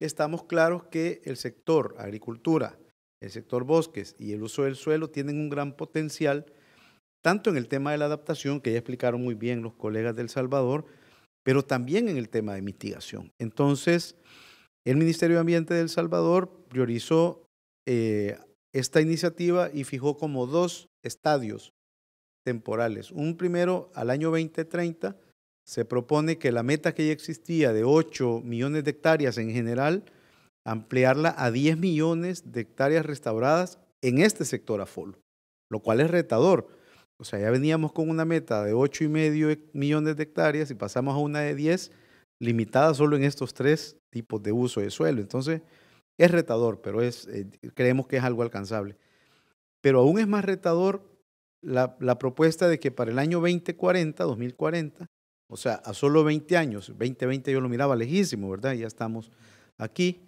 estamos claros que el sector agricultura, el sector bosques y el uso del suelo tienen un gran potencial, tanto en el tema de la adaptación, que ya explicaron muy bien los colegas del Salvador, pero también en el tema de mitigación. Entonces, el Ministerio de Ambiente del Salvador priorizó eh, esta iniciativa y fijó como dos estadios temporales. Un primero al año 2030 se propone que la meta que ya existía de 8 millones de hectáreas en general, ampliarla a 10 millones de hectáreas restauradas en este sector folo, lo cual es retador. O sea, ya veníamos con una meta de y medio millones de hectáreas y pasamos a una de 10, limitada solo en estos tres tipos de uso de suelo. Entonces, es retador, pero es, eh, creemos que es algo alcanzable. Pero aún es más retador la, la propuesta de que para el año 2040, 2040, o sea, a solo 20 años, 2020 yo lo miraba lejísimo, ¿verdad? Ya estamos aquí.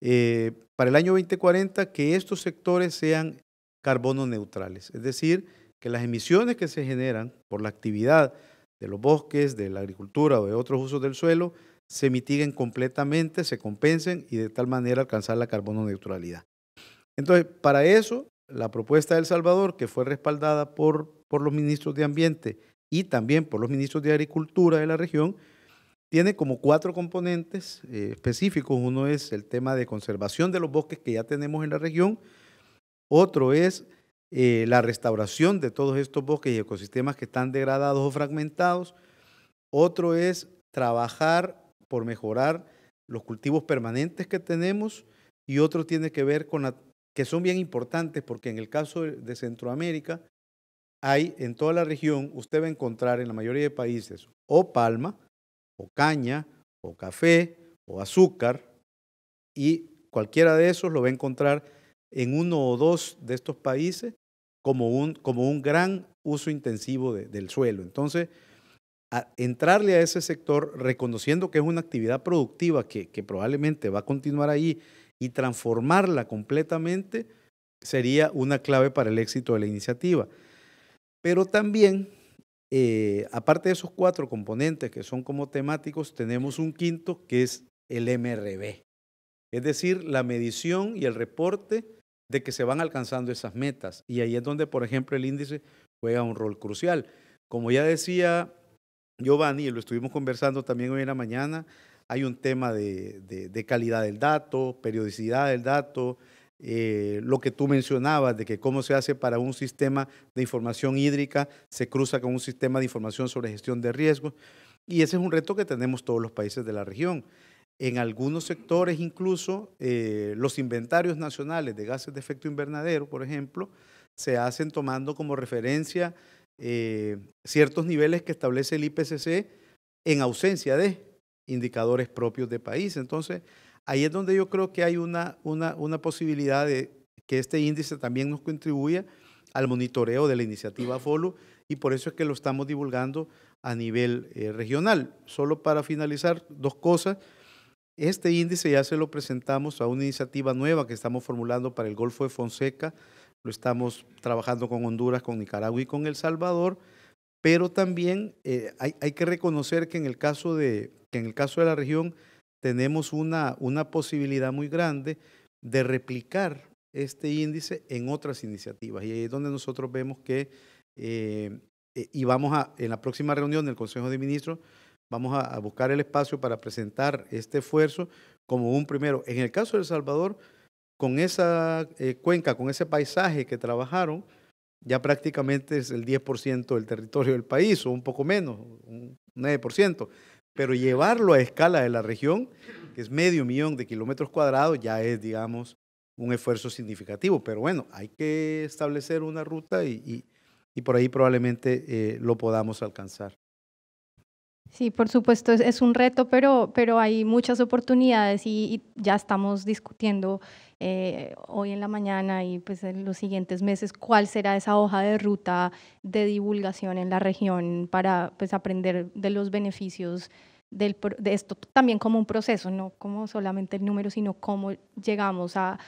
Eh, para el año 2040, que estos sectores sean carbono neutrales, es decir, que las emisiones que se generan por la actividad de los bosques, de la agricultura o de otros usos del suelo, se mitiguen completamente, se compensen y de tal manera alcanzar la carbono neutralidad. Entonces, para eso, la propuesta de El Salvador, que fue respaldada por, por los ministros de Ambiente y también por los ministros de Agricultura de la región, tiene como cuatro componentes eh, específicos. Uno es el tema de conservación de los bosques que ya tenemos en la región. Otro es eh, la restauración de todos estos bosques y ecosistemas que están degradados o fragmentados. Otro es trabajar por mejorar los cultivos permanentes que tenemos. Y otro tiene que ver con la, que son bien importantes porque en el caso de Centroamérica, hay en toda la región, usted va a encontrar en la mayoría de países o palma, o caña, o café, o azúcar, y cualquiera de esos lo va a encontrar en uno o dos de estos países como un, gran uso intensivo del suelo. Entonces, entrarle a ese sector reconociendo que es una actividad productiva que, que probablemente va a continuar ahí y transformarla completamente sería una clave para el éxito de la iniciativa. Pero también, eh, aparte de esos cuatro componentes que son como temáticos, tenemos un quinto que es el MRB, es decir, la medición y el reporte de que se van alcanzando esas metas. Y ahí es donde, por ejemplo, el índice juega un rol crucial. Como ya decía Giovanni, y lo estuvimos conversando también hoy en la mañana, hay un tema de calidad del dato, periodicidad del dato, eh, lo que tú mencionabas, de que cómo se hace para un sistema de información hídrica, se cruza con un sistema de información sobre gestión de riesgos. Y ese es un reto que tenemos todos los países de la región. En algunos sectores, incluso eh, los inventarios nacionales de gases de efecto invernadero, por ejemplo, se hacen tomando como referencia eh, ciertos niveles que establece el IPCC en ausencia de indicadores propios de país. Entonces, ahí es donde yo creo que hay una, una, posibilidad de que este índice también nos contribuya al monitoreo de la iniciativa FOLU y por eso es que lo estamos divulgando a nivel eh, regional. Solo para finalizar, dos cosas. Este índice ya se lo presentamos a una iniciativa nueva que estamos formulando para el Golfo de Fonseca, lo estamos trabajando con Honduras, con Nicaragua y con El Salvador, pero también eh, hay, que reconocer que en el caso de, que en el caso de la región, tenemos una, una posibilidad muy grande de replicar este índice en otras iniciativas. Y ahí es donde nosotros vemos que, eh, eh, y vamos a, en la próxima reunión del Consejo de Ministros, vamos a, buscar el espacio para presentar este esfuerzo como un primero. En el caso de El Salvador, con esa eh, cuenca, con ese paisaje que trabajaron, ya prácticamente es el 10% del territorio del país, o un poco menos, un 9% pero llevarlo a escala de la región, que es medio millón de kilómetros cuadrados, ya es, digamos, un esfuerzo significativo. Pero bueno, hay que establecer una ruta y, por ahí probablemente eh, lo podamos alcanzar. Sí, por supuesto, es, un reto, pero, pero hay muchas oportunidades y, ya estamos discutiendo eh, hoy en la mañana y pues en los siguientes meses cuál será esa hoja de ruta de divulgación en la región para pues, aprender de los beneficios de esto también como un proceso, no como solamente el número, sino cómo llegamos a,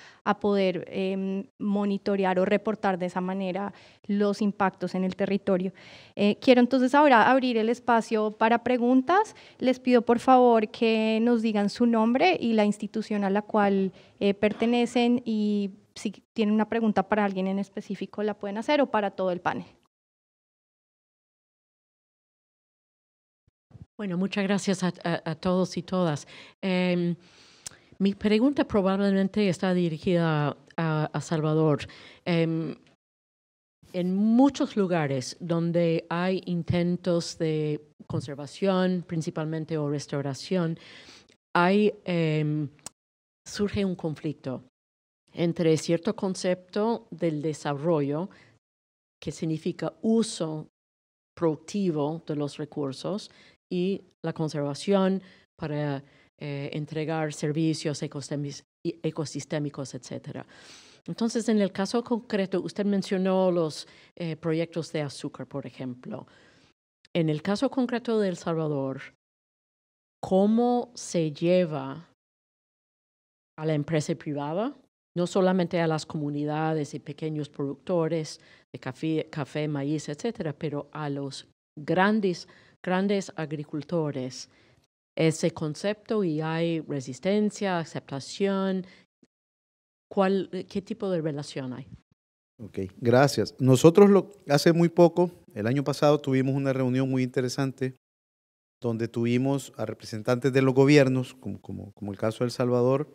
poder em, monitorear o reportar de esa manera los impactos en el territorio. Eh, quiero entonces ahora abrir el espacio para preguntas. Les pido por favor que nos digan su nombre y la institución a la cual eh, pertenecen y si tienen una pregunta para alguien en específico la pueden hacer o para todo el panel. Bueno, muchas gracias a, todos y todas. Em, mi pregunta probablemente está dirigida a, Salvador. Em, en muchos lugares donde hay intentos de conservación, principalmente o restauración, hay, em, surge un conflicto entre cierto concepto del desarrollo, que significa uso productivo de los recursos, y la conservación para eh, entregar servicios ecosistémicos, etc. Entonces, en el caso concreto, usted mencionó los eh, proyectos de azúcar, por ejemplo. En el caso concreto de El Salvador, ¿cómo se lleva a la empresa privada, no solamente a las comunidades y pequeños productores de café, café maíz, etcétera, pero a los grandes grandes agricultores ese concepto y hay resistencia, aceptación. ¿Qué tipo de relación hay? Ok, gracias. Nosotros lo, hace muy poco, el año pasado, tuvimos una reunión muy interesante donde tuvimos a representantes de los gobiernos, como, el caso de El Salvador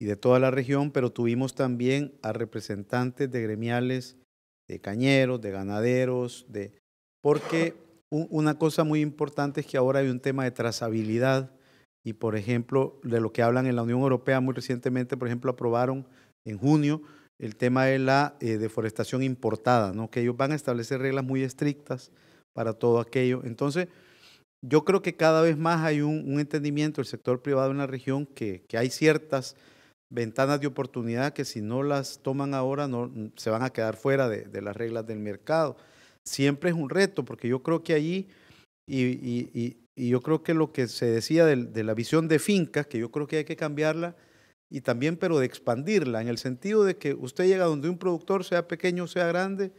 y de toda la región, pero tuvimos también a representantes de gremiales, de cañeros, de ganaderos, de, porque una cosa muy importante es que ahora hay un tema de trazabilidad y, por ejemplo, de lo que hablan en la Unión Europea muy recientemente, por ejemplo, aprobaron en junio el tema de la eh, deforestación importada, ¿no? que ellos van a establecer reglas muy estrictas para todo aquello. Entonces, yo creo que cada vez más hay un, entendimiento del sector privado en la región que, hay ciertas ventanas de oportunidad que si no las toman ahora no, se van a quedar fuera de las reglas del mercado siempre es un reto, porque yo creo que allí, y, yo creo que lo que se decía de, la visión de fincas, que yo creo que hay que cambiarla, y también, pero de expandirla, en el sentido de que usted llega donde un productor, sea pequeño, o sea grande,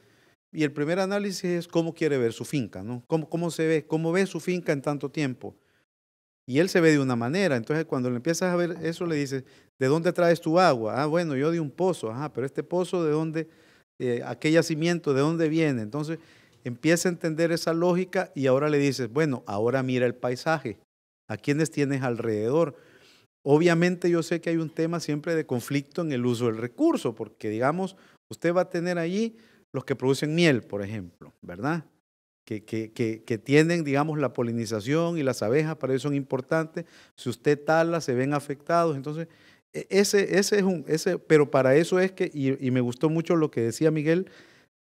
y el primer análisis es cómo quiere ver su finca, ¿no? ¿Cómo, cómo se ve? ¿Cómo ve su finca en tanto tiempo? Y él se ve de una manera. Entonces, cuando le empiezas a ver eso, le dices, ¿de dónde traes tu agua? Ah, bueno, yo de un pozo. Ajá, pero este pozo, ¿de dónde? Eh, aquel yacimiento, de dónde viene. Entonces empieza a entender esa lógica y ahora le dices, bueno, ahora mira el paisaje, a quiénes tienes alrededor. Obviamente yo sé que hay un tema siempre de conflicto en el uso del recurso, porque digamos, usted va a tener allí los que producen miel, por ejemplo, ¿verdad? Que, que, que, tienen, digamos, la polinización y las abejas, para eso son importantes. Si usted tala, se ven afectados. Entonces, e-, ese, ese es un, ese, pero para eso es que, y, me gustó mucho lo que decía Miguel,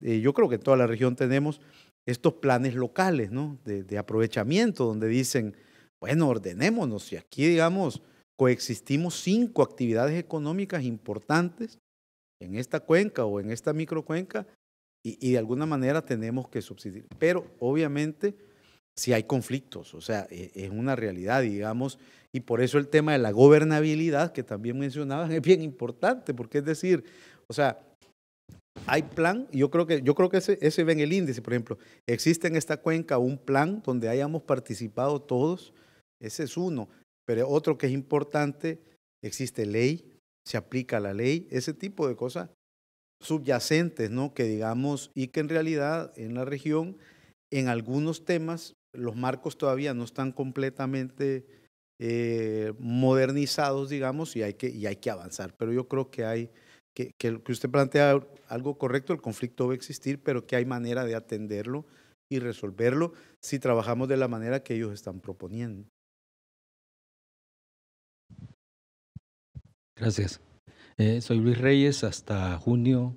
eh, yo creo que en toda la región tenemos estos planes locales, ¿no? De, aprovechamiento, donde dicen, bueno, ordenémonos, y aquí, digamos, coexistimos cinco actividades económicas importantes en esta cuenca o en esta microcuenca, y, y de alguna manera tenemos que subsidiar. Pero obviamente, si hay conflictos, o sea, e-, es una realidad, digamos, y por eso el tema de la gobernabilidad, que también mencionaban, es bien importante, porque es decir, o sea, hay plan, yo creo que, yo creo que ese, ese ven el índice, por ejemplo, existe en esta cuenca un plan donde hayamos participado todos, ese es uno, pero otro que es importante, existe ley, se aplica la ley, ese tipo de cosas subyacentes, ¿no? Que digamos, y que en realidad en la región, en algunos temas, los marcos todavía no están completamente eh, modernizados, digamos, y hay, que, avanzar. Pero yo creo que hay, que, usted plantea algo correcto, el conflicto va a existir, pero que hay manera de atenderlo y resolverlo si trabajamos de la manera que ellos están proponiendo. Gracias. Eh, soy Luis Reyes, hasta junio,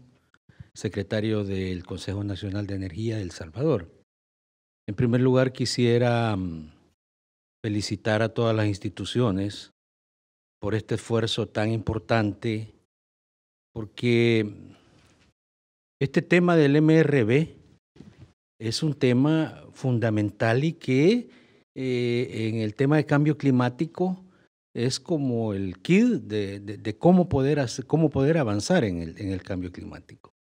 secretario del Consejo Nacional de Energía de El Salvador. En primer lugar, quisiera mm, felicitar a todas las instituciones por este esfuerzo tan importante, porque este tema del MRB es un tema fundamental y que eh, en el tema de cambio climático es como el kit de, cómo, poder cómo poder avanzar en el, en el cambio climático.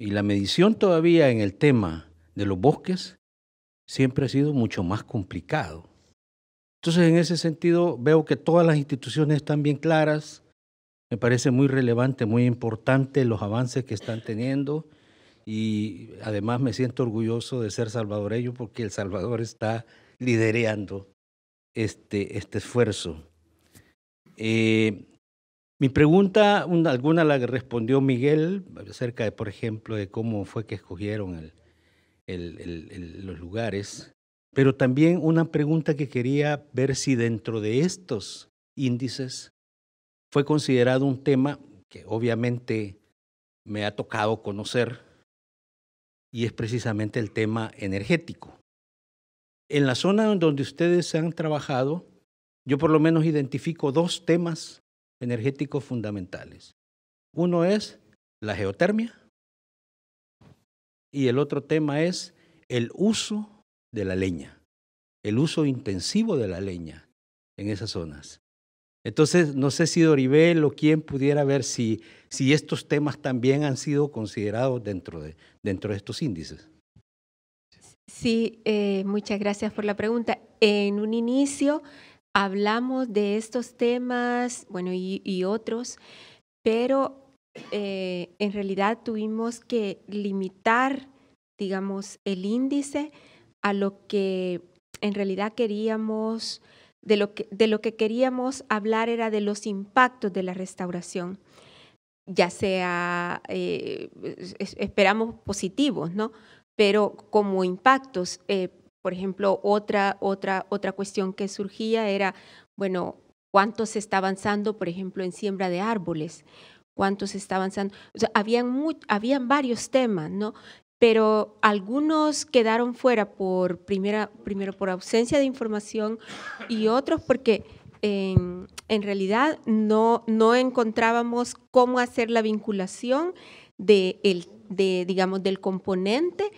Y la medición todavía en el tema de los bosques siempre ha sido mucho más complicado entonces, en ese sentido, veo que todas las instituciones están bien claras. Me parece muy relevante, muy importante los avances que están teniendo y además me siento orgulloso de ser salvadoreño porque El Salvador está lidereando este, este esfuerzo. Eh, mi pregunta, alguna la respondió Miguel acerca de, por ejemplo, de cómo fue que escogieron los lugares. Pero también una pregunta que quería ver si dentro de estos índices fue considerado un tema que obviamente me ha tocado conocer y es precisamente el tema energético. En la zona donde ustedes han trabajado, yo por lo menos identifico dos temas energéticos fundamentales. Uno es la geotermia y el otro tema es el uso de la leña, el uso intensivo de la leña en esas zonas. Entonces, no sé si Doribel o quien pudiera ver si, si estos temas también han sido considerados dentro de, dentro de estos índices. Sí, eh, muchas gracias por la pregunta. En un inicio hablamos de estos temas, bueno, y, otros, pero eh, en realidad tuvimos que limitar, digamos, el índice a lo que en realidad queríamos, de lo que, de lo que queríamos hablar era de los impactos de la restauración, ya sea, eh, esperamos positivos, ¿no? Pero como impactos, eh, por ejemplo, otra, otra, otra cuestión que surgía era, bueno, ¿cuánto se está avanzando, por ejemplo, en siembra de árboles? ¿Cuánto se está avanzando? O habían, habían varios temas, ¿no? pero algunos quedaron fuera por primera, primero por ausencia de información y otros porque en, realidad no, no encontrábamos cómo hacer la vinculación de, el, de, digamos, del componente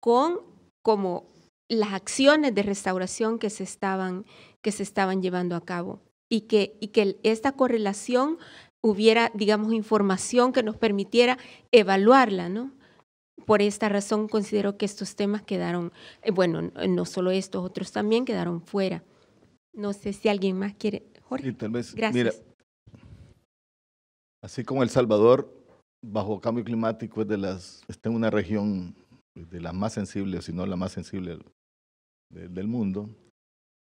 con como las acciones de restauración que se estaban, que se estaban llevando a cabo y que, y que esta correlación hubiera, digamos, información que nos permitiera evaluarla, ¿no? Por esta razón considero que estos temas quedaron, eh, bueno, no solo estos, otros también quedaron fuera. No sé si alguien más quiere. Jorge. tal Gracias. Mira, así como El Salvador, bajo cambio climático, es de las, está en una región de las más sensibles, si no la más sensible del, del mundo,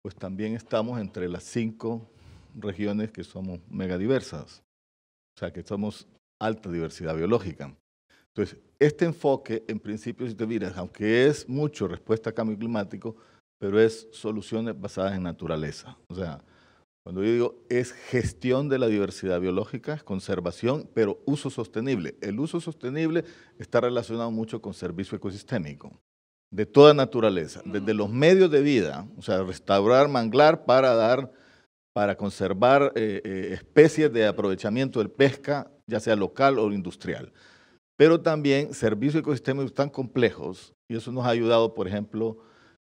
pues también estamos entre las cinco regiones que somos megadiversas, o sea, que somos alta diversidad biológica. Entonces, este enfoque, en principio, si te miras, aunque es mucho respuesta a cambio climático, pero es soluciones basadas en naturaleza. O sea, cuando yo digo es gestión de la diversidad biológica, es conservación, pero uso sostenible. El uso sostenible está relacionado mucho con servicio ecosistémico de toda naturaleza, desde los medios de vida, o sea, restaurar manglar para dar, para conservar eh, eh, especies de aprovechamiento del pesca, ya sea local o industrial pero también servicios ecosistémicos tan complejos, y eso nos ha ayudado, por ejemplo,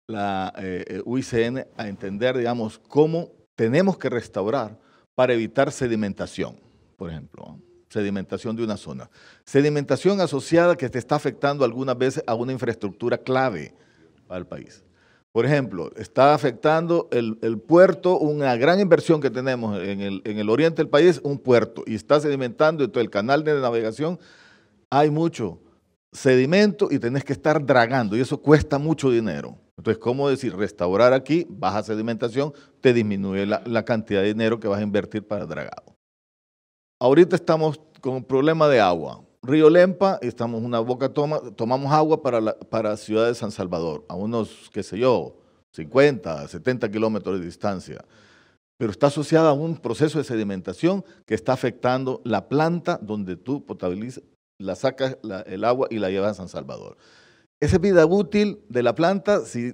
la eh, eh, UICN a entender, digamos, cómo tenemos que restaurar para evitar sedimentación, por ejemplo, sedimentación de una zona. Sedimentación asociada que te está afectando algunas veces a una infraestructura clave para el país. Por ejemplo, está afectando el, puerto, una gran inversión que tenemos en el, oriente del país, un puerto, y está sedimentando, el canal de navegación hay mucho sedimento y tenés que estar dragando y eso cuesta mucho dinero. Entonces, ¿cómo decir? Restaurar aquí, baja sedimentación, te disminuye la, cantidad de dinero que vas a invertir para dragado. Ahorita estamos con un problema de agua. Río Lempa, estamos una boca toma, tomamos agua para la para ciudad de San Salvador, a unos, qué sé yo, 50, 70 kilómetros de distancia. Pero está asociada a un proceso de sedimentación que está afectando la planta donde tú potabilizas, la sacas el agua y la lleva a San Salvador. Esa vida útil de la planta, si,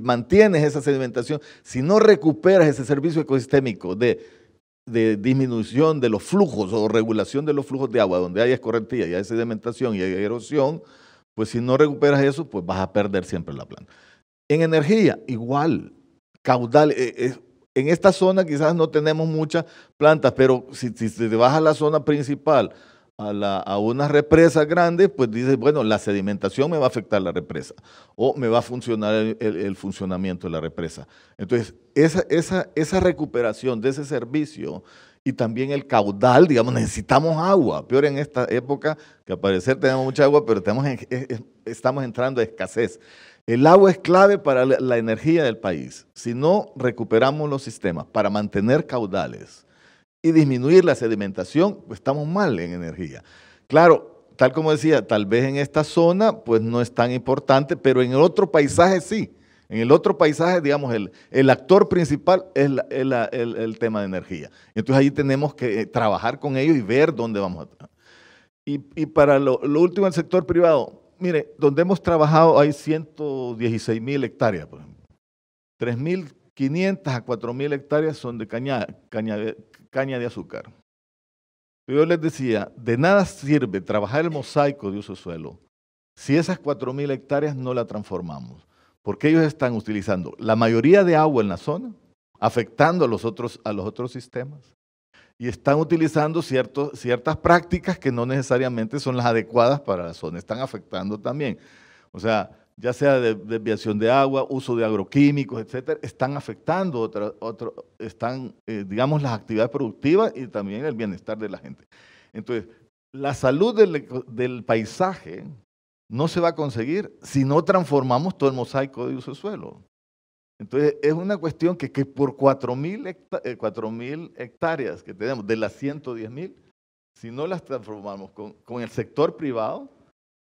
mantienes esa sedimentación, si no recuperas ese servicio ecosistémico de, disminución de los flujos o regulación de los flujos de agua, donde hay escorrentía y hay sedimentación y hay erosión, pues si no recuperas eso, pues vas a perder siempre la planta. En energía, igual, caudal, eh, eh, en esta zona quizás no tenemos muchas plantas, pero si, te a la zona principal, a, una represa grande, pues dices, bueno, la sedimentación me va a afectar la represa o me va a funcionar el, funcionamiento de la represa. Entonces, esa, esa, esa recuperación de ese servicio y también el caudal, digamos, necesitamos agua. Peor en esta época, que aparecer tenemos mucha agua, pero estamos entrando a escasez. El agua es clave para la energía del país. Si no recuperamos los sistemas para mantener caudales, y disminuir la sedimentación, pues estamos mal en energía. Claro, tal como decía, tal vez en esta zona pues no es tan importante, pero en el otro paisaje sí. En el otro paisaje, digamos, el, el actor principal es el, tema de energía. Entonces ahí tenemos que eh, trabajar con ellos y ver dónde vamos a... Y, y para lo, último, el sector privado. Mire, donde hemos trabajado hay 116 mil hectáreas, por ejemplo. 3.500 a 4.000 hectáreas son de caña, caña, caña de azúcar. Yo les decía, de nada sirve trabajar el mosaico de uso suelo si esas 4.000 hectáreas no la transformamos, porque ellos están utilizando la mayoría de agua en la zona, afectando a los otros, a los otros sistemas, y están utilizando ciertos, ciertas prácticas que no necesariamente son las adecuadas para la zona, están afectando también. O sea, ya sea de desviación de agua, uso de agroquímicos, etcétera, están afectando están, eh, digamos, las actividades productivas y también el bienestar de la gente. Entonces, la salud del, paisaje no se va a conseguir si no transformamos todo el mosaico de uso de suelo. Entonces, es una cuestión que, por 4.000 eh, hectáreas que tenemos, de las 110.000, si no las transformamos con el sector privado,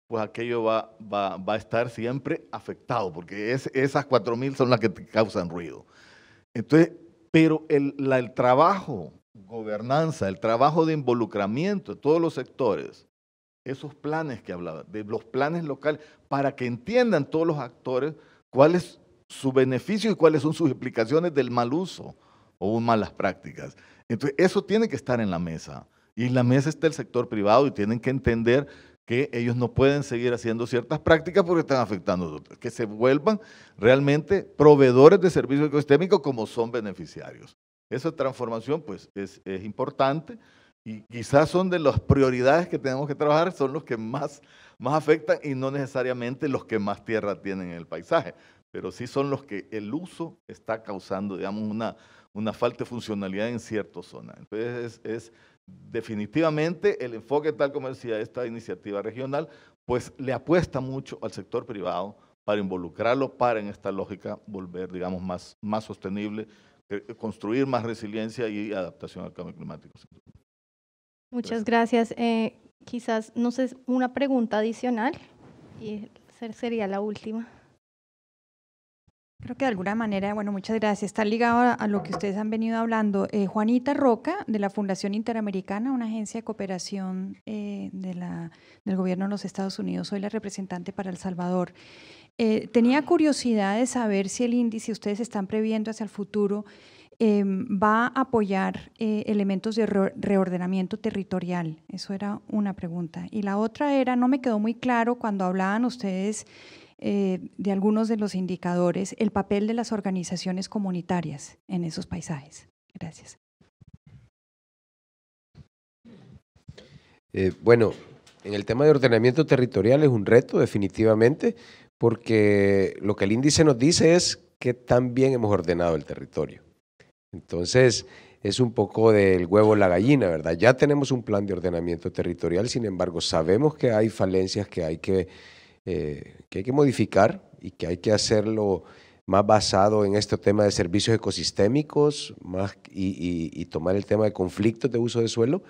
pues aquello va, a estar siempre afectado, porque es, esas 4.000 son las que te causan ruido. Entonces, pero el, el trabajo, gobernanza, el trabajo de involucramiento de todos los sectores, esos planes que hablaba, de los planes locales, para que entiendan todos los actores cuál es su beneficio y cuáles son sus implicaciones del mal uso o malas prácticas. Entonces, eso tiene que estar en la mesa. Y en la mesa está el sector privado y tienen que entender que ellos no pueden seguir haciendo ciertas prácticas porque están afectando a otros, que se vuelvan realmente proveedores de servicios ecosistémicos como son beneficiarios. Esa transformación pues es, importante y quizás son de las prioridades que tenemos que trabajar, son los que más, más afectan y no necesariamente los que más tierra tienen en el paisaje, pero sí son los que el uso está causando, digamos, una, una falta de funcionalidad en ciertas zonas. Entonces es, es definitivamente el enfoque tal como decía esta iniciativa regional, pues le apuesta mucho al sector privado para involucrarlo, para en esta lógica volver, digamos, más, sostenible, eh, construir más resiliencia y adaptación al cambio climático. Muchas gracias. Eh, quizás, no sé, una pregunta adicional y sería la última. Creo que de alguna manera, bueno, muchas gracias. Está ligado a, lo que ustedes han venido hablando. Eh, Juanita Roca, de la Fundación Interamericana, una agencia de cooperación eh, del gobierno de los Estados Unidos. Soy la representante para El Salvador. Eh, tenía curiosidad de saber si el índice ustedes están previendo hacia el futuro em, va a apoyar elementos de reordenamiento territorial. Eso era una pregunta. Y la otra era, no me quedó muy claro cuando hablaban ustedes eh, de algunos de los indicadores el papel de las organizaciones comunitarias en esos paisajes. Gracias. Eh, bueno, en el tema de ordenamiento territorial es un reto definitivamente, porque lo que el índice nos dice es que también hemos ordenado el territorio. Entonces, es un poco del huevo a la gallina, ¿verdad? Ya tenemos un plan de ordenamiento territorial, sin embargo, sabemos que hay falencias que hay que eh, que hay que modificar y que hay que hacerlo más basado en este tema de servicios ecosistémicos más, y, tomar el tema de conflictos de uso de suelo.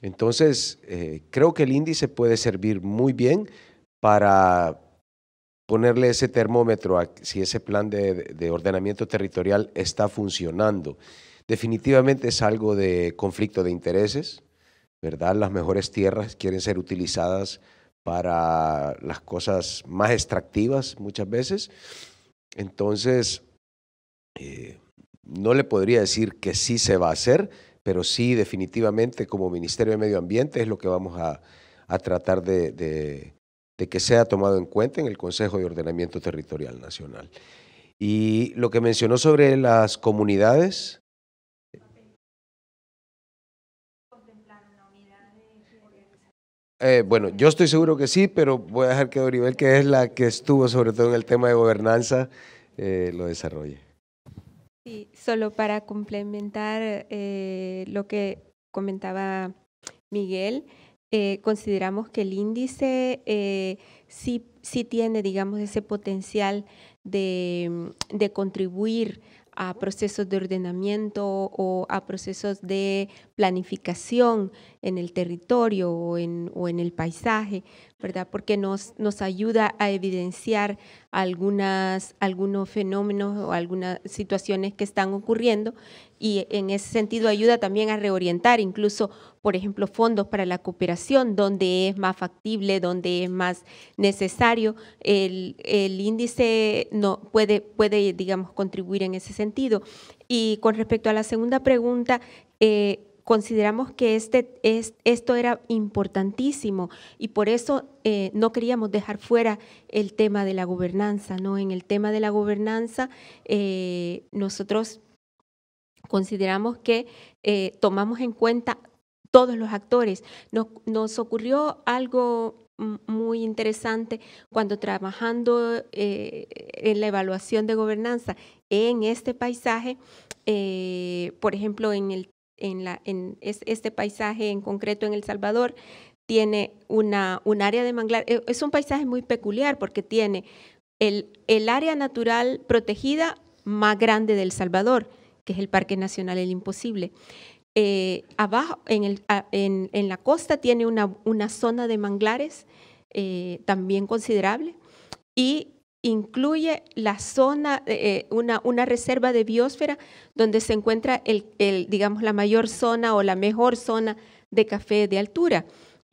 Entonces, eh, creo que el índice puede servir muy bien para ponerle ese termómetro a si ese plan de, de ordenamiento territorial está funcionando. Definitivamente es algo de conflicto de intereses, ¿verdad? Las mejores tierras quieren ser utilizadas para las cosas más extractivas muchas veces. Entonces, eh, no le podría decir que sí se va a hacer, pero sí definitivamente como Ministerio de Medio Ambiente es lo que vamos a, tratar de, de, que sea tomado en cuenta en el Consejo de Ordenamiento Territorial Nacional. Y lo que mencionó sobre las comunidades, Eh, bueno, yo estoy seguro que sí, pero voy a dejar que Doribel, que es la que estuvo sobre todo en el tema de gobernanza, eh, lo desarrolle. Sí, solo para complementar eh, lo que comentaba Miguel, consideramos que el índice sí, sí tiene, digamos, ese potencial de, de contribuir a procesos de ordenamiento o a procesos de planificación en el territorio o en, o en el paisaje, ¿verdad? Porque nos, nos ayuda a evidenciar algunas, algunos fenómenos o algunas situaciones que están ocurriendo y en ese sentido ayuda también a reorientar incluso, por ejemplo, fondos para la cooperación, donde es más factible, donde es más necesario. El, el índice no puede, puede, digamos, contribuir en ese sentido. Y con respecto a la segunda pregunta, eh, consideramos que este, es, esto era importantísimo y por eso eh, no queríamos dejar fuera el tema de la gobernanza. ¿no? En el tema de la gobernanza, eh, nosotros consideramos que eh, tomamos en cuenta todos los actores. Nos, nos ocurrió algo muy interesante cuando trabajando en la evaluación de gobernanza en este paisaje, por ejemplo, en el en, la, este paisaje en concreto en El Salvador tiene una, un área de manglar. Eh, es un paisaje muy peculiar porque tiene el, el área natural protegida más grande del Salvador, que es el Parque Nacional El Imposible. Eh, abajo, en, el, en, la costa, tiene una, una zona de manglares eh, también considerable y incluye la zona, eh, eh, una, una, reserva de biosfera donde se encuentra, el, digamos, la mayor zona o la mejor zona de café de altura.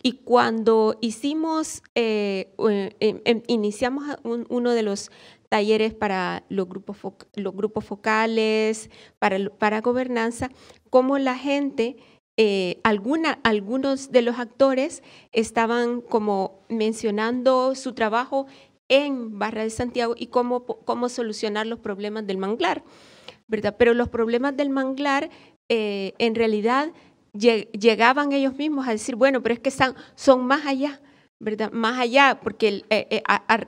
Y cuando hicimos, eh, em, em, iniciamos uno de los talleres para los grupos, los grupos focales, para, para gobernanza, como la gente, alguna, algunos de los actores estaban como mencionando su trabajo en Barra de Santiago y cómo, cómo solucionar los problemas del manglar, ¿verdad? Pero los problemas del manglar, eh, en realidad, llegaban ellos mismos a decir, bueno, pero es que son, son más allá, ¿verdad? Más allá, porque, eh,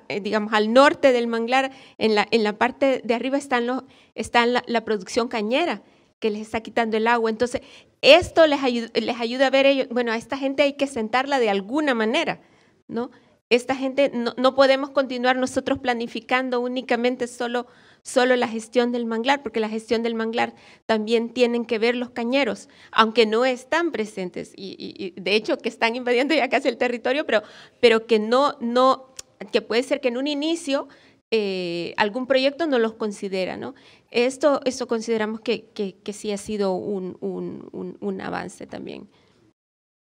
eh, digamos, al norte del manglar, en la, en la parte de arriba están los, está la, producción cañera que les está quitando el agua. Entonces, esto les les ayuda a ver ellos, bueno, a esta gente hay que sentarla de alguna manera, ¿no? esta gente, no, no, podemos continuar nosotros planificando únicamente solo, solo la gestión del manglar, porque la gestión del manglar también tienen que ver los cañeros, aunque no están presentes, y, de hecho que están invadiendo ya casi el territorio, pero, pero que no, no, que puede ser que en un inicio eh, algún proyecto no los considera, ¿no? Esto, esto consideramos que, que, sí ha sido un, un, un avance también.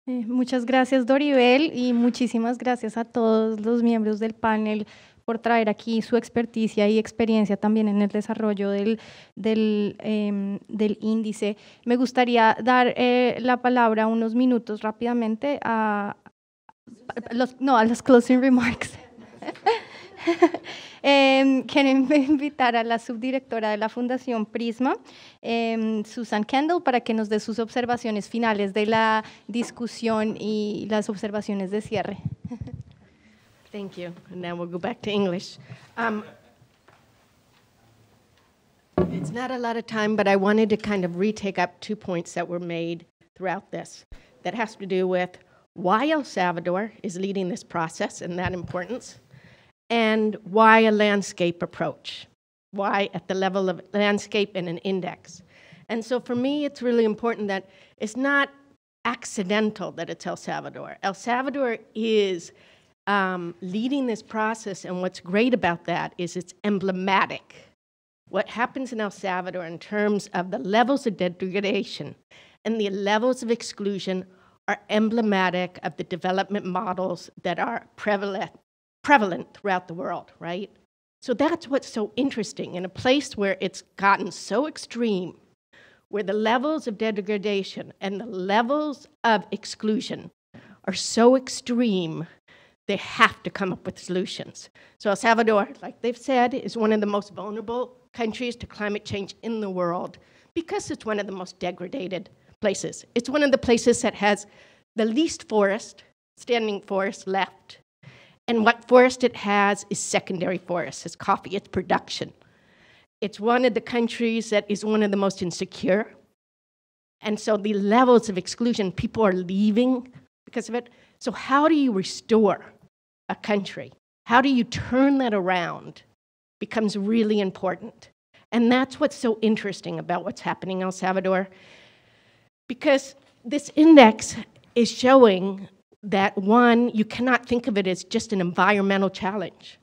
Eh, muchas gracias Doribel y muchísimas gracias a todos los miembros del panel por traer aquí su experticia y experiencia también en el desarrollo del, del, em, índice. Me gustaría dar eh, la palabra unos minutos rápidamente a, los, no, a los closing remarks. Eh, queremos invitar a la subdirectora de la Fundación Prisma, eh, Susan Kendall, para que nos dé sus observaciones finales de la discusión y las observaciones de cierre. Thank you. And now we'll go back to English. Um, it's not a lot of time, but I wanted to kind of retake up two points that were made throughout this that has to do with why El Salvador is leading this process and that importance and why a landscape approach? Why at the level of landscape and an index? And so for me, it's really important that it's not accidental that it's El Salvador. El Salvador is um, leading this process, and what's great about that is it's emblematic. What happens in El Salvador in terms of the levels of degradation and the levels of exclusion are emblematic of the development models that are prevalent prevalent throughout the world, right? So that's what's so interesting in a place where it's gotten so extreme, where the levels of degradation and the levels of exclusion are so extreme, they have to come up with solutions. So El Salvador, like they've said, is one of the most vulnerable countries to climate change in the world because it's one of the most degraded places. It's one of the places that has the least forest, standing forest left and what forest it has is secondary forest. It's coffee, it's production. It's one of the countries that is one of the most insecure. And so the levels of exclusion, people are leaving because of it. So, how do you restore a country? How do you turn that around? Becomes really important. And that's what's so interesting about what's happening in El Salvador because this index is showing that one, you cannot think of it as just an environmental challenge.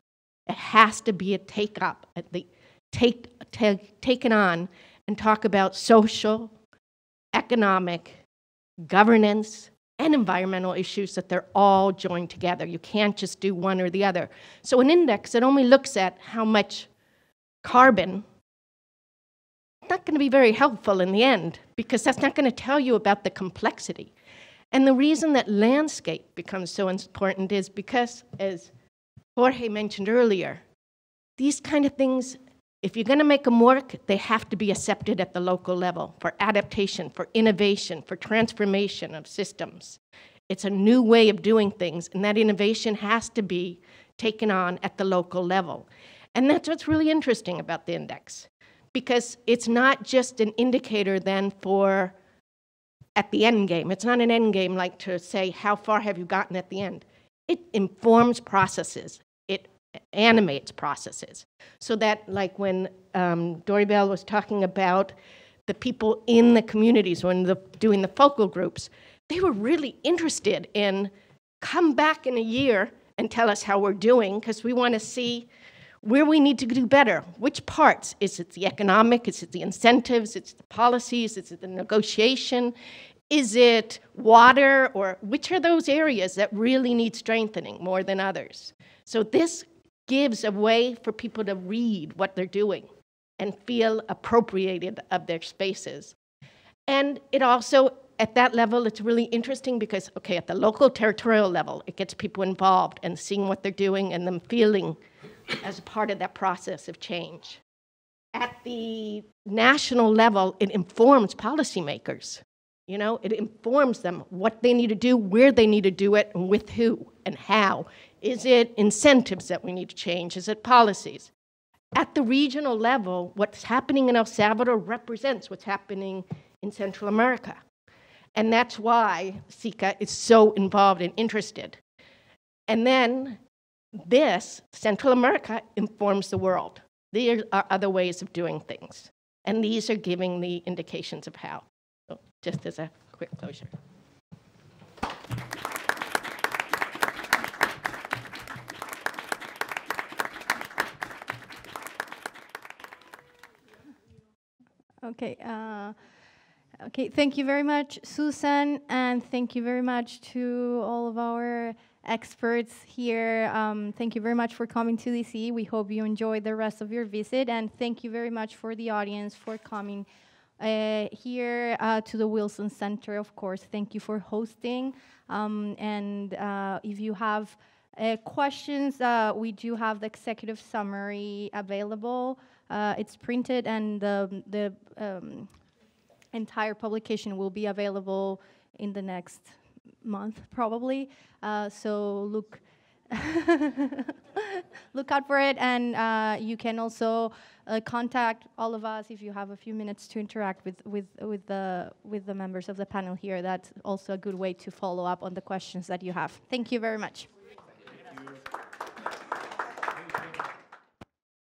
It has to be a take up, the take, take, taken on and talk about social, economic, governance, and environmental issues that they're all joined together. You can't just do one or the other. So an index that only looks at how much carbon not going to be very helpful in the end because that's not going to tell you about the complexity. And the reason that landscape becomes so important is because, as Jorge mentioned earlier, these kind of things, if you're going to make them work, they have to be accepted at the local level for adaptation, for innovation, for transformation of systems. It's a new way of doing things, and that innovation has to be taken on at the local level. And that's what's really interesting about the index, because it's not just an indicator then for at the end game. It's not an end game like to say, how far have you gotten at the end? It informs processes, it animates processes. So that, like when um, Dory Bell was talking about the people in the communities when the, doing the focal groups, they were really interested in come back in a year and tell us how we're doing because we want to see where we need to do better, which parts. Is it the economic? Is it the incentives? Is it the policies? Is it the negotiation? Is it water? Or which are those areas that really need strengthening more than others? So this gives a way for people to read what they're doing and feel appropriated of their spaces. And it also, at that level, it's really interesting because, okay, at the local territorial level, it gets people involved and seeing what they're doing and them feeling as part of that process of change. At the national level, it informs policymakers. You know, it informs them what they need to do, where they need to do it, and with who and how. Is it incentives that we need to change? Is it policies? At the regional level, what's happening in El Salvador represents what's happening in Central America. And that's why SICA is so involved and interested. And then this, Central America, informs the world. There are other ways of doing things. And these are giving the indications of how. So just as a quick closure. Okay. Uh, okay. Thank you very much, Susan, and thank you very much to all of our experts here. Um, thank you very much for coming to DC. We hope you enjoy the rest of your visit, and thank you very much for the audience for coming uh, here uh, to the Wilson Center, of course. Thank you for hosting, um, and uh, if you have uh, questions, uh, we do have the executive summary available. Uh, it's printed, and the, the um, entire publication will be available in the next month probably. Uh, so look. look out for it and uh, you can also uh, contact all of us if you have a few minutes to interact with, with, with, the, with the members of the panel here. That's also a good way to follow up on the questions that you have. Thank you very much.